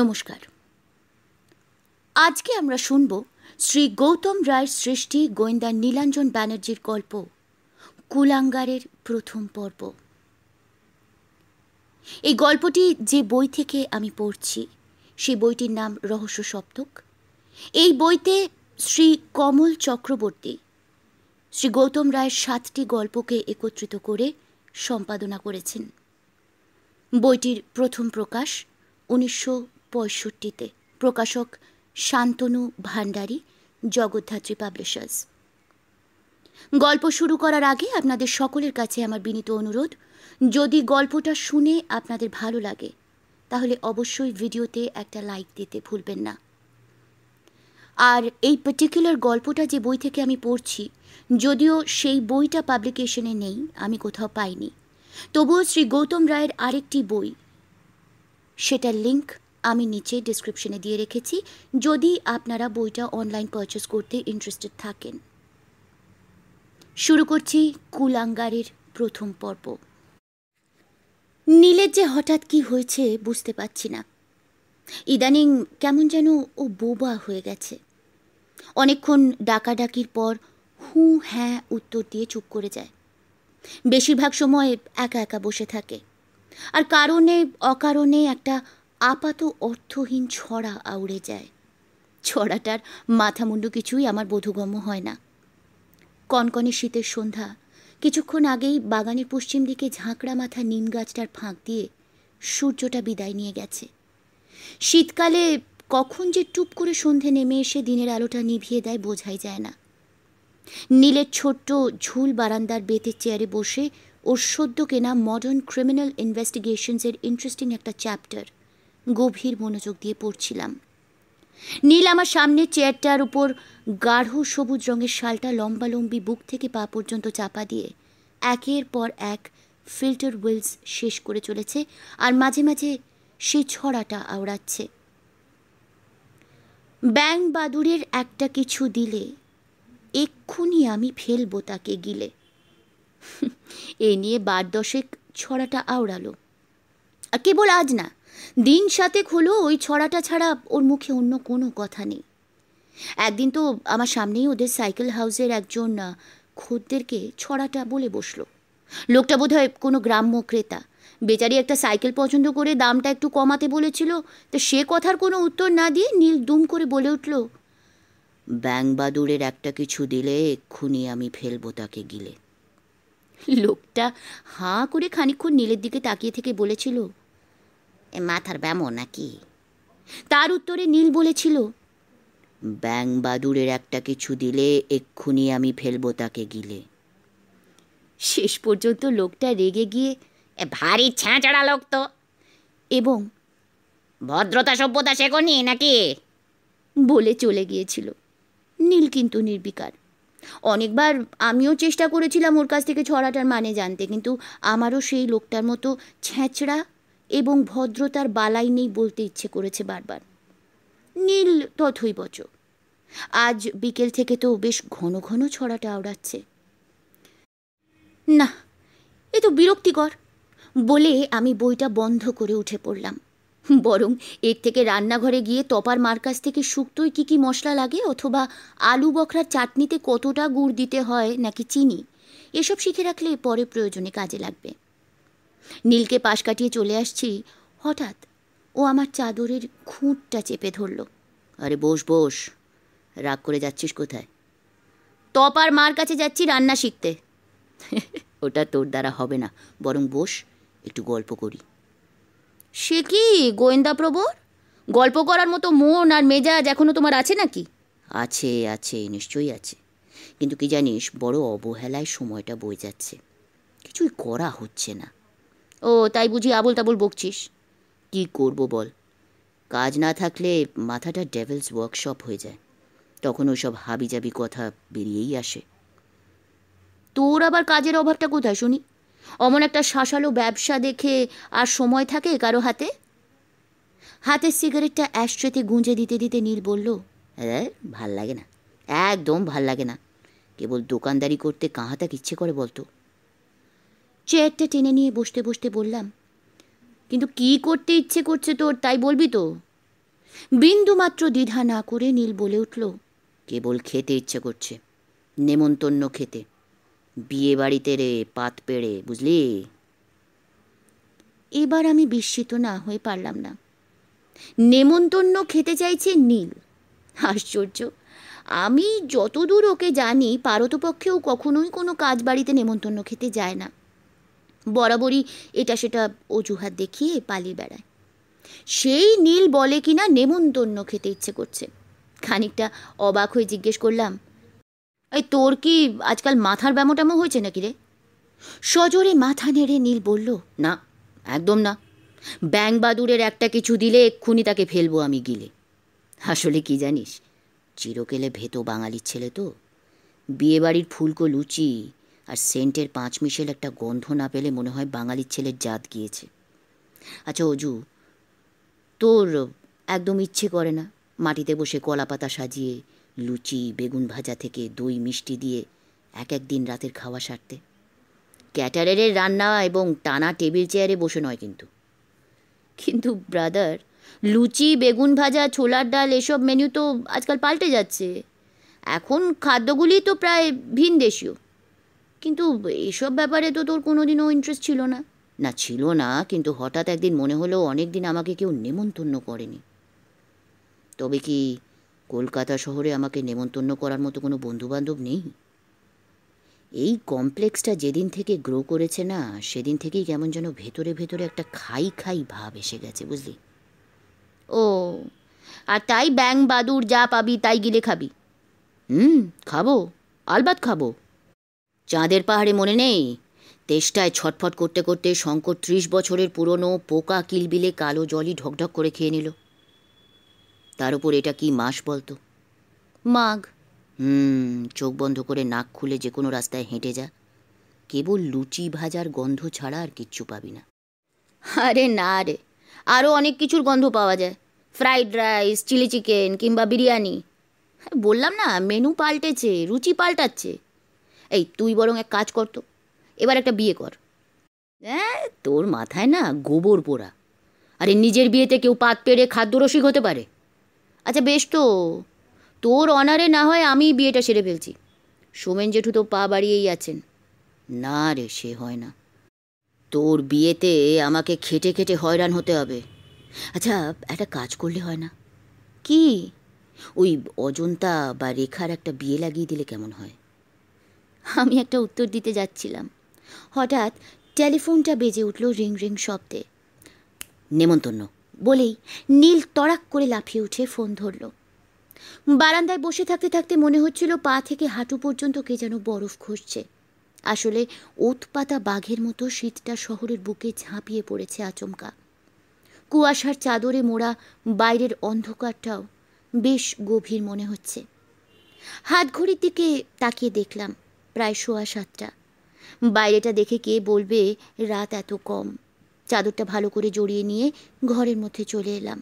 নমস্কার আজকে আমরা শুনব শ্রী গৌতম রায়ের সৃষ্টি গোয়েন্দা নীলাঞ্জন ব্যানার্জির গল্প কুলাঙ্গারের প্রথম পর্ব এই গল্পটি যে বই থেকে আমি পড়ছি সেই বইটির নাম রহস্য সপ্তক এই বইতে শ্রী কমল চক্রবর্তী শ্রী গৌতম রায়ের সাতটি গল্পকে একত্রিত করে সম্পাদনা করেছেন বইটির প্রথম প্রকাশ উনিশশো পঁয়ষট্টিতে প্রকাশক শান্তনু ভান্ডারী জগদ্ধাত্রী পাবলিশার্স গল্প শুরু করার আগে আপনাদের সকলের কাছে আমার বিনীত অনুরোধ যদি গল্পটা শুনে আপনাদের ভালো লাগে তাহলে অবশ্যই ভিডিওতে একটা লাইক দিতে ভুলবেন না আর এই পার্টিকুলার গল্পটা যে বই থেকে আমি পড়ছি যদিও সেই বইটা পাবলিকেশনে নেই আমি কোথাও পাইনি তবুও শ্রী গৌতম রায়ের আরেকটি বই সেটার লিঙ্ক আমি নিচে ডিসক্রিপশনে দিয়ে রেখেছি যদি আপনারা বইটা অনলাইন পারচেস করতে ইন্টারেস্টেড থাকেন শুরু করছি কুলাঙ্গারের প্রথম পর্ব নীলের যে হঠাৎ কি হয়েছে বুঝতে পারছি না ইদানিং কেমন যেন ও বোবা হয়ে গেছে অনেকক্ষণ ডাকাডাকির পর হু হ্যাঁ উত্তর দিয়ে চুপ করে যায় বেশিরভাগ সময় একা একা বসে থাকে আর কারণে অকারণে একটা আপাত অর্থহীন ছড়া আউড়ে যায় ছড়াটার মাথামুন্ডু কিছুই আমার বোধগম্য হয় না কনকনে শীতের সন্ধ্যা কিছুক্ষণ আগেই বাগানের পশ্চিম দিকে ঝাঁকড়া মাথা নিম গাছটার ফাঁক দিয়ে সূর্যটা বিদায় নিয়ে গেছে শীতকালে কখন যে টুপ করে সন্ধে নেমে এসে দিনের আলোটা নিভিয়ে দেয় বোঝাই যায় না নীলের ছোট্ট ঝুল বারান্দার বেতের চেয়ারে বসে ওর সদ্য কেনা মডার্ন ক্রিমিনাল ইনভেস্টিগেশনসের ইন্টারেস্টিং একটা চ্যাপ্টার গভীর মনোযোগ দিয়ে পড়ছিলাম নীল আমার সামনের চেয়ারটার উপর গাঢ় সবুজ রঙের শালটা লম্বা লম্বি বুক থেকে পা পর্যন্ত চাপা দিয়ে একের পর এক ফিল্টার উইলস শেষ করে চলেছে আর মাঝে মাঝে সেই ছড়াটা আওড়াচ্ছে ব্যাং বাদুরের একটা কিছু দিলে এক্ষুনি আমি ফেলবো তাকে গিলে এ নিয়ে বার দশেক ছড়াটা আওড়ালো কেবল আজ না দিন সাতেক হলো ওই ছড়াটা ছাড়া ওর মুখে অন্য কোনো কথা নেই একদিন তো আমার সামনেই ওদের সাইকেল হাউসের একজন খদ্দেরকে ছড়াটা বলে বসলো লোকটা বোধহয় কোনো গ্রাম্য ক্রেতা বেচারি একটা সাইকেল পছন্দ করে দামটা একটু কমাতে বলেছিল তো সে কথার কোনো উত্তর না দিয়ে নীল দুম করে বলে উঠল ব্যাংবাদুরের একটা কিছু দিলে এক্ষুনি আমি ফেলবো তাকে গিলে লোকটা হাঁ করে খানিক্ষণ নীলের দিকে তাকিয়ে থেকে বলেছিল মাথার ব্যামো নাকি তার উত্তরে নীল বলেছিল ব্যাং বাদুরের একটা কিছু দিলে এক্ষুনি আমি ফেলবো তাকে গিলে শেষ পর্যন্ত লোকটা রেগে গিয়ে ভারী ছ্যাঁচড়া লোক তো এবং ভদ্রতা সভ্যতা শেখনি নাকি বলে চলে গিয়েছিল নীল কিন্তু নির্বিকার অনেকবার আমিও চেষ্টা করেছিলাম ওর কাছ থেকে ছড়াটার মানে জানতে কিন্তু আমারও সেই লোকটার মতো ছ্যাঁচড়া এবং ভদ্রতার বালাই নেই বলতে ইচ্ছে করেছে বারবার নীল তথৈবচ আজ বিকেল থেকে তো বেশ ঘন ঘন ছড়াটা আওড়াচ্ছে না এ তো বিরক্তিকর বলে আমি বইটা বন্ধ করে উঠে পড়লাম বরং এর থেকে রান্নাঘরে গিয়ে তপার মার কাছ থেকে শুক্তোয় কী কী মশলা লাগে অথবা আলু বখরার চাটনিতে কতটা গুড় দিতে হয় নাকি চিনি এসব শিখে রাখলে পরে প্রয়োজনে কাজে লাগবে নীলকে পাশ কাটিয়ে চলে আসছি হঠাৎ ও আমার চাদরের খুঁটটা চেপে ধরল আরে বস বস রাগ করে যাচ্ছিস কোথায় তপার মার কাছে যাচ্ছি রান্না শিখতে ওটা তোর দ্বারা হবে না বরং বস একটু গল্প করি সে কি গোয়েন্দা প্রবর গল্প করার মতো মন আর মেজাজ এখনও তোমার আছে নাকি আছে আছে নিশ্চয়ই আছে কিন্তু কি জানিস বড় অবহেলায় সময়টা বয়ে যাচ্ছে কিছুই করা হচ্ছে না ও তাই বুঝি আবল তাবল বকছিস কি করব বল কাজ না থাকলে মাথাটা ডেভেলস ওয়ার্কশপ হয়ে যায় তখন ওসব হাবিজাবি কথা বেরিয়েই আসে তোর আবার কাজের অভাবটা কোথায় শুনি অমন একটা শাসালো ব্যবসা দেখে আর সময় থাকে কারো হাতে হাতের সিগারেটটা অ্যাশ্রেতে গুঁজে দিতে দিতে নীল বলল হ্যাঁ ভাল লাগে না একদম ভাল লাগে না কেবল দোকানদারি করতে কাঁহাতাক ইচ্ছে করে বলতো চেয়ারটা টেনে নিয়ে বসতে বসতে বললাম কিন্তু কি করতে ইচ্ছে করছে তোর তাই বলবি তো বিন্দু মাত্র দ্বিধা না করে নীল বলে উঠল কেবল খেতে ইচ্ছে করছে নেমন্তন্ন খেতে বিয়ে বাড়িতে রে পাত পেড়ে বুঝলি এবার আমি বিস্মিত না হয়ে পারলাম না নেমন্তন্ন খেতে চাইছে নীল আশ্চর্য আমি যতদূর ওকে জানি পারতপক্ষেও কখনোই কোনো কাজ বাড়িতে নেমন্তন্ন খেতে যায় না বরাবরই এটা সেটা অজুহাত দেখিয়ে পালিয়ে বেড়ায় সেই নীল বলে কিনা নেমন্তন্ন খেতে ইচ্ছে করছে খানিকটা অবাক হয়ে জিজ্ঞেস করলাম এই তোর কি আজকাল মাথার ব্যামো ট্যামো হয়েছে নাকি রে সজোরে মাথা নেড়ে নীল বলল না একদম না ব্যাং বাদুরের একটা কিছু দিলে এক্ষুনি তাকে ফেলবো আমি গিলে আসলে কি জানিস চিরকেলে ভেতো বাঙালির ছেলে তো বিয়েবাড়ির ফুলকো লুচি আর সেন্টের পাঁচ মিশেল একটা গন্ধ না পেলে মনে হয় বাঙালির ছেলের জাত গিয়েছে আচ্ছা অজু তোর একদম ইচ্ছে করে না মাটিতে বসে কলা পাতা সাজিয়ে লুচি বেগুন ভাজা থেকে দই মিষ্টি দিয়ে এক এক দিন রাতের খাওয়া সারতে ক্যাটারের রান্না এবং টানা টেবিল চেয়ারে বসে নয় কিন্তু কিন্তু ব্রাদার লুচি বেগুন ভাজা ছোলার ডাল এসব মেনু তো আজকাল পাল্টে যাচ্ছে এখন খাদ্যগুলি তো প্রায় ভিন দেশীয় কিন্তু এসব ব্যাপারে তো তোর কোনোদিনও ইন্টারেস্ট ছিল না না ছিল না কিন্তু হঠাৎ একদিন মনে হলো অনেক দিন আমাকে কেউ নেমন্তন্ন করেনি তবে কি কলকাতা শহরে আমাকে নেমন্তন্ন করার মতো কোনো বন্ধুবান্ধব নেই এই কমপ্লেক্সটা যেদিন থেকে গ্রো করেছে না সেদিন থেকেই কেমন যেন ভেতরে ভেতরে একটা খাই খাই ভাব এসে গেছে বুঝলি ও আর তাই ব্যাং বাদুর যা পাবি তাই গিলে খাবি হুম খাবো আলবাত খাবো চাঁদের পাহাড়ে মনে নেই তেষ্টায় ছটফট করতে করতে শঙ্কর ত্রিশ বছরের পুরনো পোকা কিলবিলে কালো জলই ঢকঢক করে খেয়ে নিল তার উপর এটা কি মাস বলতো মাঘ হুম চোখ বন্ধ করে নাক খুলে যে কোনো রাস্তায় হেঁটে যা কেবল লুচি ভাজার গন্ধ ছাড়া আর কিচ্ছু পাবি না আরে না রে আরও অনেক কিছুর গন্ধ পাওয়া যায় ফ্রাইড রাইস চিলি চিকেন কিংবা বিরিয়ানি বললাম না মেনু পাল্টেছে রুচি পাল্টাচ্ছে এই তুই বরং এক কাজ করতো এবার একটা বিয়ে কর হ্যাঁ তোর মাথায় না গোবর পোড়া আরে নিজের বিয়েতে কেউ পাত পেড়ে খাদ্যরসিক হতে পারে আচ্ছা বেশ তো তোর অনারে না হয় আমি বিয়েটা সেরে ফেলছি সোমেন জেঠু তো পা বাড়িয়েই আছেন না রে সে হয় না তোর বিয়েতে আমাকে খেটে খেটে হয়রান হতে হবে আচ্ছা একটা কাজ করলে হয় না কি ওই অজন্তা বা রেখার একটা বিয়ে লাগিয়ে দিলে কেমন হয় আমি একটা উত্তর দিতে যাচ্ছিলাম হঠাৎ টেলিফোনটা বেজে উঠল রিং রিং শব্দে নেমন্তন্ন বলেই নীল তড়াক করে লাফিয়ে উঠে ফোন ধরল বারান্দায় বসে থাকতে থাকতে মনে হচ্ছিল পা থেকে হাঁটু পর্যন্ত কে যেন বরফ ঘষছে আসলে ওতপাতা বাঘের মতো শীতটা শহরের বুকে ঝাঁপিয়ে পড়েছে আচমকা কুয়াশার চাদরে মোড়া বাইরের অন্ধকারটাও বেশ গভীর মনে হচ্ছে হাত ঘড়ির দিকে তাকিয়ে দেখলাম প্রায় সোয়া সাতটা বাইরেটা দেখে কে বলবে রাত এত কম চাদরটা ভালো করে জড়িয়ে নিয়ে ঘরের মধ্যে চলে এলাম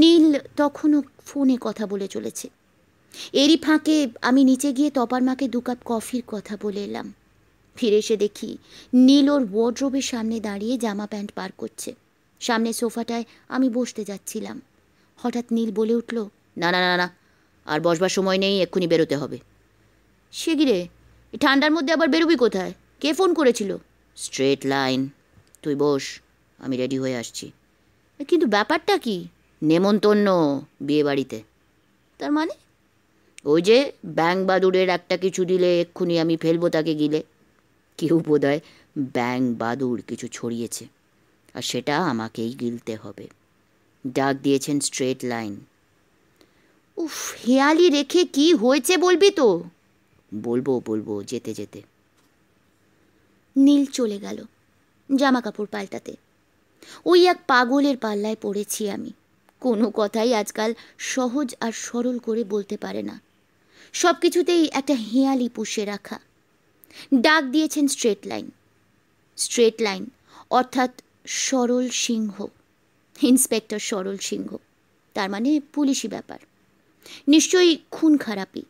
নীল তখনও ফোনে কথা বলে চলেছে এরই ফাঁকে আমি নিচে গিয়ে তপার মাকে দু কাপ কফির কথা বলে এলাম ফিরে এসে দেখি নীল ওর ওয়ার্ড্রোবের সামনে দাঁড়িয়ে জামা প্যান্ট পার করছে সামনে সোফাটায় আমি বসতে যাচ্ছিলাম হঠাৎ নীল বলে উঠল না না না না আর বসবার সময় নেই এক্ষুনি বেরোতে হবে সে গিরে ঠান্ডার মধ্যে আবার বেরোবি কোথায় কে ফোন করেছিল স্ট্রেট লাইন তুই বস আমি রেডি হয়ে আসছি কিন্তু ব্যাপারটা কি নেমন্তন্ন বিয়ে বাড়িতে তার মানে ওই যে ব্যাং বাদুড়ের একটা কিছু দিলে এক্ষুনি আমি ফেলবো তাকে গিলে কেউ বোধ হয় ব্যাং বাদুড় কিছু ছড়িয়েছে আর সেটা আমাকেই গিলতে হবে ডাক দিয়েছেন স্ট্রেট লাইন উফ হেয়ালি রেখে কি হয়েছে বলবি তো বলবো বলবো যেতে যেতে নীল চলে গেল জামা কাপড় পাল্টাতে ওই এক পাগলের পাল্লায় পড়েছি আমি কোনো কথাই আজকাল সহজ আর সরল করে বলতে পারে না সব কিছুতেই একটা হেয়ালি পুষে রাখা ডাক দিয়েছেন স্ট্রেট লাইন স্ট্রেট লাইন অর্থাৎ সরল সিংহ ইন্সপেক্টর সরল সিংহ তার মানে পুলিশি ব্যাপার নিশ্চয়ই খুন খারাপই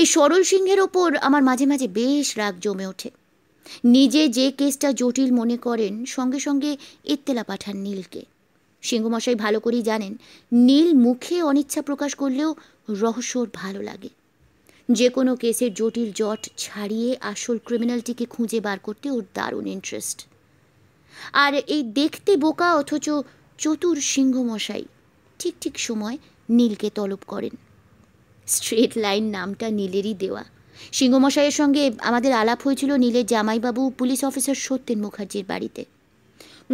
এই সরল সিংহের ওপর আমার মাঝে মাঝে বেশ রাগ জমে ওঠে নিজে যে কেসটা জটিল মনে করেন সঙ্গে সঙ্গে ইত্তেলা পাঠান নীলকে সিংহমশাই ভালো করেই জানেন নীল মুখে অনিচ্ছা প্রকাশ করলেও রহস্যর ভালো লাগে যে কোনো কেসের জটিল জট ছাড়িয়ে আসল ক্রিমিনালটিকে খুঁজে বার করতে ওর দারুণ ইন্টারেস্ট আর এই দেখতে বোকা অথচ চতুর সিংহমশাই ঠিক ঠিক সময় নীলকে তলব করেন স্ট্রেট লাইন নামটা নীলেরই দেওয়া সিংহমশাইয়ের সঙ্গে আমাদের আলাপ হয়েছিল নীলের জামাইবাবু পুলিশ অফিসার সত্যেন মুখার্জির বাড়িতে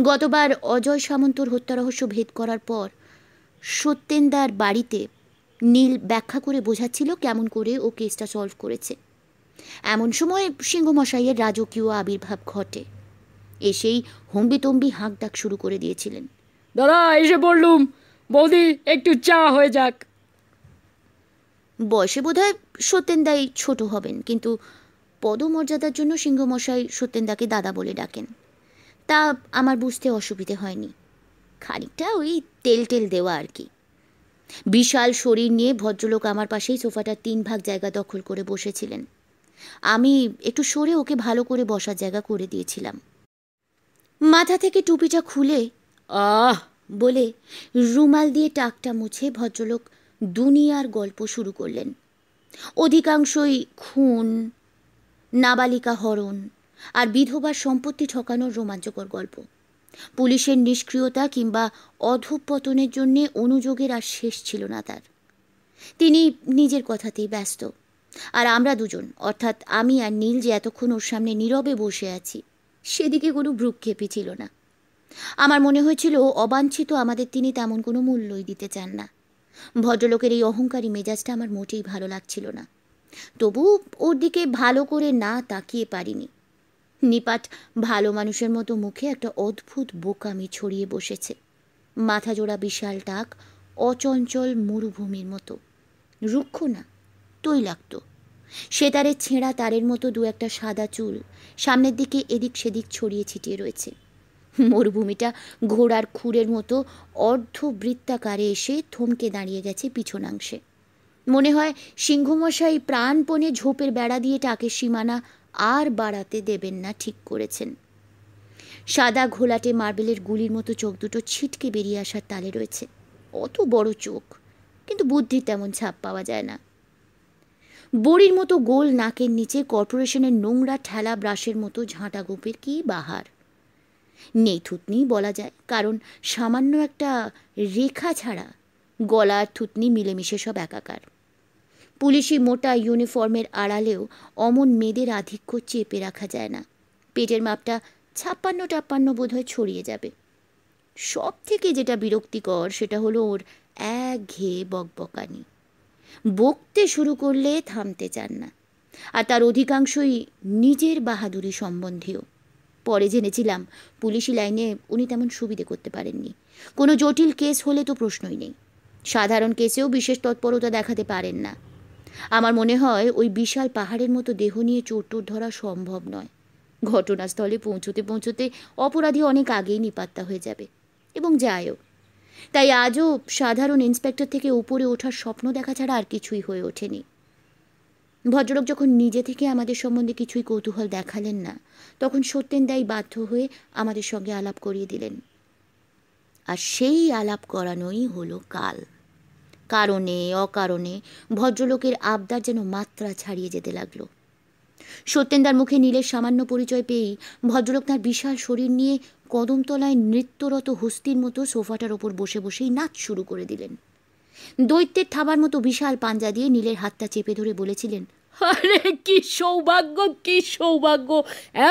গতবার অজয় সামন্তর হত্যা রহস্য ভেদ করার পর সত্যেনদার বাড়িতে নীল ব্যাখ্যা করে বোঝাচ্ছিল কেমন করে ও কেসটা সলভ করেছে এমন সময় সিংহমশাইয়ের রাজকীয় আবির্ভাব ঘটে এসেই হম্বিতম্বি হাঁক ডাক শুরু করে দিয়েছিলেন দাদা এসে বললুম বৌদি একটু চা হয়ে যাক বয়সে বোধহয় সত্যেনদাই ছোট হবেন কিন্তু পদমর্যাদার জন্য সিংহমশাই সত্যেনদাকে দাদা বলে ডাকেন তা আমার বুঝতে অসুবিধে হয়নি খানিকটা ওই তেল টেল দেওয়া আর কি বিশাল শরীর নিয়ে ভদ্রলোক আমার পাশেই সোফাটার তিন ভাগ জায়গা দখল করে বসেছিলেন আমি একটু সরে ওকে ভালো করে বসার জায়গা করে দিয়েছিলাম মাথা থেকে টুপিটা খুলে আহ বলে রুমাল দিয়ে টাকটা মুছে ভদ্রলোক দুনিয়ার গল্প শুরু করলেন অধিকাংশই খুন নাবালিকা হরণ আর বিধবার সম্পত্তি ঠকানোর রোমাঞ্চকর গল্প পুলিশের নিষ্ক্রিয়তা কিংবা অধঃপতনের জন্যে অনুযোগের আর শেষ ছিল না তার তিনি নিজের কথাতেই ব্যস্ত আর আমরা দুজন অর্থাৎ আমি আর নীল যে এতক্ষণ ওর সামনে নীরবে বসে আছি সেদিকে কোনো ভ্রুক্ষেপই ছিল না আমার মনে হয়েছিল অবাঞ্ছিত আমাদের তিনি তেমন কোনো মূল্যই দিতে চান না ভদ্রলোকের এই অহংকারী মেজাজটা আমার মোটেই ভালো লাগছিল না তবু ওর দিকে ভালো করে না তাকিয়ে পারিনি নিপাট ভালো মানুষের মতো মুখে একটা অদ্ভুত বোকামি ছড়িয়ে বসেছে মাথা জোড়া বিশাল টাক অচঞ্চল মরুভূমির মতো রুক্ষ না তৈলাক্ত তারের ছেঁড়া তারের মতো দু একটা সাদা চুল সামনের দিকে এদিক সেদিক ছড়িয়ে ছিটিয়ে রয়েছে মরুভূমিটা ঘোড়ার খুরের মতো অর্ধবৃত্তাকারে এসে থমকে দাঁড়িয়ে গেছে পিছনাংশে মনে হয় সিংহমশাই প্রাণপণে ঝোপের বেড়া দিয়ে টাকে সীমানা আর বাড়াতে দেবেন না ঠিক করেছেন সাদা ঘোলাটে মার্বেলের গুলির মতো চোখ দুটো ছিটকে বেরিয়ে আসার তালে রয়েছে অত বড় চোখ কিন্তু বুদ্ধির তেমন ছাপ পাওয়া যায় না বড়ির মতো গোল নাকের নিচে কর্পোরেশনের নোংরা ঠেলা ব্রাশের মতো ঝাঁটা গোপের কি বাহার নেই থুতনি বলা যায় কারণ সামান্য একটা রেখা ছাড়া গলা আর থুতনি মিলেমিশে সব একাকার পুলিশি মোটা ইউনিফর্মের আড়ালেও অমন মেয়েদের আধিক্য চেপে রাখা যায় না পেটের মাপটা ছাপ্পান্ন টাপ্পান্ন বোধহয় ছড়িয়ে যাবে সব থেকে যেটা বিরক্তিকর সেটা হলো ওর এক ঘে বকবকানি বকতে শুরু করলে থামতে চান না আর তার অধিকাংশই নিজের বাহাদুরি সম্বন্ধীয় পরে জেনেছিলাম পুলিশি লাইনে উনি তেমন সুবিধে করতে পারেননি কোনো জটিল কেস হলে তো প্রশ্নই নেই সাধারণ কেসেও বিশেষ তৎপরতা দেখাতে পারেন না আমার মনে হয় ওই বিশাল পাহাড়ের মতো দেহ নিয়ে চোট ধরা সম্ভব নয় ঘটনাস্থলে পৌঁছতে পৌঁছতে অপরাধী অনেক আগেই নিপাত্তা হয়ে যাবে এবং যায়ও তাই আজও সাধারণ ইন্সপেক্টর থেকে উপরে ওঠার স্বপ্ন দেখা ছাড়া আর কিছুই হয়ে ওঠেনি ভদ্রলোক যখন নিজে থেকে আমাদের সম্বন্ধে কিছুই কৌতূহল দেখালেন না তখন সত্যেন দায়ী বাধ্য হয়ে আমাদের সঙ্গে আলাপ করিয়ে দিলেন আর সেই আলাপ করানোই হলো কাল কারণে অকারণে ভদ্রলোকের আবদার যেন মাত্রা ছাড়িয়ে যেতে লাগলো সত্যেন্দার মুখে নীলের সামান্য পরিচয় পেয়েই ভদ্রলোক তার বিশাল শরীর নিয়ে কদমতলায় নৃত্যরত হস্তির মতো সোফাটার ওপর বসে বসেই নাচ শুরু করে দিলেন দৈত্যের থাবার মতো বিশাল পাঞ্জা দিয়ে নীলের হাতটা চেপে ধরে বলেছিলেন আরে কি সৌভাগ্য কি সৌভাগ্য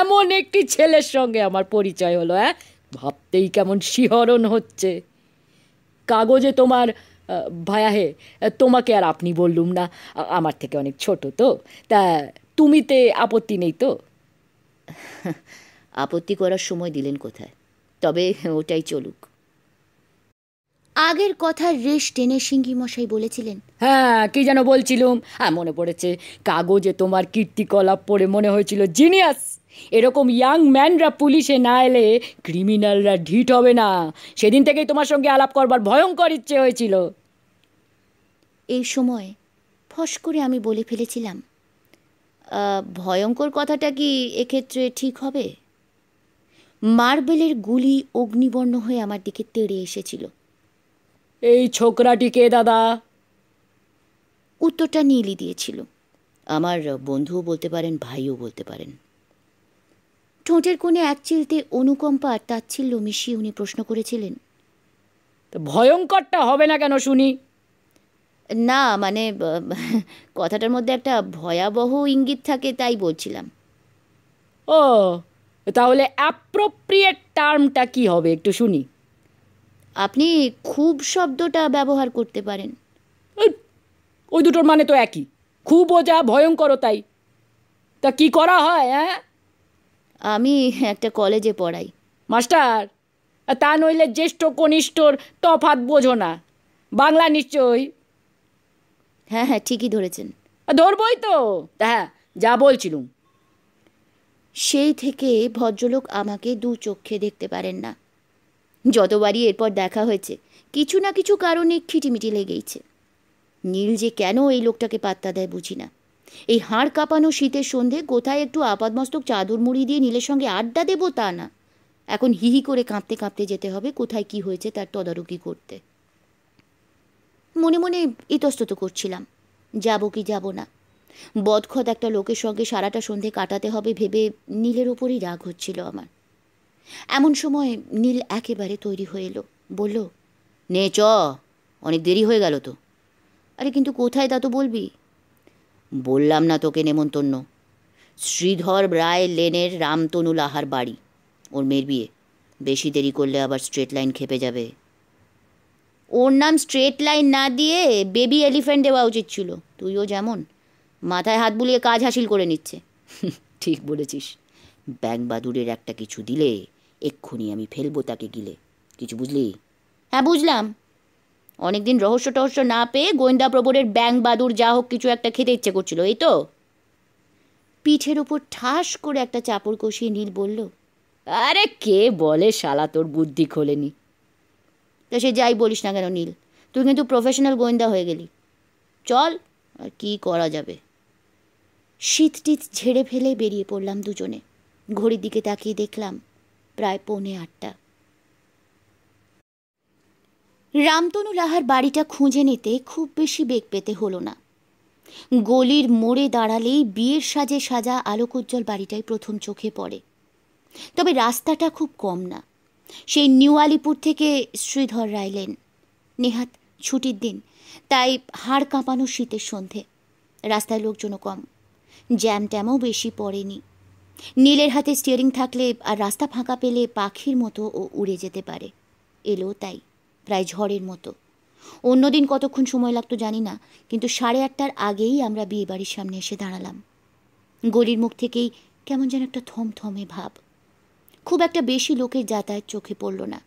এমন একটি ছেলের সঙ্গে আমার পরিচয় হলো হ্যাঁ ভাবতেই কেমন শিহরণ হচ্ছে কাগজে তোমার ভায়া হে তোমাকে আর আপনি বললুম না আমার থেকে অনেক ছোট তো তা তুমিতে আপত্তি নেই তো আপত্তি করার সময় দিলেন কোথায় তবে ওটাই চলুক আগের কথার রেশ টেনে সিংহি মশাই বলেছিলেন হ্যাঁ কি যেন বলছিলুম হ্যাঁ মনে পড়েছে কাগজে তোমার কীর্তিকলাপ পড়ে মনে হয়েছিল জিনিয়াস এরকম ইয়াং ম্যানরা পুলিশে না এলে ক্রিমিনালরা ঢিট হবে না সেদিন থেকেই তোমার সঙ্গে আলাপ করবার ভয়ঙ্কর ইচ্ছে হয়েছিল এই সময় ফস করে আমি বলে ফেলেছিলাম ভয়ঙ্কর কথাটা কি এক্ষেত্রে ঠিক হবে মার্বেলের গুলি অগ্নিবর্ণ হয়ে আমার দিকে তেড়ে এসেছিল এই ছোকরাটি কে দাদা উত্তরটা নীলই দিয়েছিল আমার বন্ধুও বলতে পারেন ভাইও বলতে পারেন ঠোঁটের কোণে এক চিলতে অনুকম্পা আর তাচ্ছিল্য মিশিয়ে উনি প্রশ্ন করেছিলেন ভয়ঙ্করটা হবে না কেন শুনি না মানে কথাটার মধ্যে একটা ভয়াবহ ইঙ্গিত থাকে তাই বলছিলাম ও তাহলে অ্যাপ্রোপ্রিয়েট টার্মটা কি হবে একটু শুনি আপনি খুব শব্দটা ব্যবহার করতে পারেন ওই দুটোর মানে তো একই খুব ও যা ভয়ঙ্কর তাই তা কি করা হয় হ্যাঁ আমি একটা কলেজে পড়াই মাস্টার তা নইলে জ্যেষ্ঠ কনিষ্ঠর তফাত বোঝো না বাংলা নিশ্চয়ই হ্যাঁ হ্যাঁ ঠিকই ধরেছেন ধরবই তো হ্যাঁ যা বলছিলুম সেই থেকে ভদ্রলোক আমাকে দু চক্ষে দেখতে পারেন না যতবারই এরপর দেখা হয়েছে কিছু না কিছু কারণে খিটিমিটি লেগেইছে নীল যে কেন এই লোকটাকে পাত্তা দেয় বুঝি না এই হাড় কাঁপানো শীতের সন্ধে কোথায় একটু আপাদমস্তক চাদর মুড়ি দিয়ে নীলের সঙ্গে আড্ডা দেব তা না এখন হিহি করে কাঁপতে কাঁপতে যেতে হবে কোথায় কি হয়েছে তার তদারকি করতে মনে মনে ইতস্তত করছিলাম যাব কি যাব না বদখত একটা লোকের সঙ্গে সারাটা সন্ধে কাটাতে হবে ভেবে নীলের ওপরই রাগ হচ্ছিল আমার এমন সময় নীল একেবারে তৈরি হয়ে এলো বলল নে চ অনেক দেরি হয়ে গেল তো আরে কিন্তু কোথায় তা তো বলবি বললাম না তোকে নেমন্তন্ন শ্রীধর রায় লেনের রামতনু লাহার বাড়ি ওর মেয়ের বিয়ে বেশি দেরি করলে আবার স্ট্রেট লাইন খেপে যাবে ওর নাম স্ট্রেট লাইন না দিয়ে বেবি এলিফ্যান্ট দেওয়া উচিত ছিল তুইও যেমন মাথায় হাত বুলিয়ে কাজ হাসিল করে নিচ্ছে ঠিক বলেছিস ব্যাংবাদুরের একটা কিছু দিলে এক্ষুনি আমি ফেলবো তাকে গিলে কিছু বুঝলি হ্যাঁ বুঝলাম অনেকদিন রহস্য টহস্য না পেয়ে গোয়েন্দা প্রবরের ব্যাং বাদুর যা হোক কিছু একটা খেতে ইচ্ছে করছিল এই তো পিঠের ওপর ঠাস করে একটা চাপড় কষিয়ে নীল বলল আরে কে বলে শালা তোর বুদ্ধি খোলেনি তা সে যাই বলিস না কেন নীল তুই কিন্তু প্রফেশনাল গোয়েন্দা হয়ে গেলি চল আর কি করা যাবে শীত টিত ঝেড়ে ফেলে বেরিয়ে পড়লাম দুজনে ঘড়ির দিকে তাকিয়ে দেখলাম প্রায় পৌনে আটটা রামতনু লাহার বাড়িটা খুঁজে নিতে খুব বেশি বেগ পেতে হলো না গলির মোড়ে দাঁড়ালেই বিয়ের সাজে সাজা আলোকোজ্জ্বল বাড়িটাই প্রথম চোখে পড়ে তবে রাস্তাটা খুব কম না সেই নিউ আলিপুর থেকে শ্রীধর রাইলেন নেহাত ছুটির দিন তাই হাড় কাঁপানো শীতের সন্ধে রাস্তায় লোকজনও কম জ্যাম ট্যামও বেশি পড়েনি নীলের হাতে স্টিয়ারিং থাকলে আর রাস্তা ফাঁকা পেলে পাখির মতো ও উড়ে যেতে পারে এলো তাই প্রায় ঝড়ের মতো অন্যদিন কতক্ষণ সময় লাগতো জানি না কিন্তু সাড়ে আটটার আগেই আমরা বিয়ে বাড়ির সামনে এসে দাঁড়ালাম গলির মুখ থেকেই কেমন যেন একটা থমথমে ভাব খুব একটা বেশি লোকের যাতায়াত চোখে পড়ল না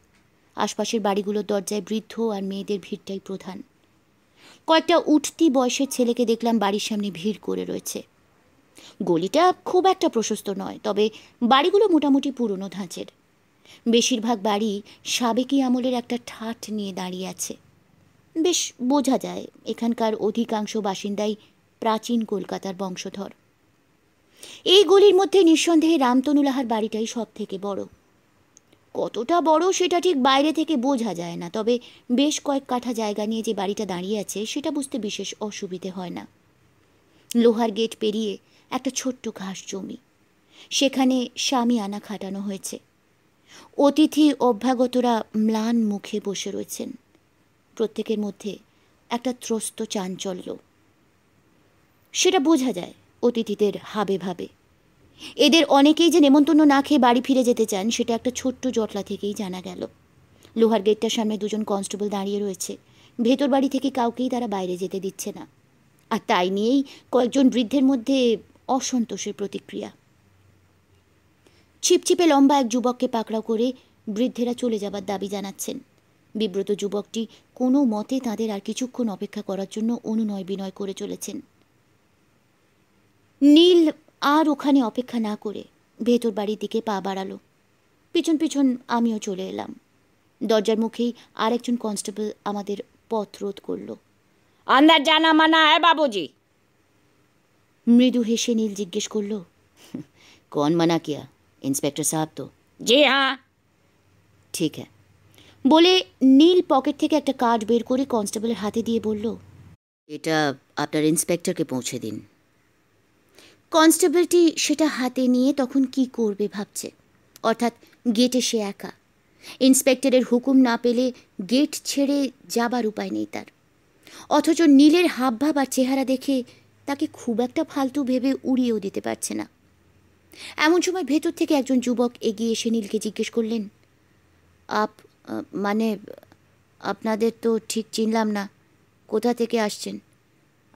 আশপাশের বাড়িগুলোর দরজায় বৃদ্ধ আর মেয়েদের ভিড়টাই প্রধান কয়েকটা উঠতি বয়সের ছেলেকে দেখলাম বাড়ির সামনে ভিড় করে রয়েছে গলিটা খুব একটা প্রশস্ত নয় তবে বাড়িগুলো মোটামুটি পুরনো ধাঁচের বেশিরভাগ বাড়ি সাবেকি আমলের একটা ঠাট নিয়ে দাঁড়িয়ে আছে বেশ বোঝা যায় এখানকার অধিকাংশ বাসিন্দাই প্রাচীন কলকাতার বংশধর এই গলির মধ্যে নিঃসন্দেহে রামতনুলাহার বাড়িটাই সব থেকে বড় কতটা বড় সেটা ঠিক বাইরে থেকে বোঝা যায় না তবে বেশ কয়েক কাঠা জায়গা নিয়ে যে বাড়িটা দাঁড়িয়ে আছে সেটা বুঝতে বিশেষ অসুবিধে হয় না লোহার গেট পেরিয়ে একটা ছোট্ট ঘাস জমি সেখানে স্বামী আনা খাটানো হয়েছে অতিথি অভ্যাগতরা ম্লান মুখে বসে রয়েছেন প্রত্যেকের মধ্যে একটা ত্রস্ত চাঞ্চল্য সেটা বোঝা যায় অতিথিদের হাবে ভাবে এদের অনেকেই যে নেমন্তন্ন না খেয়ে বাড়ি ফিরে যেতে চান সেটা একটা ছোট্ট জটলা থেকেই জানা গেল লোহার গেটটার সামনে দুজন কনস্টেবল দাঁড়িয়ে রয়েছে ভেতর বাড়ি থেকে কাউকেই তারা বাইরে যেতে দিচ্ছে না আর তাই নিয়েই কয়েকজন বৃদ্ধের মধ্যে অসন্তোষের প্রতিক্রিয়া ছিপছিপে লম্বা এক যুবককে পাকড়াও করে বৃদ্ধেরা চলে যাবার দাবি জানাচ্ছেন বিব্রত যুবকটি কোনো মতে তাদের আর কিছুক্ষণ অপেক্ষা করার জন্য অনুনয় বিনয় করে চলেছেন নীল আর ওখানে অপেক্ষা না করে ভেতর বাড়ির দিকে পা বাড়ালো পিছন পিছন আমিও চলে এলাম দরজার মুখেই আরেকজন কনস্টেবল আমাদের পথ রোধ করল আন্দার জানা মানা হ্যাঁ বাবুজি মৃদু হেসে নীল জিজ্ঞেস করল কন মানা কিয়া ইন্সপেক্টর সাহেব তো জি হ্যাঁ ঠিক হ্যাঁ বলে নীল পকেট থেকে একটা কার্ড বের করে কনস্টেবলের হাতে দিয়ে বলল এটা আপনার ইন্সপেক্টরকে পৌঁছে দিন কনস্টেবলটি সেটা হাতে নিয়ে তখন কি করবে ভাবছে অর্থাৎ গেটে সে একা ইন্সপেক্টরের হুকুম না পেলে গেট ছেড়ে যাবার উপায় নেই তার অথচ নীলের হাবভাব আর চেহারা দেখে তাকে খুব একটা ফালতু ভেবে উড়িয়েও দিতে পারছে না এমন সময় ভেতর থেকে একজন যুবক এগিয়ে এসে নীলকে জিজ্ঞেস করলেন আপ মানে আপনাদের তো ঠিক চিনলাম না কোথা থেকে আসছেন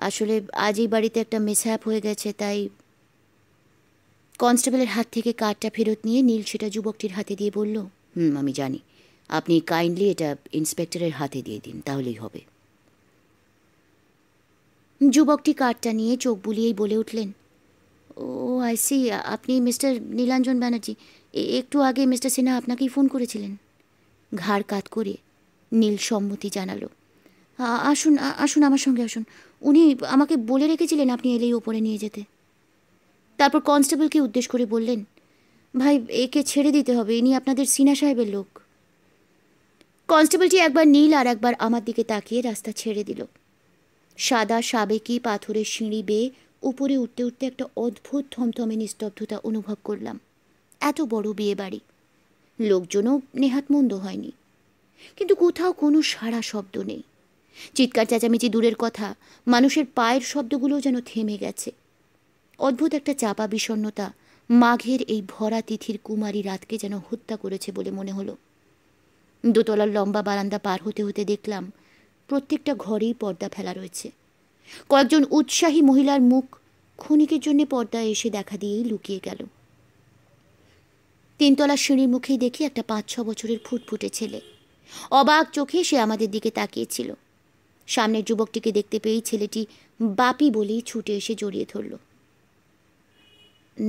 আসলে আজ এই বাড়িতে একটা মিসহ্যাপ হয়ে গেছে তাই কনস্টেবলের হাত থেকে কার্ডটা ফেরত নিয়ে নীল সেটা যুবকটির হাতে দিয়ে বলল হুম আমি জানি আপনি কাইন্ডলি এটা ইন্সপেক্টরের হাতে দিয়ে দিন তাহলেই হবে যুবকটি কার্ডটা নিয়ে চোখ বুলিয়েই বলে উঠলেন ও আই সি আপনি মিস্টার নীলাঞ্জন ব্যানার্জি একটু আগে মিস্টার সিনহা আপনাকেই ফোন করেছিলেন ঘাড় কাত করে নীল সম্মতি জানালো আসুন আসুন আমার সঙ্গে আসুন উনি আমাকে বলে রেখেছিলেন আপনি এলেই ওপরে নিয়ে যেতে তারপর কনস্টেবলকে উদ্দেশ্য করে বললেন ভাই একে ছেড়ে দিতে হবে ইনি আপনাদের সিনা সাহেবের লোক কনস্টেবলটি একবার নীল আর একবার আমার দিকে তাকিয়ে রাস্তা ছেড়ে দিল সাদা সাবেকি পাথরের সিঁড়ি বেয়ে উপরে উঠতে উঠতে একটা অদ্ভুত থমথমে নিস্তব্ধতা অনুভব করলাম এত বড় বিয়ে বাড়ি লোকজনও নেহাত মন্দ হয়নি কিন্তু কোথাও কোনো সারা শব্দ নেই চিৎকার চেঁচামেচি দূরের কথা মানুষের পায়ের শব্দগুলো যেন থেমে গেছে অদ্ভুত একটা চাপা বিষণ্নতা মাঘের এই ভরা তিথির কুমারী রাতকে যেন হত্যা করেছে বলে মনে হলো দোতলার লম্বা বারান্দা পার হতে হতে দেখলাম প্রত্যেকটা ঘরেই পর্দা ফেলা রয়েছে কয়েকজন উৎসাহী মহিলার মুখ ক্ষণিকের জন্য পর্দায় এসে দেখা দিয়েই লুকিয়ে গেল তিনতলার সিঁড়ির মুখেই দেখি একটা পাঁচ ছ বছরের ফুটফুটে ছেলে অবাক চোখে সে আমাদের দিকে তাকিয়েছিল সামনের যুবকটিকে দেখতে পেয়েই ছেলেটি বাপি বলেই ছুটে এসে জড়িয়ে ধরল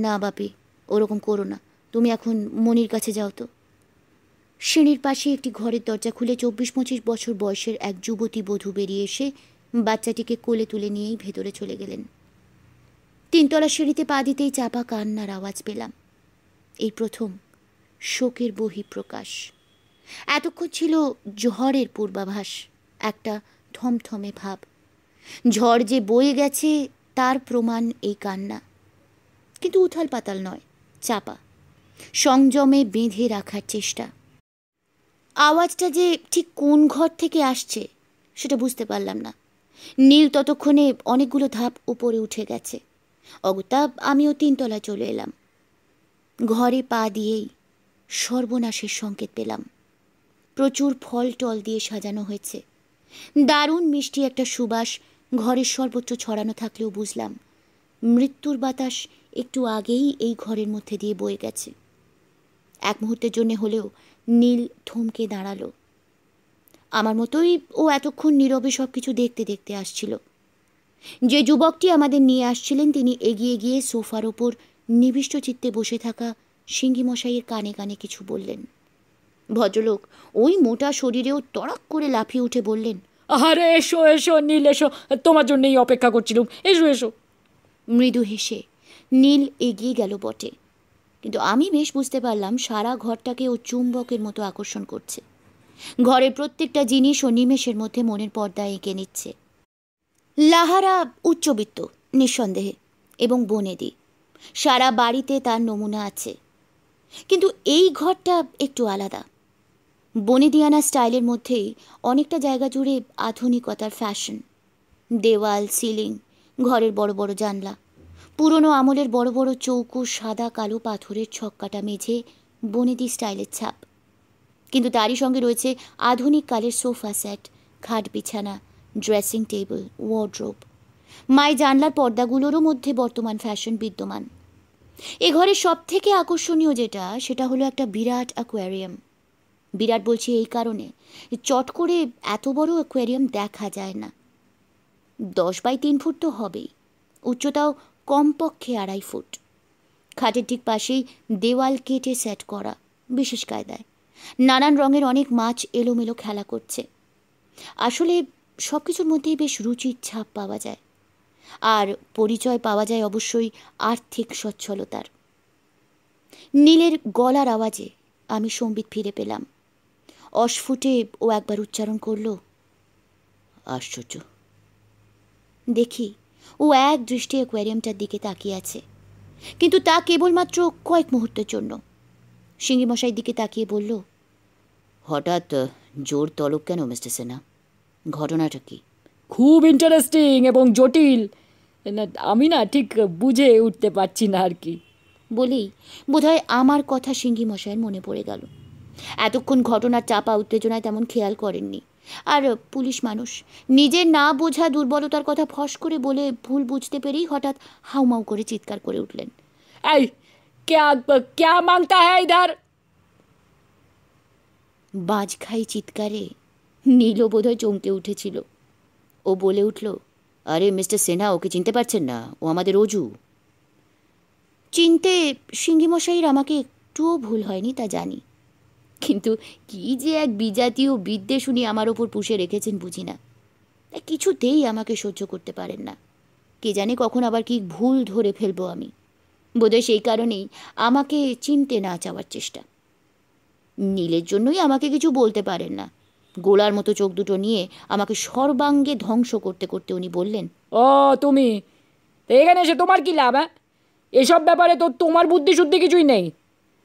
না বাপি ওরকম করো না তুমি এখন মনির কাছে যাও তো সিঁড়ির পাশে একটি ঘরের দরজা খুলে চব্বিশ পঁচিশ বছর বয়সের এক যুবতী বধূ বেরিয়ে এসে বাচ্চাটিকে কোলে তুলে নিয়েই ভেতরে চলে গেলেন তিনতলা সিঁড়িতে পা দিতেই চাপা কান্নার আওয়াজ পেলাম এই প্রথম শোকের বহিঃপ্রকাশ এতক্ষণ ছিল ঝড়ের পূর্বাভাস একটা থমথমে ভাব ঝড় যে বয়ে গেছে তার প্রমাণ এই কান্না কিন্তু উথাল পাতাল নয় চাপা সংযমে বেঁধে রাখার চেষ্টা আওয়াজটা যে ঠিক কোন ঘর থেকে আসছে সেটা বুঝতে পারলাম না নীল ততক্ষণে অনেকগুলো ধাপ উপরে উঠে গেছে অগত্যা আমিও তিনতলায় চলে এলাম ঘরে পা দিয়েই সর্বনাশের সংকেত পেলাম প্রচুর ফল টল দিয়ে সাজানো হয়েছে দারুণ মিষ্টি একটা সুবাস ঘরের সর্বোচ্চ ছড়ানো থাকলেও বুঝলাম মৃত্যুর বাতাস একটু আগেই এই ঘরের মধ্যে দিয়ে বয়ে গেছে এক মুহূর্তের জন্য হলেও নীল থমকে দাঁড়ালো আমার মতোই ও এতক্ষণ নীরবে সব কিছু দেখতে দেখতে আসছিল যে যুবকটি আমাদের নিয়ে আসছিলেন তিনি এগিয়ে গিয়ে সোফার ওপর নিবিষ্ট চিত্তে বসে থাকা সিঙ্গিমশাইয়ের কানে কানে কিছু বললেন ভদ্রলোক ওই মোটা শরীরেও তড়াক করে লাফিয়ে উঠে বললেন আরে এসো এসো নীল এসো তোমার জন্যই অপেক্ষা করছিলাম এসো এসো মৃদু হেসে নীল এগিয়ে গেল বটে কিন্তু আমি বেশ বুঝতে পারলাম সারা ঘরটাকে ও চুম্বকের মতো আকর্ষণ করছে ঘরের প্রত্যেকটা জিনিস ও নিমেষের মধ্যে মনের পর্দায় এঁকে নিচ্ছে লাহারা উচ্চবিত্ত নিঃসন্দেহে এবং বনেদি সারা বাড়িতে তার নমুনা আছে কিন্তু এই ঘরটা একটু আলাদা বনেদিয়ানা স্টাইলের মধ্যেই অনেকটা জায়গা জুড়ে আধুনিকতার ফ্যাশন দেওয়াল সিলিং ঘরের বড় বড় জানলা পুরনো আমলের বড় বড় চৌকো সাদা কালো পাথরের ছক্কাটা মেঝে বনেদি স্টাইলের ছাপ কিন্তু তারই সঙ্গে রয়েছে আধুনিক কালের সোফা সেট খাট বিছানা ড্রেসিং টেবিল ওয়ার্ড্রোব মাই জানলার পর্দাগুলোরও মধ্যে বর্তমান ফ্যাশন বিদ্যমান এ ঘরের সব থেকে আকর্ষণীয় যেটা সেটা হলো একটা বিরাট অ্যাকোয়ারিয়াম বিরাট বলছি এই কারণে চট করে এত বড় অ্যাকোয়ারিয়াম দেখা যায় না দশ বাই তিন ফুট তো হবেই উচ্চতাও কমপক্ষে আড়াই ফুট খাটের ঠিক পাশেই দেওয়াল কেটে সেট করা বিশেষ কায়দায় নানান রঙের অনেক মাছ এলোমেলো খেলা করছে আসলে সব কিছুর মধ্যেই বেশ রুচির ছাপ পাওয়া যায় আর পরিচয় পাওয়া যায় অবশ্যই আর্থিক সচ্ছলতার নীলের গলার আওয়াজে আমি সম্বিত ফিরে পেলাম অস্ফুটে ও একবার উচ্চারণ করল আশ্চর্য দেখি ও এক দৃষ্টি অ্যাকোয়ারিয়ামটার দিকে তাকিয়ে আছে কিন্তু তা কেবলমাত্র কয়েক মুহূর্তের জন্য মশাইয়ের দিকে তাকিয়ে বলল হঠাৎ জোর তলব কেন মিস্টার সেনা ঘটনাটা কি খুব ইন্টারেস্টিং এবং জটিল আমি না ঠিক বুঝে উঠতে পারছি না আর কি বলেই বোধহয় আমার কথা সিঙ্গি মশাইয়ের মনে পড়ে গেল এতক্ষণ ঘটনার চাপা উত্তেজনায় তেমন খেয়াল করেননি আর পুলিশ মানুষ নিজের না বোঝা দুর্বলতার কথা ফস করে বলে ভুল বুঝতে পেরেই হঠাৎ হাউমাউ করে চিৎকার করে উঠলেন এই ক্যা মাংতা হ্যাঁ ইধার বাজখাই চিৎকারে নীল বোধহয় চমকে উঠেছিল ও বলে উঠল আরে মিস্টার সেনা ওকে চিনতে পারছেন না ও আমাদের অজু চিনতে সিঙ্গিমশাইয়ের আমাকে একটুও ভুল হয়নি তা জানি কিন্তু কি যে এক বিজাতীয় বিদ্বেষ উনি আমার ওপর পুষে রেখেছেন বুঝি না কিছুতেই আমাকে সহ্য করতে পারেন না কে জানে কখন আবার কি ভুল ধরে ফেলবো আমি বোধহয় সেই কারণেই আমাকে চিনতে না চাওয়ার চেষ্টা নীলের জন্যই আমাকে কিছু বলতে পারেন না গোলার মতো চোখ দুটো নিয়ে আমাকে সর্বাঙ্গে ধ্বংস করতে করতে উনি বললেন ও তুমি এখানে এসে তোমার কি লাভ হ্যাঁ এসব ব্যাপারে তো তোমার বুদ্ধি শুদ্ধি কিছুই নেই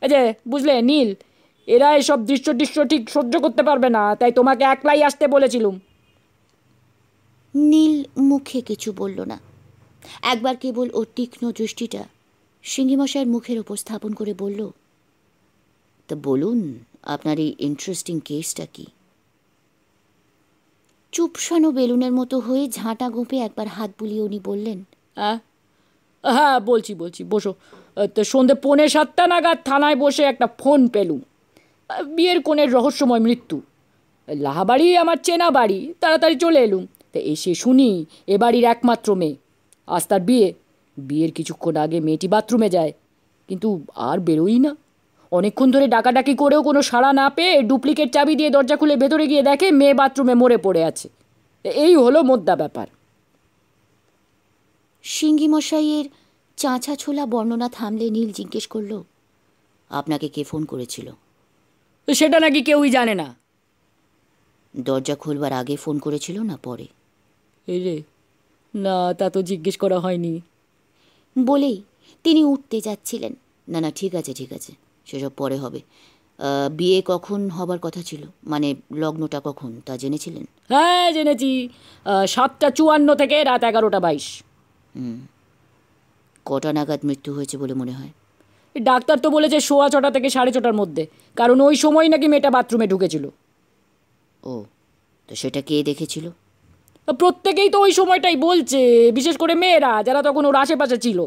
আচ্ছা বুঝলে নীল এরা এসব দৃশ্য দৃশ্য ঠিক সহ্য করতে পারবে না তাই তোমাকে একলাই আসতে বলেছিলুম নীল মুখে কিছু বলল না একবার কেবল ওর তীক্ষ্ণ দৃষ্টিটা সিংহীমশাইয়ের মুখের উপর স্থাপন করে বলল তা বলুন আপনার এই ইন্টারেস্টিং কেসটা কি চুপসানো বেলুনের মতো হয়ে ঝাঁটা গোপে একবার হাত বুলিয়ে উনি বললেন হ্যাঁ হ্যাঁ বলছি বলছি বসো তো সন্ধে পৌনে সাতটা নাগাদ থানায় বসে একটা ফোন পেলুম বিয়ের কোণের রহস্যময় মৃত্যু লাহাবাড়ি আমার চেনা বাড়ি তাড়াতাড়ি চলে এলুম তা এসে শুনি এ বাড়ির একমাত্র মেয়ে আজ তার বিয়ে বিয়ের কিছুক্ষণ আগে মেয়েটি বাথরুমে যায় কিন্তু আর বেরোই না অনেকক্ষণ ধরে ডাকাডাকি করেও কোনো সাড়া না পেয়ে ডুপ্লিকেট চাবি দিয়ে দরজা খুলে ভেতরে গিয়ে দেখে মেয়ে বাথরুমে মরে পড়ে আছে এই হলো মোদ্দা ব্যাপার সিঙ্গি মশাইয়ের চাঁচা ছোলা বর্ণনা থামলে নীল জিজ্ঞেস করল আপনাকে কে ফোন করেছিল তো সেটা নাকি কেউই জানে না দরজা খুলবার আগে ফোন করেছিল না পরে রে না তা তো জিজ্ঞেস করা হয়নি বলেই তিনি উঠতে যাচ্ছিলেন না না ঠিক আছে ঠিক আছে সেসব পরে হবে বিয়ে কখন হবার কথা ছিল মানে লগ্নটা কখন তা জেনেছিলেন হ্যাঁ জেনেছি সাতটা চুয়ান্ন থেকে রাত এগারোটা বাইশ হুম কটা নাগাদ মৃত্যু হয়েছে বলে মনে হয় ডাক্তার তো বলেছে সোয়া ছটা থেকে সাড়ে ছটার মধ্যে কারণ ওই সময় নাকি মেয়েটা বাথরুমে ঢুকেছিল ও তো সেটা কে দেখেছিল প্রত্যেকেই তো ওই সময়টাই বলছে বিশেষ করে মেয়েরা যারা তখন ওর আশেপাশে ছিল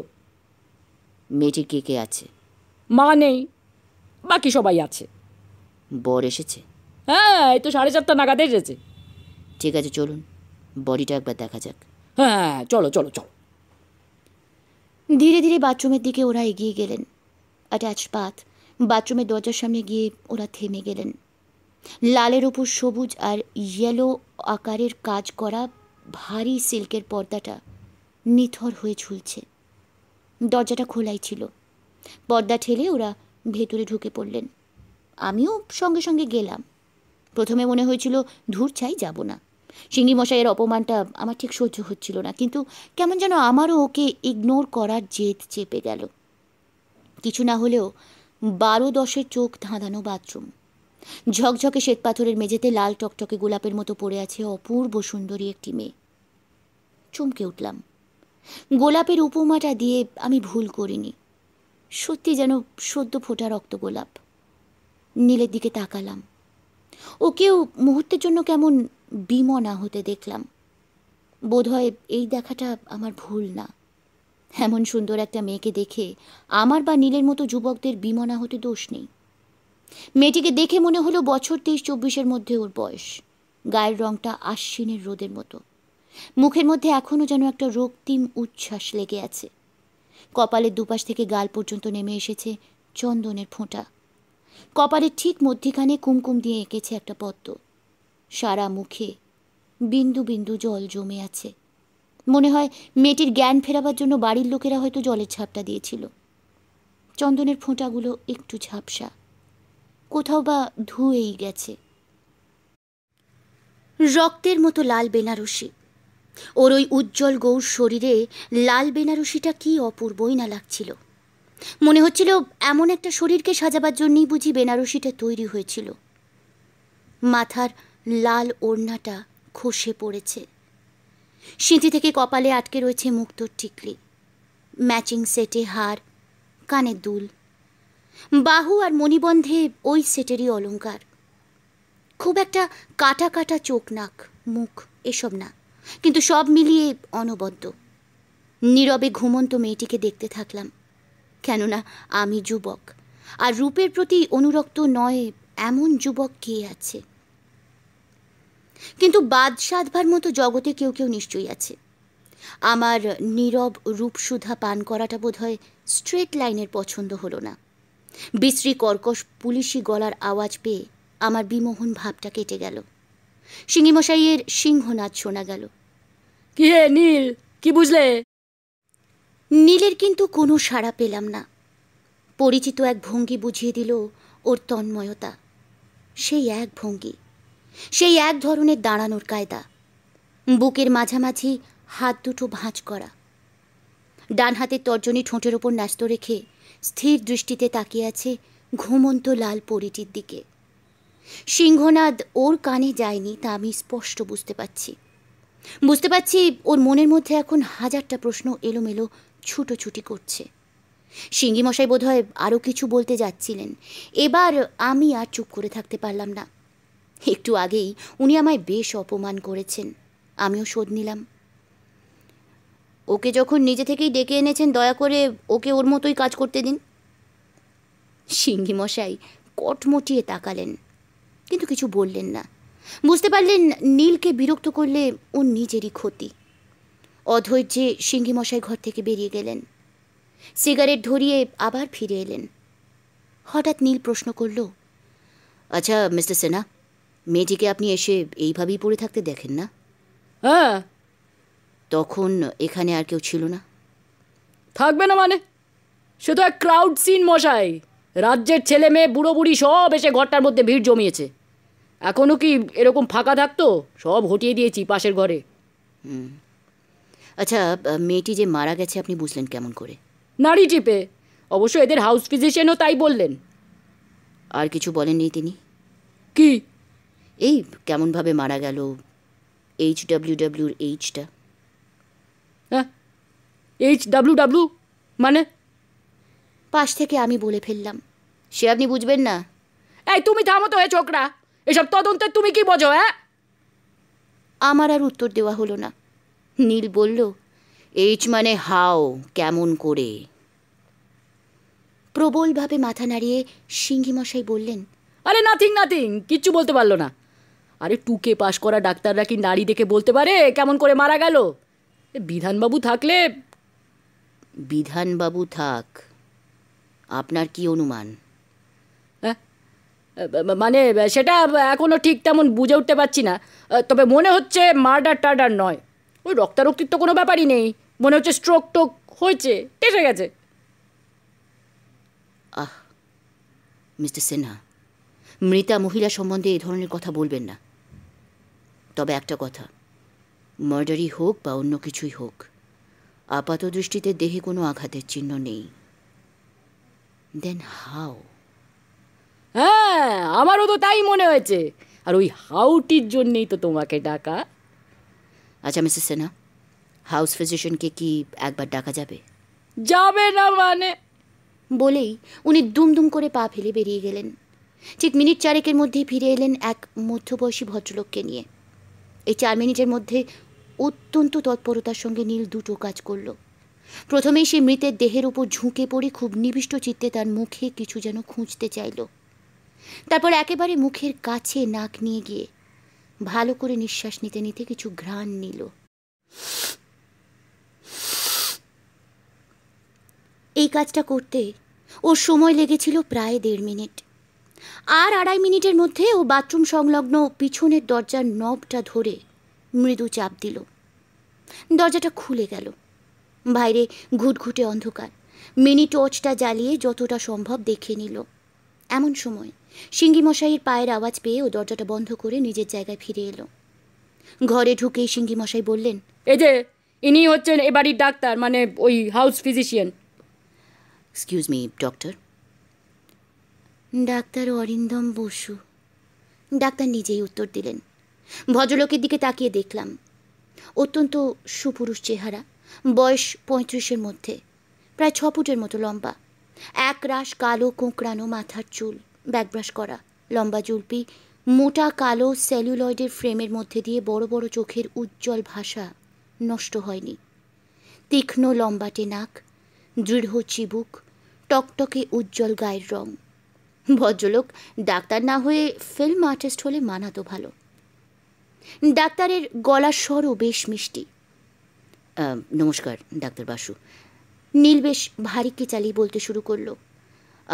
মেয়েটি কে কে আছে মা নেই বাকি সবাই আছে বর এসেছে হ্যাঁ এই তো সাড়ে চারটা নাগাদ এসেছে ঠিক আছে চলুন বডিটা একবার দেখা যাক হ্যাঁ চলো চলো চলো ধীরে ধীরে বাথরুমের দিকে ওরা এগিয়ে গেলেন অ্যাটাচ বাথ বাথরুমের দরজার সামনে গিয়ে ওরা থেমে গেলেন লালের উপর সবুজ আর ইয়েলো আকারের কাজ করা ভারী সিল্কের পর্দাটা নিথর হয়ে ঝুলছে দরজাটা খোলাই ছিল পর্দা ঠেলে ওরা ভেতরে ঢুকে পড়লেন আমিও সঙ্গে সঙ্গে গেলাম প্রথমে মনে হয়েছিল ধূর চাই যাব না সিঙ্গি মশাইয়ের অপমানটা আমার ঠিক সহ্য হচ্ছিল না কিন্তু কেমন যেন আমারও ওকে ইগনোর করার জেদ চেপে গেল কিছু না হলেও বারো দশের চোখ ধাঁধানো বাথরুম ঝকঝকে শ্বেতপাথরের মেঝেতে লাল টকটকে গোলাপের মতো পড়ে আছে অপূর্ব সুন্দরী একটি মেয়ে চমকে উঠলাম গোলাপের উপমাটা দিয়ে আমি ভুল করিনি সত্যি যেন সদ্য ফোটা রক্ত গোলাপ নীলের দিকে তাকালাম ওকেও মুহূর্তের জন্য কেমন বিমনা হতে দেখলাম বোধহয় এই দেখাটা আমার ভুল না এমন সুন্দর একটা মেয়েকে দেখে আমার বা নীলের মতো যুবকদের বিমনা হতে দোষ নেই মেয়েটিকে দেখে মনে হলো বছর তেইশ চব্বিশের মধ্যে ওর বয়স গায়ের রঙটা আশ্বিনের রোদের মতো মুখের মধ্যে এখনও যেন একটা রক্তিম উচ্ছ্বাস লেগে আছে কপালের দুপাশ থেকে গাল পর্যন্ত নেমে এসেছে চন্দনের ফোঁটা কপালের ঠিক মধ্যিখানে কুমকুম দিয়ে এঁকেছে একটা পদ্ম সারা মুখে বিন্দু বিন্দু জল জমে আছে মনে হয় মেয়েটির জ্ঞান ফেরাবার জন্য বাড়ির লোকেরা হয়তো জলের ঝাপটা দিয়েছিল চন্দনের ফোঁটাগুলো একটু ঝাপসা কোথাও বা ধুয়েই গেছে রক্তের মতো লাল বেনারসি ওর ওই উজ্জ্বল গৌর শরীরে লাল বেনারসিটা কি অপূর্বই না লাগছিল মনে হচ্ছিল এমন একটা শরীরকে সাজাবার জন্যই বুঝি বেনারসিটা তৈরি হয়েছিল মাথার লাল ওড়নাটা খসে পড়েছে সিঁথি থেকে কপালে আটকে রয়েছে মুক্তোর টিকলি ম্যাচিং সেটে হার কানে দুল বাহু আর মণিবন্ধে ওই সেটেরই অলঙ্কার খুব একটা কাটা কাটা চোখ নাক মুখ এসব না কিন্তু সব মিলিয়ে অনবদ্য নীরবে ঘুমন্ত মেয়েটিকে দেখতে থাকলাম কেননা আমি যুবক আর রূপের প্রতি অনুরক্ত নয় এমন যুবক কে আছে কিন্তু বাদ সাধবার মতো জগতে কেউ কেউ নিশ্চয়ই আছে আমার নীরব রূপসুধা পান করাটা বোধ হয় স্ট্রেট লাইনের পছন্দ হলো না বিশ্রী কর্কশ পুলিশি গলার আওয়াজ পেয়ে আমার বিমোহন ভাবটা কেটে গেল সিংহিমশাইয়ের সিংহনাথ শোনা গেল কি হে নীল কি বুঝলে নীলের কিন্তু কোনো সাড়া পেলাম না পরিচিত এক ভঙ্গি বুঝিয়ে দিল ওর তন্ময়তা সেই এক ভঙ্গি সেই এক ধরনের দাঁড়ানোর কায়দা বুকের মাঝামাঝি হাত দুটো ভাঁজ করা ডান হাতের তর্জনী ঠোঁটের ওপর ন্যাস্ত রেখে স্থির দৃষ্টিতে তাকিয়ে আছে ঘুমন্ত লাল পরিটির দিকে সিংহনাদ ওর কানে যায়নি তা আমি স্পষ্ট বুঝতে পারছি বুঝতে পারছি ওর মনের মধ্যে এখন হাজারটা প্রশ্ন এলোমেলো ছুটোছুটি করছে সিঙ্গিমশাই বোধ বোধহয় আরও কিছু বলতে যাচ্ছিলেন এবার আমি আর চুপ করে থাকতে পারলাম না একটু আগেই উনি আমায় বেশ অপমান করেছেন আমিও শোধ নিলাম ওকে যখন নিজে থেকেই ডেকে এনেছেন দয়া করে ওকে ওর মতোই কাজ করতে দিন সিঙ্গি মশাই কটমটিয়ে তাকালেন কিন্তু কিছু বললেন না বুঝতে পারলেন নীলকে বিরক্ত করলে ও নিজেরই ক্ষতি অধৈর্যে সিঙ্গি মশাই ঘর থেকে বেরিয়ে গেলেন সিগারেট ধরিয়ে আবার ফিরে এলেন হঠাৎ নীল প্রশ্ন করল আচ্ছা মিস্টার সেনা মেয়েটিকে আপনি এসে এইভাবেই পড়ে থাকতে দেখেন না হ্যাঁ তখন এখানে আর কেউ ছিল না থাকবে না মানে সে তো এক ক্রাউড সিন মশাই রাজ্যের ছেলে মেয়ে বুড়ো বুড়ি সব এসে ঘরটার মধ্যে ভিড় জমিয়েছে এখনও কি এরকম ফাঁকা থাকতো সব হটিয়ে দিয়েছি পাশের ঘরে হুম আচ্ছা মেয়েটি যে মারা গেছে আপনি বুঝলেন কেমন করে নাড়ি টিপে অবশ্য এদের হাউস ফিজিশিয়ানও তাই বললেন আর কিছু বলেননি তিনি কি এই কেমনভাবে মারা গেল এইচ ডাব্লিউ ডাব্লিউর এইচটা হ্যাঁ এইচ ডাব্লিউ ডাব্লিউ মানে পাশ থেকে আমি বলে ফেললাম সে আপনি বুঝবেন না এই তুমি থামো তো হে ছোকরা এসব তদন্তে তুমি কি বোঝো হ্যাঁ আমার আর উত্তর দেওয়া হলো না নীল বলল এইচ মানে হাও কেমন করে প্রবলভাবে মাথা নাড়িয়ে সিংহী মশাই বললেন আরে নাথিং নাথিং কিচ্ছু বলতে পারলো না আরে টুকে পাশ করা ডাক্তাররা কি নারী দেখে বলতে পারে কেমন করে মারা গেল বিধানবাবু থাকলে বিধানবাবু থাক আপনার কি অনুমান মানে সেটা এখনও ঠিক তেমন বুঝে উঠতে পারছি না তবে মনে হচ্ছে মার্ডার টার্ডার নয় ওই রক্তারক্তির তো কোনো ব্যাপারই নেই মনে হচ্ছে স্ট্রোক টোক হয়েছে টেসে গেছে আহ মিস্টার সিনহা মৃতা মহিলা সম্বন্ধে এ ধরনের কথা বলবেন না তবে একটা কথা মার্ডারই হোক বা অন্য কিছুই হোক আপাত দৃষ্টিতে দেহে কোনো আঘাতের চিহ্ন নেই দেন হাউ হ্যাঁ আমারও তো তাই মনে হয়েছে আর ওই হাউটির জন্যেই তো তোমাকে ডাকা আচ্ছা মিসেস সেনা হাউস ফিজিশিয়ানকে কি একবার ডাকা যাবে যাবে না মানে বলেই উনি দুমদুম করে পা ফেলে বেরিয়ে গেলেন ঠিক মিনিট চারেকের মধ্যেই ফিরে এলেন এক মধ্যবয়সী ভদ্রলোককে নিয়ে এই চার মিনিটের মধ্যে অত্যন্ত তৎপরতার সঙ্গে নীল দুটো কাজ করল প্রথমেই সে মৃতের দেহের উপর ঝুঁকে পড়ে খুব নিবিষ্ট চিত্তে তার মুখে কিছু যেন খুঁজতে চাইল তারপর একেবারে মুখের কাছে নাক নিয়ে গিয়ে ভালো করে নিঃশ্বাস নিতে নিতে কিছু ঘ্রাণ নিল এই কাজটা করতে ওর সময় লেগেছিল প্রায় দেড় মিনিট আর আড়াই মিনিটের মধ্যে ও বাথরুম সংলগ্ন পিছনের দরজার নবটা ধরে মৃদু চাপ দিল দরজাটা খুলে গেল বাইরে ঘুটঘুটে অন্ধকার মিনি টর্চটা জ্বালিয়ে যতটা সম্ভব দেখে নিল এমন সময় মশাইয়ের পায়ের আওয়াজ পেয়ে ও দরজাটা বন্ধ করে নিজের জায়গায় ফিরে এলো ঘরে ঢুকেই মশাই বললেন এই যে ইনি হচ্ছেন এ বাড়ির ডাক্তার মানে ওই house physician excuse me doctor ডাক্তার অরিন্দম বসু ডাক্তার নিজেই উত্তর দিলেন ভদ্রলোকের দিকে তাকিয়ে দেখলাম অত্যন্ত সুপুরুষ চেহারা বয়স পঁয়ত্রিশের মধ্যে প্রায় ছ ফুটের মতো লম্বা এক রাস কালো কোঁকড়ানো মাথার চুল ব্যাকব্রাশ করা লম্বা জুলপি মোটা কালো সেলুলয়েডের ফ্রেমের মধ্যে দিয়ে বড় বড় চোখের উজ্জ্বল ভাষা নষ্ট হয়নি তীক্ষ্ণ লম্বাটে নাক দৃঢ় চিবুক টকটকে উজ্জ্বল গায়ের রঙ ভদ্রলোক ডাক্তার না হয়ে ফিল্ম আর্টিস্ট হলে মানাতো ভালো ডাক্তারের গলার স্বরও বেশ মিষ্টি নমস্কার ডাক্তার বাসু নীল বেশ ভারীকে চালিয়ে বলতে শুরু করল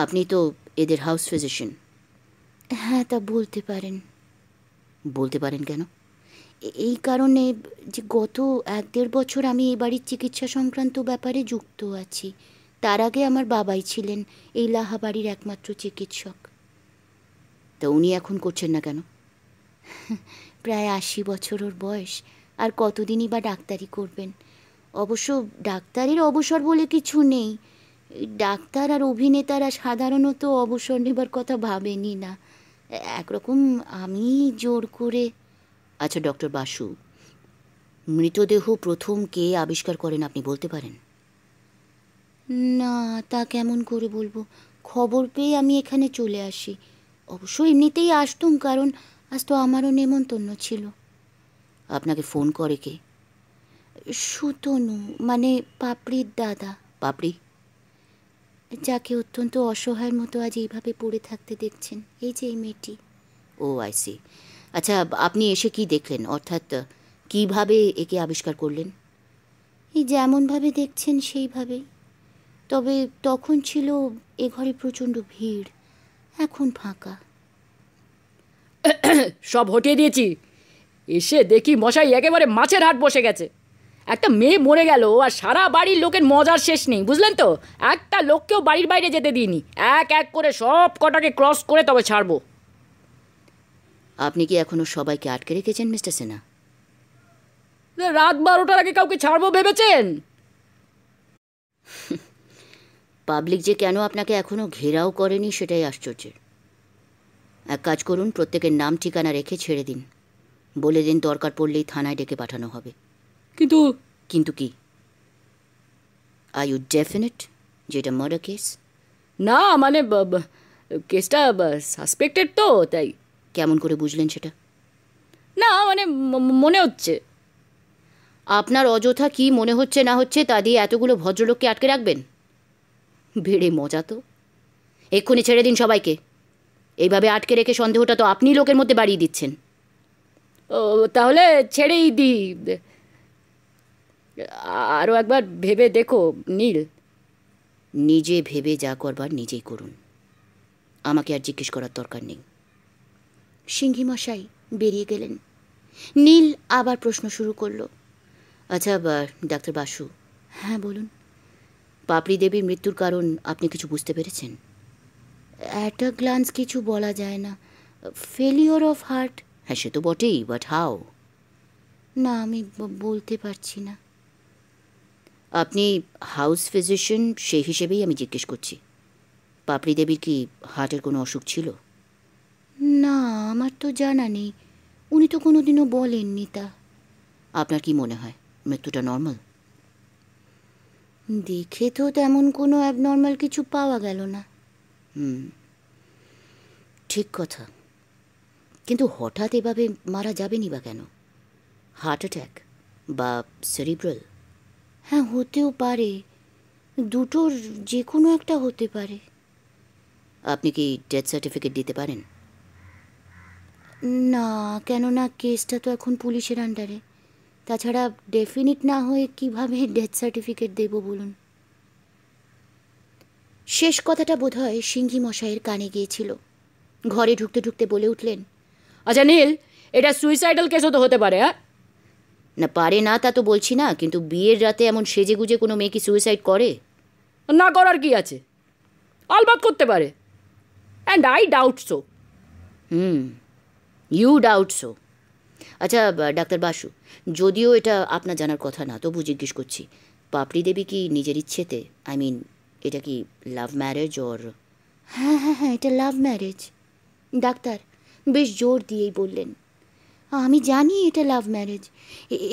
আপনি তো এদের হাউস ফিজিশিয়ান হ্যাঁ তা বলতে পারেন বলতে পারেন কেন এই কারণে যে গত এক দেড় বছর আমি এই বাড়ির চিকিৎসা সংক্রান্ত ব্যাপারে যুক্ত আছি তার আগে আমার বাবাই ছিলেন এই লাহাবাড়ির একমাত্র চিকিৎসক তা উনি এখন করছেন না কেন প্রায় আশি বছর ওর বয়স আর কতদিনই বা ডাক্তারি করবেন অবশ্য ডাক্তারের অবসর বলে কিছু নেই ডাক্তার আর অভিনেতারা সাধারণত অবসর নেবার কথা ভাবেনি না একরকম আমি জোর করে আচ্ছা ডক্টর বাসু মৃতদেহ প্রথম কে আবিষ্কার করেন আপনি বলতে পারেন না তা কেমন করে বলবো খবর পেয়ে আমি এখানে চলে আসি অবশ্য এমনিতেই আসতুম কারণ আজ তো আমারও নেমন্তন্ন ছিল আপনাকে ফোন করে কে সুতনু মানে পাপড়ির দাদা পাপড়ি যাকে অত্যন্ত অসহায়ের মতো আজ এইভাবে পড়ে থাকতে দেখছেন এই যে এই মেয়েটি ও আইসি আচ্ছা আপনি এসে কি দেখলেন অর্থাৎ কিভাবে একে আবিষ্কার করলেন এই যেমনভাবে দেখছেন সেইভাবেই তবে তখন ছিল এ ঘরে প্রচণ্ড ভিড় এখন ফাঁকা সব হটিয়ে দিয়েছি এসে দেখি মশাই একেবারে মাছের হাট বসে গেছে একটা মেয়ে মরে গেল আর সারা বাড়ির লোকের মজার শেষ নেই বুঝলেন তো একটা লোককেও বাড়ির বাইরে যেতে দিইনি এক এক করে সব কটাকে ক্রস করে তবে ছাড়বো আপনি কি এখনো সবাইকে আটকে রেখেছেন মিস্টার সেনা রাত বারোটার আগে কাউকে ছাড়বো ভেবেছেন পাবলিক যে কেন আপনাকে এখনও ঘেরাও করেনি সেটাই আশ্চর্যের এক কাজ করুন প্রত্যেকের নাম ঠিকানা রেখে ছেড়ে দিন বলে দিন দরকার পড়লেই থানায় ডেকে পাঠানো হবে কিন্তু কিন্তু কি আর ইউ ডেফিনেট যেটা মার্ডার কেস না মানে কেসটা সাসপেক্টেড তো তাই কেমন করে বুঝলেন সেটা না মানে মনে হচ্ছে আপনার অযথা কি মনে হচ্ছে না হচ্ছে তা দিয়ে এতগুলো ভদ্রলোককে আটকে রাখবেন বেড়ে মজা তো এক্ষুনি ছেড়ে দিন সবাইকে এইভাবে আটকে রেখে সন্দেহটা তো আপনি লোকের মধ্যে বাড়িয়ে দিচ্ছেন ও তাহলে ছেড়েই দি আরও একবার ভেবে দেখো নীল নিজে ভেবে যা করবার নিজেই করুন আমাকে আর জিজ্ঞেস করার দরকার নেই সিংহী মশাই বেরিয়ে গেলেন নীল আবার প্রশ্ন শুরু করলো আচ্ছা ডাক্তার বাসু হ্যাঁ বলুন পাপড়ি দেবীর মৃত্যুর কারণ আপনি কিছু বুঝতে পেরেছেন অ্যাট আ গ্লান্স কিছু বলা যায় না ফেলিওর অফ হার্ট হ্যাঁ সে তো বটেই বাট হাও না আমি বলতে পারছি না আপনি হাউস ফিজিশিয়ান সেই হিসেবেই আমি জিজ্ঞেস করছি পাপড়ি দেবীর কি হার্টের কোনো অসুখ ছিল না আমার তো জানা নেই উনি তো কোনোদিনও বলেননি তা আপনার কি মনে হয় মৃত্যুটা নর্মাল দেখে তো তেমন কোনো অ্যাবনর্মাল কিছু পাওয়া গেল না হুম ঠিক কথা কিন্তু হঠাৎ এভাবে মারা নি বা কেন হার্ট অ্যাট্যাক বা সেরিব্রাল হ্যাঁ হতেও পারে দুটোর যে কোনো একটা হতে পারে আপনি কি ডেথ সার্টিফিকেট দিতে পারেন না কেননা কেসটা তো এখন পুলিশের আন্ডারে তাছাড়া ডেফিনিট না হয়ে কিভাবে ডেথ সার্টিফিকেট দেব বলুন শেষ কথাটা বোধ হয় সিংহি মশাইয়ের কানে গিয়েছিল ঘরে ঢুকতে ঢুকতে বলে উঠলেন আচ্ছা নীল এটা সুইসাইডাল কেসও তো হতে পারে হ্যাঁ না পারে না তা তো বলছি না কিন্তু বিয়ের রাতে এমন সেজে গুজে কোনো মেয়ে কি সুইসাইড করে না করার কি আছে আলবাত করতে পারে and I doubt so hmm you doubt so আচ্ছা ডাক্তার বাসু যদিও এটা আপনার জানার কথা না তবু জিজ্ঞেস করছি পাপড়ি দেবী কি নিজের ইচ্ছেতে আই মিন এটা কি লাভ ম্যারেজ ওর হ্যাঁ হ্যাঁ হ্যাঁ এটা লাভ ম্যারেজ ডাক্তার বেশ জোর দিয়েই বললেন আমি জানি এটা লাভ ম্যারেজ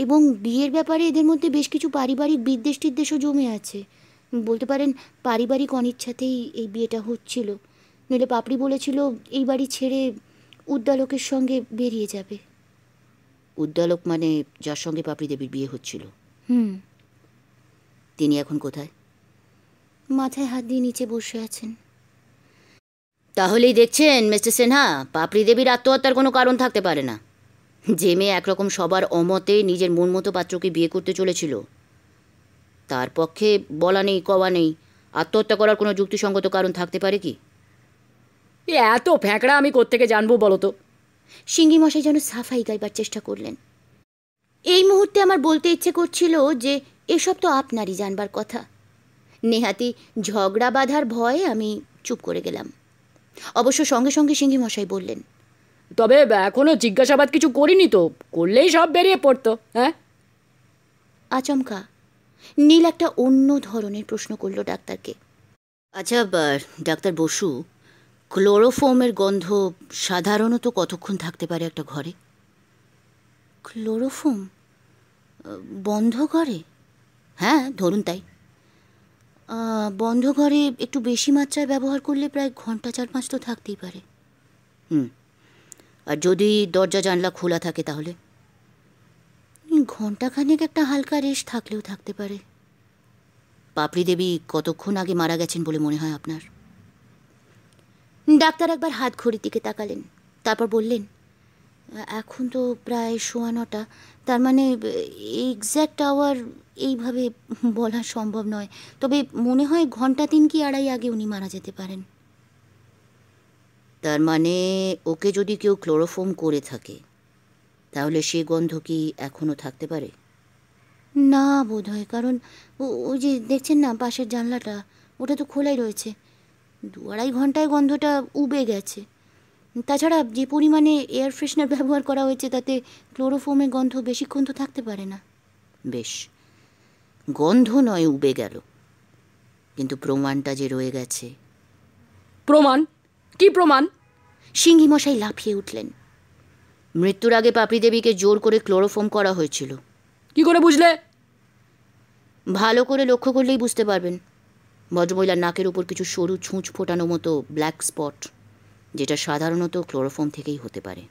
এবং বিয়ের ব্যাপারে এদের মধ্যে বেশ কিছু পারিবারিক বিদ্বেষ টিদ্বেষও জমে আছে বলতে পারেন পারিবারিক অনিচ্ছাতেই এই বিয়েটা হচ্ছিল নইলে পাপড়ি বলেছিল এই বাড়ি ছেড়ে উদ্যালকের সঙ্গে বেরিয়ে যাবে উদ্দালক মানে যার সঙ্গে পাপড়ি দেবীর বিয়ে হচ্ছিল হুম তিনি এখন কোথায় মাথায় হাত দিয়ে নিচে বসে আছেন তাহলেই দেখছেন মিস্টার সিনহা পাপড়ি দেবীর আত্মহত্যার কোনো কারণ থাকতে পারে না যে মেয়ে একরকম সবার অমতে নিজের মন মতো পাত্রকে বিয়ে করতে চলেছিল তার পক্ষে বলা নেই কওয়া নেই আত্মহত্যা করার কোনো যুক্তিসঙ্গত কারণ থাকতে পারে কি এত ফ্যাঁকড়া আমি কোত্থেকে জানবো বলো তো সিঙ্গি মশাই যেন সাফাই গাইবার চেষ্টা করলেন এই মুহূর্তে আমার বলতে ইচ্ছে করছিল যে এসব তো আপনারই জানবার কথা নেহাতি ঝগড়া বাঁধার ভয়ে আমি চুপ করে গেলাম অবশ্য সঙ্গে সঙ্গে সিঙ্গি মশাই বললেন তবে এখনও জিজ্ঞাসাবাদ কিছু করিনি তো করলেই সব বেরিয়ে পড়তো হ্যাঁ আচমকা নীল একটা অন্য ধরনের প্রশ্ন করল ডাক্তারকে আচ্ছা ডাক্তার বসু ক্লোরোফোমের গন্ধ সাধারণত কতক্ষণ থাকতে পারে একটা ঘরে ক্লোরোফোম বন্ধ ঘরে হ্যাঁ ধরুন তাই বন্ধ ঘরে একটু বেশি মাত্রায় ব্যবহার করলে প্রায় ঘন্টা চার পাঁচ তো থাকতেই পারে হুম আর যদি দরজা জানলা খোলা থাকে তাহলে ঘন্টাখানেক একটা হালকা রেশ থাকলেও থাকতে পারে পাপড়ি দেবী কতক্ষণ আগে মারা গেছেন বলে মনে হয় আপনার ডাক্তার একবার হাত ঘড়ির দিকে তাকালেন তারপর বললেন এখন তো প্রায় সোয়া নটা তার মানে এক্স্যাক্ট আওয়ার এইভাবে বলা সম্ভব নয় তবে মনে হয় ঘন্টা তিন কি আড়াই আগে উনি মারা যেতে পারেন তার মানে ওকে যদি কেউ ক্লোরোফোম করে থাকে তাহলে সে গন্ধ কি এখনও থাকতে পারে না বোধ হয় কারণ ওই যে দেখছেন না পাশের জানলাটা ওটা তো খোলাই রয়েছে দু আড়াই ঘন্টায় গন্ধটা উবে গেছে তাছাড়া যে পরিমাণে এয়ার ফ্রেশনার ব্যবহার করা হয়েছে তাতে ক্লোরোফোমের গন্ধ বেশিক্ষণ তো থাকতে পারে না বেশ গন্ধ নয় উবে গেল কিন্তু প্রমাণটা যে রয়ে গেছে প্রমাণ কি প্রমাণ মশাই লাফিয়ে উঠলেন মৃত্যুর আগে পাপড়ি দেবীকে জোর করে ক্লোরোফোম করা হয়েছিল কি করে বুঝলে ভালো করে লক্ষ্য করলেই বুঝতে পারবেন ভদ্রমহিলার নাকের উপর কিছু সরু ছুঁচ ফোটানো মতো ব্ল্যাক স্পট যেটা সাধারণত ক্লোরোফোম থেকেই হতে পারে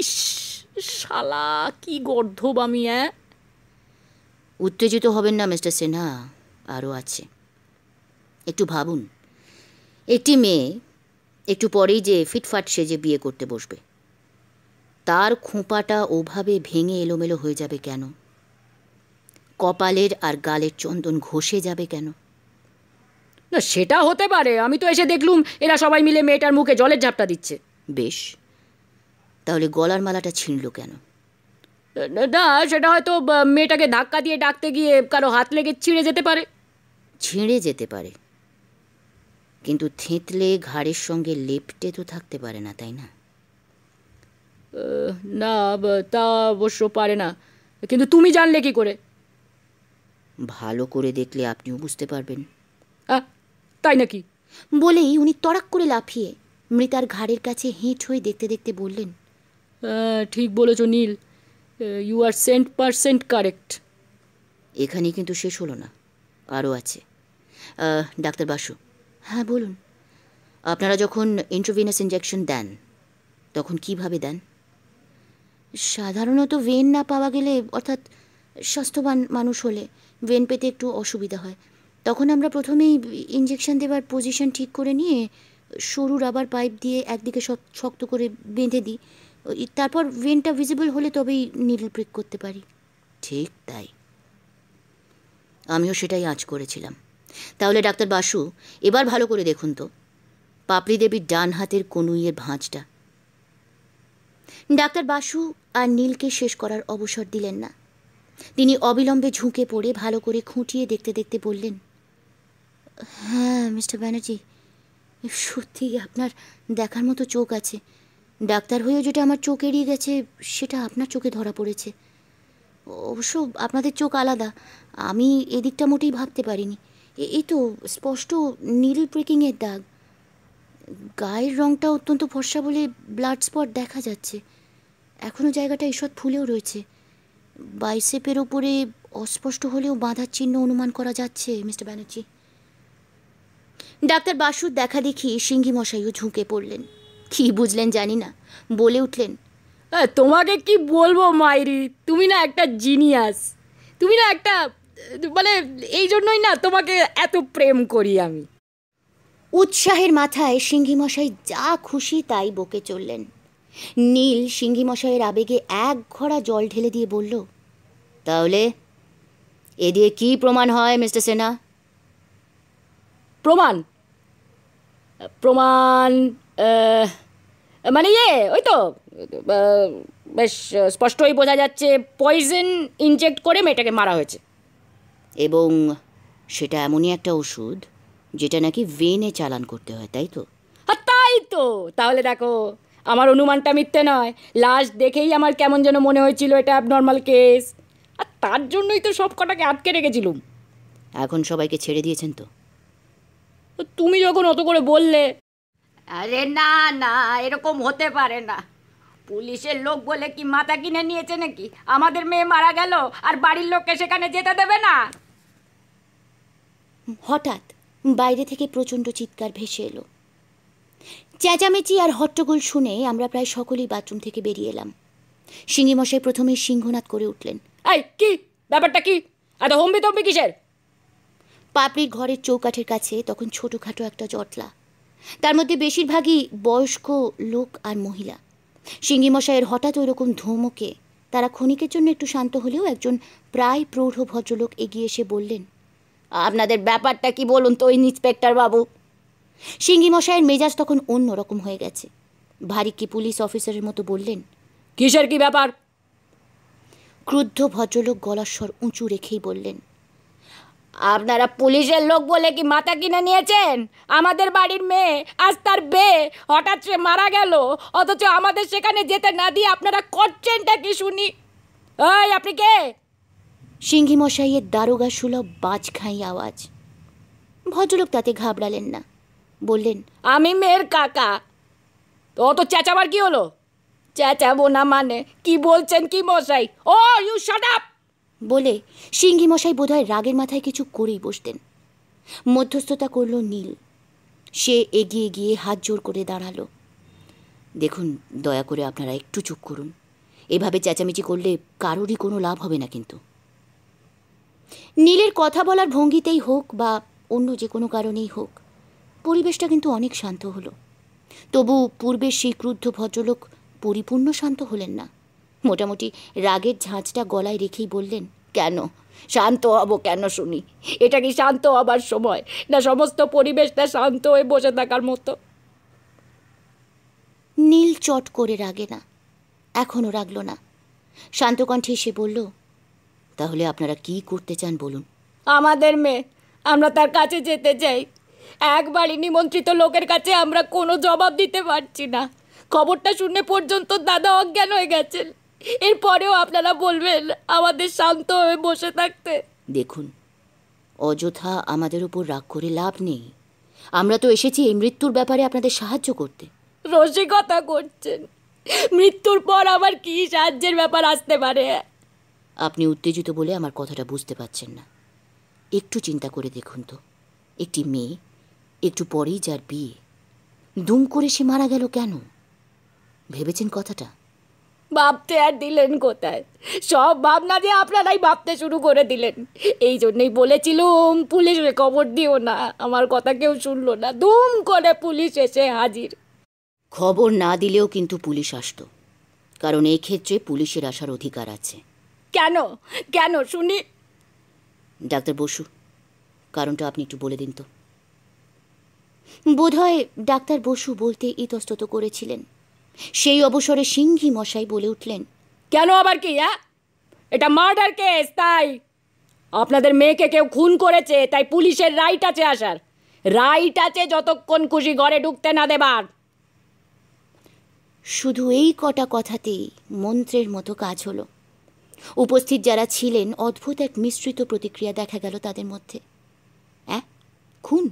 ইস শালা কি গর্ধব আমি হ্যাঁ উত্তেজিত হবেন না মিস্টার সিনহা আরও আছে একটু ভাবুন একটি মেয়ে একটু পরেই যে ফিটফাট সেজে বিয়ে করতে বসবে তার খোঁপাটা ওভাবে ভেঙে এলোমেলো হয়ে যাবে কেন কপালের আর গালের চন্দন ঘষে যাবে কেন না সেটা হতে পারে আমি তো এসে দেখলুম এরা সবাই মিলে মেয়েটার মুখে জলের ঝাপটা দিচ্ছে বেশ তাহলে গলার মালাটা ছিঁড়ল কেন না সেটা হয়তো মেয়েটাকে ধাক্কা দিয়ে ডাকতে গিয়ে কারো হাত লেগে ছিঁড়ে যেতে পারে ছিঁড়ে যেতে পারে কিন্তু থেঁতলে ঘাড়ের সঙ্গে লেপটে তো থাকতে পারে না তাই না না তা অবশ্য পারে না কিন্তু তুমি জানলে কি করে ভালো করে দেখলে আপনিও বুঝতে পারবেন আহ তাই নাকি বলেই উনি তড়াক করে লাফিয়ে মৃতার ঘাড়ের কাছে হেঁট হয়ে দেখতে দেখতে বললেন ঠিক বলেছ Neel you are cent percent correct এখানেই কিন্তু শেষ হলো না আরও আছে ডাক্তার বাসু হ্যাঁ বলুন আপনারা যখন ইন্ট্রোভিনাস ইঞ্জেকশন দেন তখন কিভাবে দেন সাধারণত ভেন না পাওয়া গেলে অর্থাৎ স্বাস্থ্যবান মানুষ হলে ভেন পেতে একটু অসুবিধা হয় তখন আমরা প্রথমেই ইঞ্জেকশন দেওয়ার পজিশন ঠিক করে নিয়ে সরু রাবার পাইপ দিয়ে একদিকে শক্ত করে বেঁধে দিই তারপর ভেনটা ভিজিবল হলে তবেই নিডল প্রিক করতে পারি ঠিক তাই আমিও সেটাই আজ করেছিলাম তাহলে ডাক্তার বাসু এবার ভালো করে দেখুন তো পাপড়ি দেবীর ডান হাতের কনুইয়ের ভাঁজটা ডাক্তার বাসু আর নীলকে শেষ করার অবসর দিলেন না তিনি অবিলম্বে ঝুঁকে পড়ে ভালো করে খুঁটিয়ে দেখতে দেখতে বললেন হ্যাঁ মিস্টার ব্যানার্জি সত্যি আপনার দেখার মতো চোখ আছে ডাক্তার হয়েও যেটা আমার চোখ এড়িয়ে গেছে সেটা আপনার চোখে ধরা পড়েছে অবশ্য আপনাদের চোখ আলাদা আমি এদিকটা মোটেই ভাবতে পারিনি এই তো স্পষ্ট নীল ব্রেকিংয়ের দাগ গায়ের রঙটা অত্যন্ত ফর্সা বলে ব্লাড স্পট দেখা যাচ্ছে এখনও জায়গাটা ঈশ্বর ফুলেও রয়েছে বাইসেপের ওপরে অস্পষ্ট হলেও বাঁধার চিহ্ন অনুমান করা যাচ্ছে মিস্টার ব্যানার্জি ডাক্তার বাসুর দেখা দেখি সিঙ্গি মশাইও ঝুঁকে পড়লেন কি বুঝলেন জানি না বলে উঠলেন তোমাকে কি বলবো মাইরি তুমি না একটা জিনিয়াস তুমি না একটা মানে এই জন্যই না তোমাকে এত প্রেম করি আমি উৎসাহের মাথায় মশাই যা খুশি তাই বকে চললেন নীল মশাইয়ের আবেগে এক ঘোড়া জল ঢেলে দিয়ে বলল তাহলে এ দিয়ে কি প্রমাণ হয় মিস্টার সেনা প্রমাণ প্রমাণ মানে ইয়ে ওই তো বেশ স্পষ্টই বোঝা যাচ্ছে পয়জন ইনজেক্ট করে মেয়েটাকে মারা হয়েছে এবং সেটা এমনই একটা ওষুধ যেটা নাকি ভেনে চালান করতে হয় তাই তো তাই তো তাহলে দেখো আমার অনুমানটা মিথ্যে নয় লাস্ট দেখেই আমার কেমন যেন মনে হয়েছিল এটা অ্যাবনর্মাল কেস আর তার জন্যই তো সব কটাকে আটকে রেখেছিলুম এখন সবাইকে ছেড়ে দিয়েছেন তো তুমি যখন অত করে বললে আরে না না এরকম হতে পারে না পুলিশের লোক বলে কি মাথা কিনে নিয়েছে নাকি আমাদের মেয়ে মারা গেল আর বাড়ির লোককে সেখানে যেতে দেবে না হঠাৎ বাইরে থেকে প্রচণ্ড চিৎকার ভেসে এলো চেঁচামেচি আর হট্টগোল শুনে আমরা প্রায় সকলেই বাথরুম থেকে বেরিয়ে এলাম সিঙ্গিমশাই মশাই প্রথমে সিংহনাথ করে উঠলেন এই কি ব্যাপারটা কি এত হম্বি তম্বি কিসের পাপড়ির ঘরের চৌকাঠের কাছে তখন ছোটোখাটো একটা জটলা তার মধ্যে বেশিরভাগই বয়স্ক লোক আর মহিলা সিঙ্গিমশাইয়ের হঠাৎ ওইরকম ধমকে তারা ক্ষণিকের জন্য একটু শান্ত হলেও একজন প্রায় প্রৌঢ় ভদ্রলোক এগিয়ে এসে বললেন আপনাদের ব্যাপারটা কি বলুন তো ইন্সপেক্টর বাবু সিঙ্গিমশাইয়ের মেজাজ তখন অন্য রকম হয়ে গেছে কি পুলিশ অফিসারের মতো বললেন কিসের কি ব্যাপার ক্রুদ্ধ ভদ্রলোক গলার স্বর উঁচু রেখেই বললেন আপনারা পুলিশের লোক বলে কি মাথা কিনে নিয়েছেন আমাদের বাড়ির মেয়ে আজ তার বেয়ে হঠাৎ সে মারা গেল অথচ আমাদের সেখানে যেতে না দিয়ে আপনারা করছেনটা কি শুনি ওই আপনি কে সিংহী মশাইয়ের দারোগা সুলভ খাই আওয়াজ ভদ্রলোক তাতে ঘাবড়ালেন না বললেন আমি মেয়ের কাকা অত চেঁচাবার কি হলো চেঁচাবো না মানে কি বলছেন কি মশাই ও ইউ শট আপ বলে সিংহি মশাই বোধহয় রাগের মাথায় কিছু করেই বসতেন মধ্যস্থতা করল নীল সে এগিয়ে গিয়ে হাত জোর করে দাঁড়ালো দেখুন দয়া করে আপনারা একটু চুপ করুন এভাবে চেঁচামেচি করলে কারোরই কোনো লাভ হবে না কিন্তু নীলের কথা বলার ভঙ্গিতেই হোক বা অন্য যে কোনো কারণেই হোক পরিবেশটা কিন্তু অনেক শান্ত হলো তবু পূর্বের সেই ক্রুদ্ধ ভদ্রলোক পরিপূর্ণ শান্ত হলেন না মোটামুটি রাগের ঝাঁচটা গলায় রেখেই বললেন কেন শান্ত হব কেন শুনি এটা কি শান্ত হবার সময় না সমস্ত পরিবেশটা শান্ত হয়ে বসে থাকার মতো নীল চট করে রাগে না এখনও রাগল না শান্তকণ্ঠে এসে বলল তাহলে আপনারা কি করতে চান বলুন আমাদের মেয়ে আমরা তার কাছে যেতে চাই একবারই নিমন্ত্রিত লোকের কাছে আমরা কোনো জবাব দিতে পারছি না খবরটা শুনে পর্যন্ত দাদা অজ্ঞান হয়ে গেছেন এরপরেও আপনারা বলবেন আমাদের শান্ত হয়ে বসে থাকতে দেখুন অযথা আমাদের উপর রাগ করে লাভ নেই আমরা তো এসেছি এই মৃত্যুর ব্যাপারে আপনাদের সাহায্য করতে রসিকতা করছেন মৃত্যুর পর আবার কি সাহায্যের ব্যাপার আসতে পারে আপনি উত্তেজিত বলে আমার কথাটা বুঝতে পারছেন না একটু চিন্তা করে দেখুন তো একটি মেয়ে একটু পরেই যার বিয়ে দুম করে সে মারা গেল কেন ভেবেছেন কথাটা ভাবতে আর দিলেন কোথায় সব ভাবনা দিয়ে আপনারাই ভাবতে শুরু করে দিলেন এই জন্যই বলেছিলুম পুলিশে খবর দিও না আমার কথা কেউ শুনলো না দুম করে পুলিশ এসে হাজির খবর না দিলেও কিন্তু পুলিশ আসতো কারণ এই ক্ষেত্রে পুলিশের আসার অধিকার আছে কেন কেন শুনি ডাক্তার বসু কারণটা আপনি একটু বলে দিন তো বোধহয় ডাক্তার বসু বলতে ইতস্তত করেছিলেন সেই অবসরে সিংহি মশাই বলে উঠলেন কেন আবার কি হ্যাঁ? এটা মার্ডার কেস তাই আপনাদের মেয়েকে কেউ খুন করেছে তাই পুলিশের রাইট আছে আসার রাইট আছে যতক্ষণ খুশি ঘরে ঢুকতে না দেবার শুধু এই কটা কথাতেই মন্ত্রের মতো কাজ হলো উপস্থিত যারা ছিলেন অদ্ভুত এক মিশ্রিত প্রতিক্রিয়া দেখা গেল তাদের মধ্যে অ্যাঁ খুন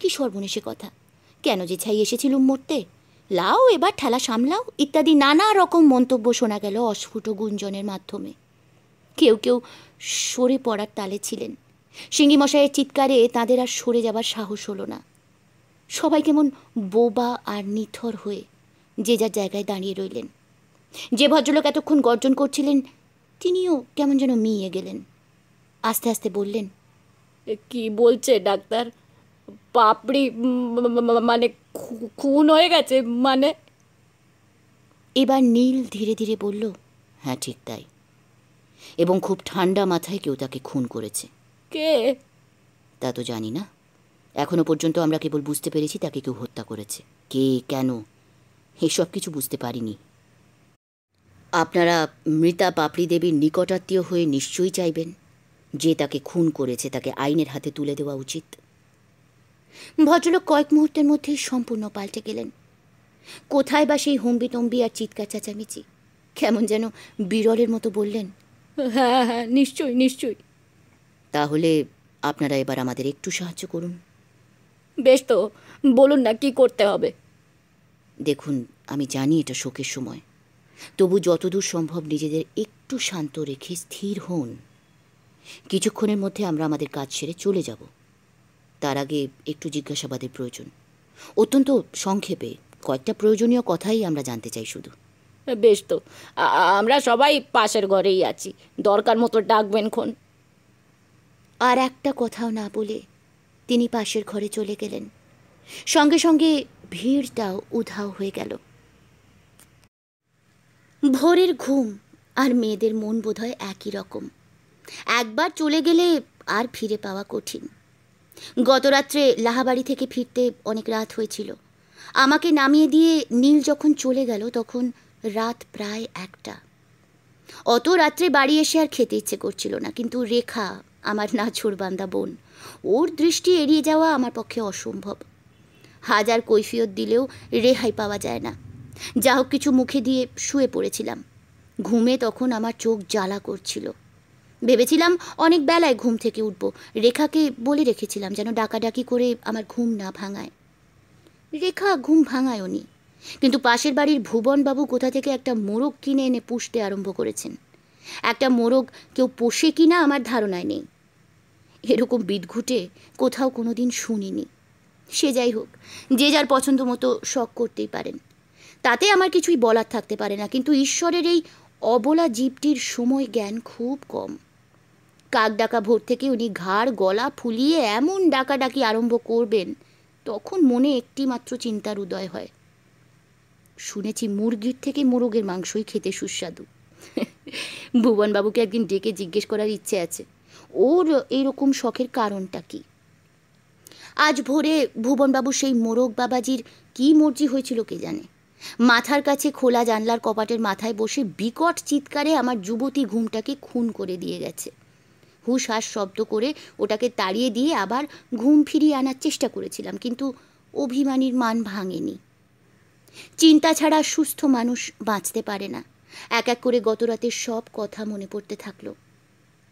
কি সর্বনেশে কথা কেন যে ছাই এসেছিলুম মরতে লাও এবার ঠেলা সামলাও ইত্যাদি নানা রকম মন্তব্য শোনা গেল অস্ফুট গুঞ্জনের মাধ্যমে কেউ কেউ সরে পড়ার তালে ছিলেন সিঙ্গিমশাইয়ের চিৎকারে তাদের আর সরে যাবার সাহস হলো না সবাই কেমন বোবা আর নিথর হয়ে যে যার জায়গায় দাঁড়িয়ে রইলেন যে ভদ্রলোক এতক্ষণ গর্জন করছিলেন তিনিও কেমন যেন মিয়ে গেলেন আস্তে আস্তে বললেন কি বলছে ডাক্তার পাপড়ি মানে খুন হয়ে গেছে মানে এবার নীল ধীরে ধীরে বলল হ্যাঁ ঠিক তাই এবং খুব ঠান্ডা মাথায় কেউ তাকে খুন করেছে কে তা তো জানি না এখনো পর্যন্ত আমরা কেবল বুঝতে পেরেছি তাকে কেউ হত্যা করেছে কে কেন এসব কিছু বুঝতে পারিনি আপনারা মৃতা পাপড়ি দেবীর নিকটাত্মীয় হয়ে নিশ্চয়ই চাইবেন যে তাকে খুন করেছে তাকে আইনের হাতে তুলে দেওয়া উচিত ভদ্রলোক কয়েক মুহূর্তের মধ্যেই সম্পূর্ণ পাল্টে গেলেন কোথায় বা সেই টম্বি আর চিৎকার চেঁচামেচি কেমন যেন বিরলের মতো বললেন হ্যাঁ, হ্যাঁ হ্যাঁ নিশ্চয়ই নিশ্চয়ই তাহলে আপনারা এবার আমাদের একটু সাহায্য করুন বেশ তো বলুন না কি করতে হবে দেখুন আমি জানি এটা শোকের সময় তবু যতদূর সম্ভব নিজেদের একটু শান্ত রেখে স্থির হন কিছুক্ষণের মধ্যে আমরা আমাদের কাজ সেরে চলে যাব তার আগে একটু জিজ্ঞাসাবাদের প্রয়োজন অত্যন্ত সংক্ষেপে কয়েকটা প্রয়োজনীয় কথাই আমরা জানতে চাই শুধু বেশ তো আমরা সবাই পাশের ঘরেই আছি দরকার মতো ডাকবেন খন আর একটা কথাও না বলে তিনি পাশের ঘরে চলে গেলেন সঙ্গে সঙ্গে ভিড়টাও উধাও হয়ে গেল ভোরের ঘুম আর মেয়েদের মন বোধহয় একই রকম একবার চলে গেলে আর ফিরে পাওয়া কঠিন গতরাত্রে লাহাবাড়ি থেকে ফিরতে অনেক রাত হয়েছিল আমাকে নামিয়ে দিয়ে নীল যখন চলে গেল তখন রাত প্রায় একটা অত রাত্রে বাড়ি এসে আর খেতে ইচ্ছে করছিল না কিন্তু রেখা আমার না ছোড়বান্দা বোন ওর দৃষ্টি এড়িয়ে যাওয়া আমার পক্ষে অসম্ভব হাজার কৈফিয়ত দিলেও রেহাই পাওয়া যায় না যা হোক কিছু মুখে দিয়ে শুয়ে পড়েছিলাম ঘুমে তখন আমার চোখ জ্বালা করছিল ভেবেছিলাম অনেক বেলায় ঘুম থেকে উঠব রেখাকে বলে রেখেছিলাম যেন ডাকাডাকি করে আমার ঘুম না ভাঙায় রেখা ঘুম ভাঙায় উনি কিন্তু পাশের বাড়ির ভুবনবাবু কোথা থেকে একটা মোরগ কিনে এনে পুষতে আরম্ভ করেছেন একটা মোরগ কেউ পোষে কিনা আমার ধারণায় নেই এরকম বিদঘুটে কোথাও কোনো দিন শুনিনি সে যাই হোক যে যার পছন্দ মতো শখ করতেই পারেন তাতে আমার কিছুই বলার থাকতে পারে না কিন্তু ঈশ্বরের এই অবলা জীবটির সময় জ্ঞান খুব কম কাক ডাকা ভোর থেকে উনি ঘাড় গলা ফুলিয়ে এমন ডাকাডাকি আরম্ভ করবেন তখন মনে একটি মাত্র চিন্তার উদয় হয় শুনেছি মুরগির থেকে মোরগের মাংসই খেতে সুস্বাদু ভুবনবাবুকে একদিন ডেকে জিজ্ঞেস করার ইচ্ছে আছে ওর এইরকম শখের কারণটা কি আজ ভোরে ভুবনবাবু সেই মোরগ বাবাজির কি মর্জি হয়েছিল কে জানে মাথার কাছে খোলা জানলার কপাটের মাথায় বসে বিকট চিৎকারে আমার যুবতী ঘুমটাকে খুন করে দিয়ে গেছে হুশহাস শব্দ করে ওটাকে তাড়িয়ে দিয়ে আবার ঘুম ফিরিয়ে আনার চেষ্টা করেছিলাম কিন্তু অভিমানীর মান ভাঙেনি চিন্তা ছাড়া সুস্থ মানুষ বাঁচতে পারে না এক এক করে গত রাতের সব কথা মনে পড়তে থাকলো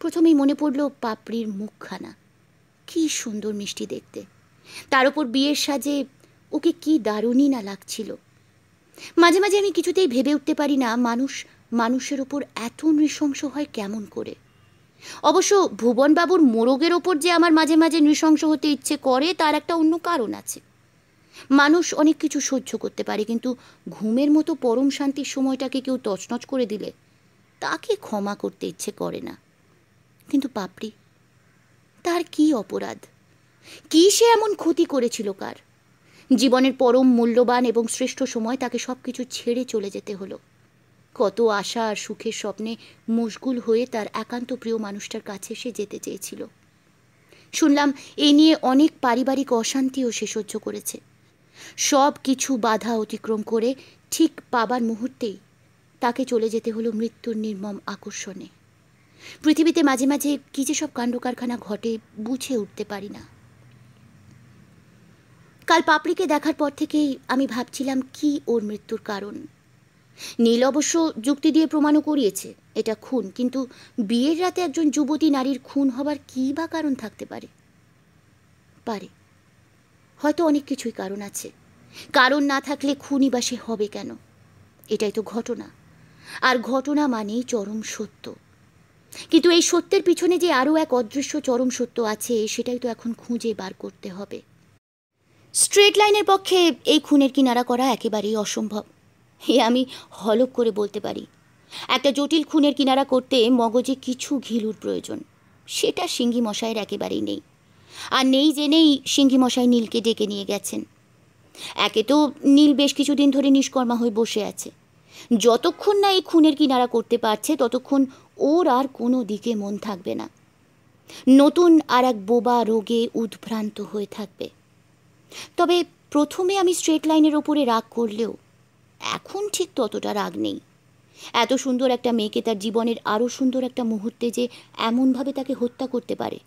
প্রথমেই মনে পড়ল পাপড়ির মুখখানা কি সুন্দর মিষ্টি দেখতে তার ওপর বিয়ের সাজে ওকে কি দারুণই না লাগছিল মাঝে মাঝে আমি কিছুতেই ভেবে উঠতে পারি না মানুষ মানুষের ওপর এত নৃশংস হয় কেমন করে অবশ্য ভুবনবাবুর মোরগের ওপর যে আমার মাঝে মাঝে নৃশংস হতে ইচ্ছে করে তার একটা অন্য কারণ আছে মানুষ অনেক কিছু সহ্য করতে পারে কিন্তু ঘুমের মতো পরম শান্তির সময়টাকে কেউ তছনছ করে দিলে তাকে ক্ষমা করতে ইচ্ছে করে না কিন্তু পাপড়ি তার কি অপরাধ কি সে এমন ক্ষতি করেছিল কার জীবনের পরম মূল্যবান এবং শ্রেষ্ঠ সময় তাকে সব কিছু ছেড়ে চলে যেতে হলো কত আশা আর সুখের স্বপ্নে মশগুল হয়ে তার একান্ত প্রিয় মানুষটার কাছে সে যেতে চেয়েছিল শুনলাম এ নিয়ে অনেক পারিবারিক অশান্তিও সে সহ্য করেছে সব কিছু বাধা অতিক্রম করে ঠিক পাবার মুহূর্তেই তাকে চলে যেতে হলো মৃত্যুর নির্মম আকর্ষণে পৃথিবীতে মাঝে মাঝে কী যে সব কাণ্ডকারখানা ঘটে বুঝে উঠতে পারি না কাল পাপড়িকে দেখার পর থেকেই আমি ভাবছিলাম কি ওর মৃত্যুর কারণ নীল অবশ্য যুক্তি দিয়ে প্রমাণও করিয়েছে এটা খুন কিন্তু বিয়ের রাতে একজন যুবতী নারীর খুন হবার কী বা কারণ থাকতে পারে পারে হয়তো অনেক কিছুই কারণ আছে কারণ না থাকলে খুনই বা সে হবে কেন এটাই তো ঘটনা আর ঘটনা মানেই চরম সত্য কিন্তু এই সত্যের পিছনে যে আরও এক অদৃশ্য চরম সত্য আছে সেটাই তো এখন খুঁজে বার করতে হবে স্ট্রেট লাইনের পক্ষে এই খুনের কিনারা করা একেবারেই অসম্ভব এ আমি হলক করে বলতে পারি একটা জটিল খুনের কিনারা করতে মগজে কিছু ঘিলুর প্রয়োজন সেটা সিঙ্গি মশাইয়ের একেবারেই নেই আর নেই জেনেই সিঙ্গি মশাই নীলকে ডেকে নিয়ে গেছেন একে তো নীল বেশ কিছুদিন ধরে নিষ্কর্মা হয়ে বসে আছে যতক্ষণ না এই খুনের কিনারা করতে পারছে ততক্ষণ ওর আর কোনো দিকে মন থাকবে না নতুন আর এক বোবা রোগে উদ্ভ্রান্ত হয়ে থাকবে তবে প্রথমে আমি স্ট্রেট লাইনের ওপরে রাগ করলেও এখন ঠিক ততটা রাগ নেই এত সুন্দর একটা মেয়েকে তার জীবনের আরও সুন্দর একটা মুহূর্তে যে এমনভাবে তাকে হত্যা করতে পারে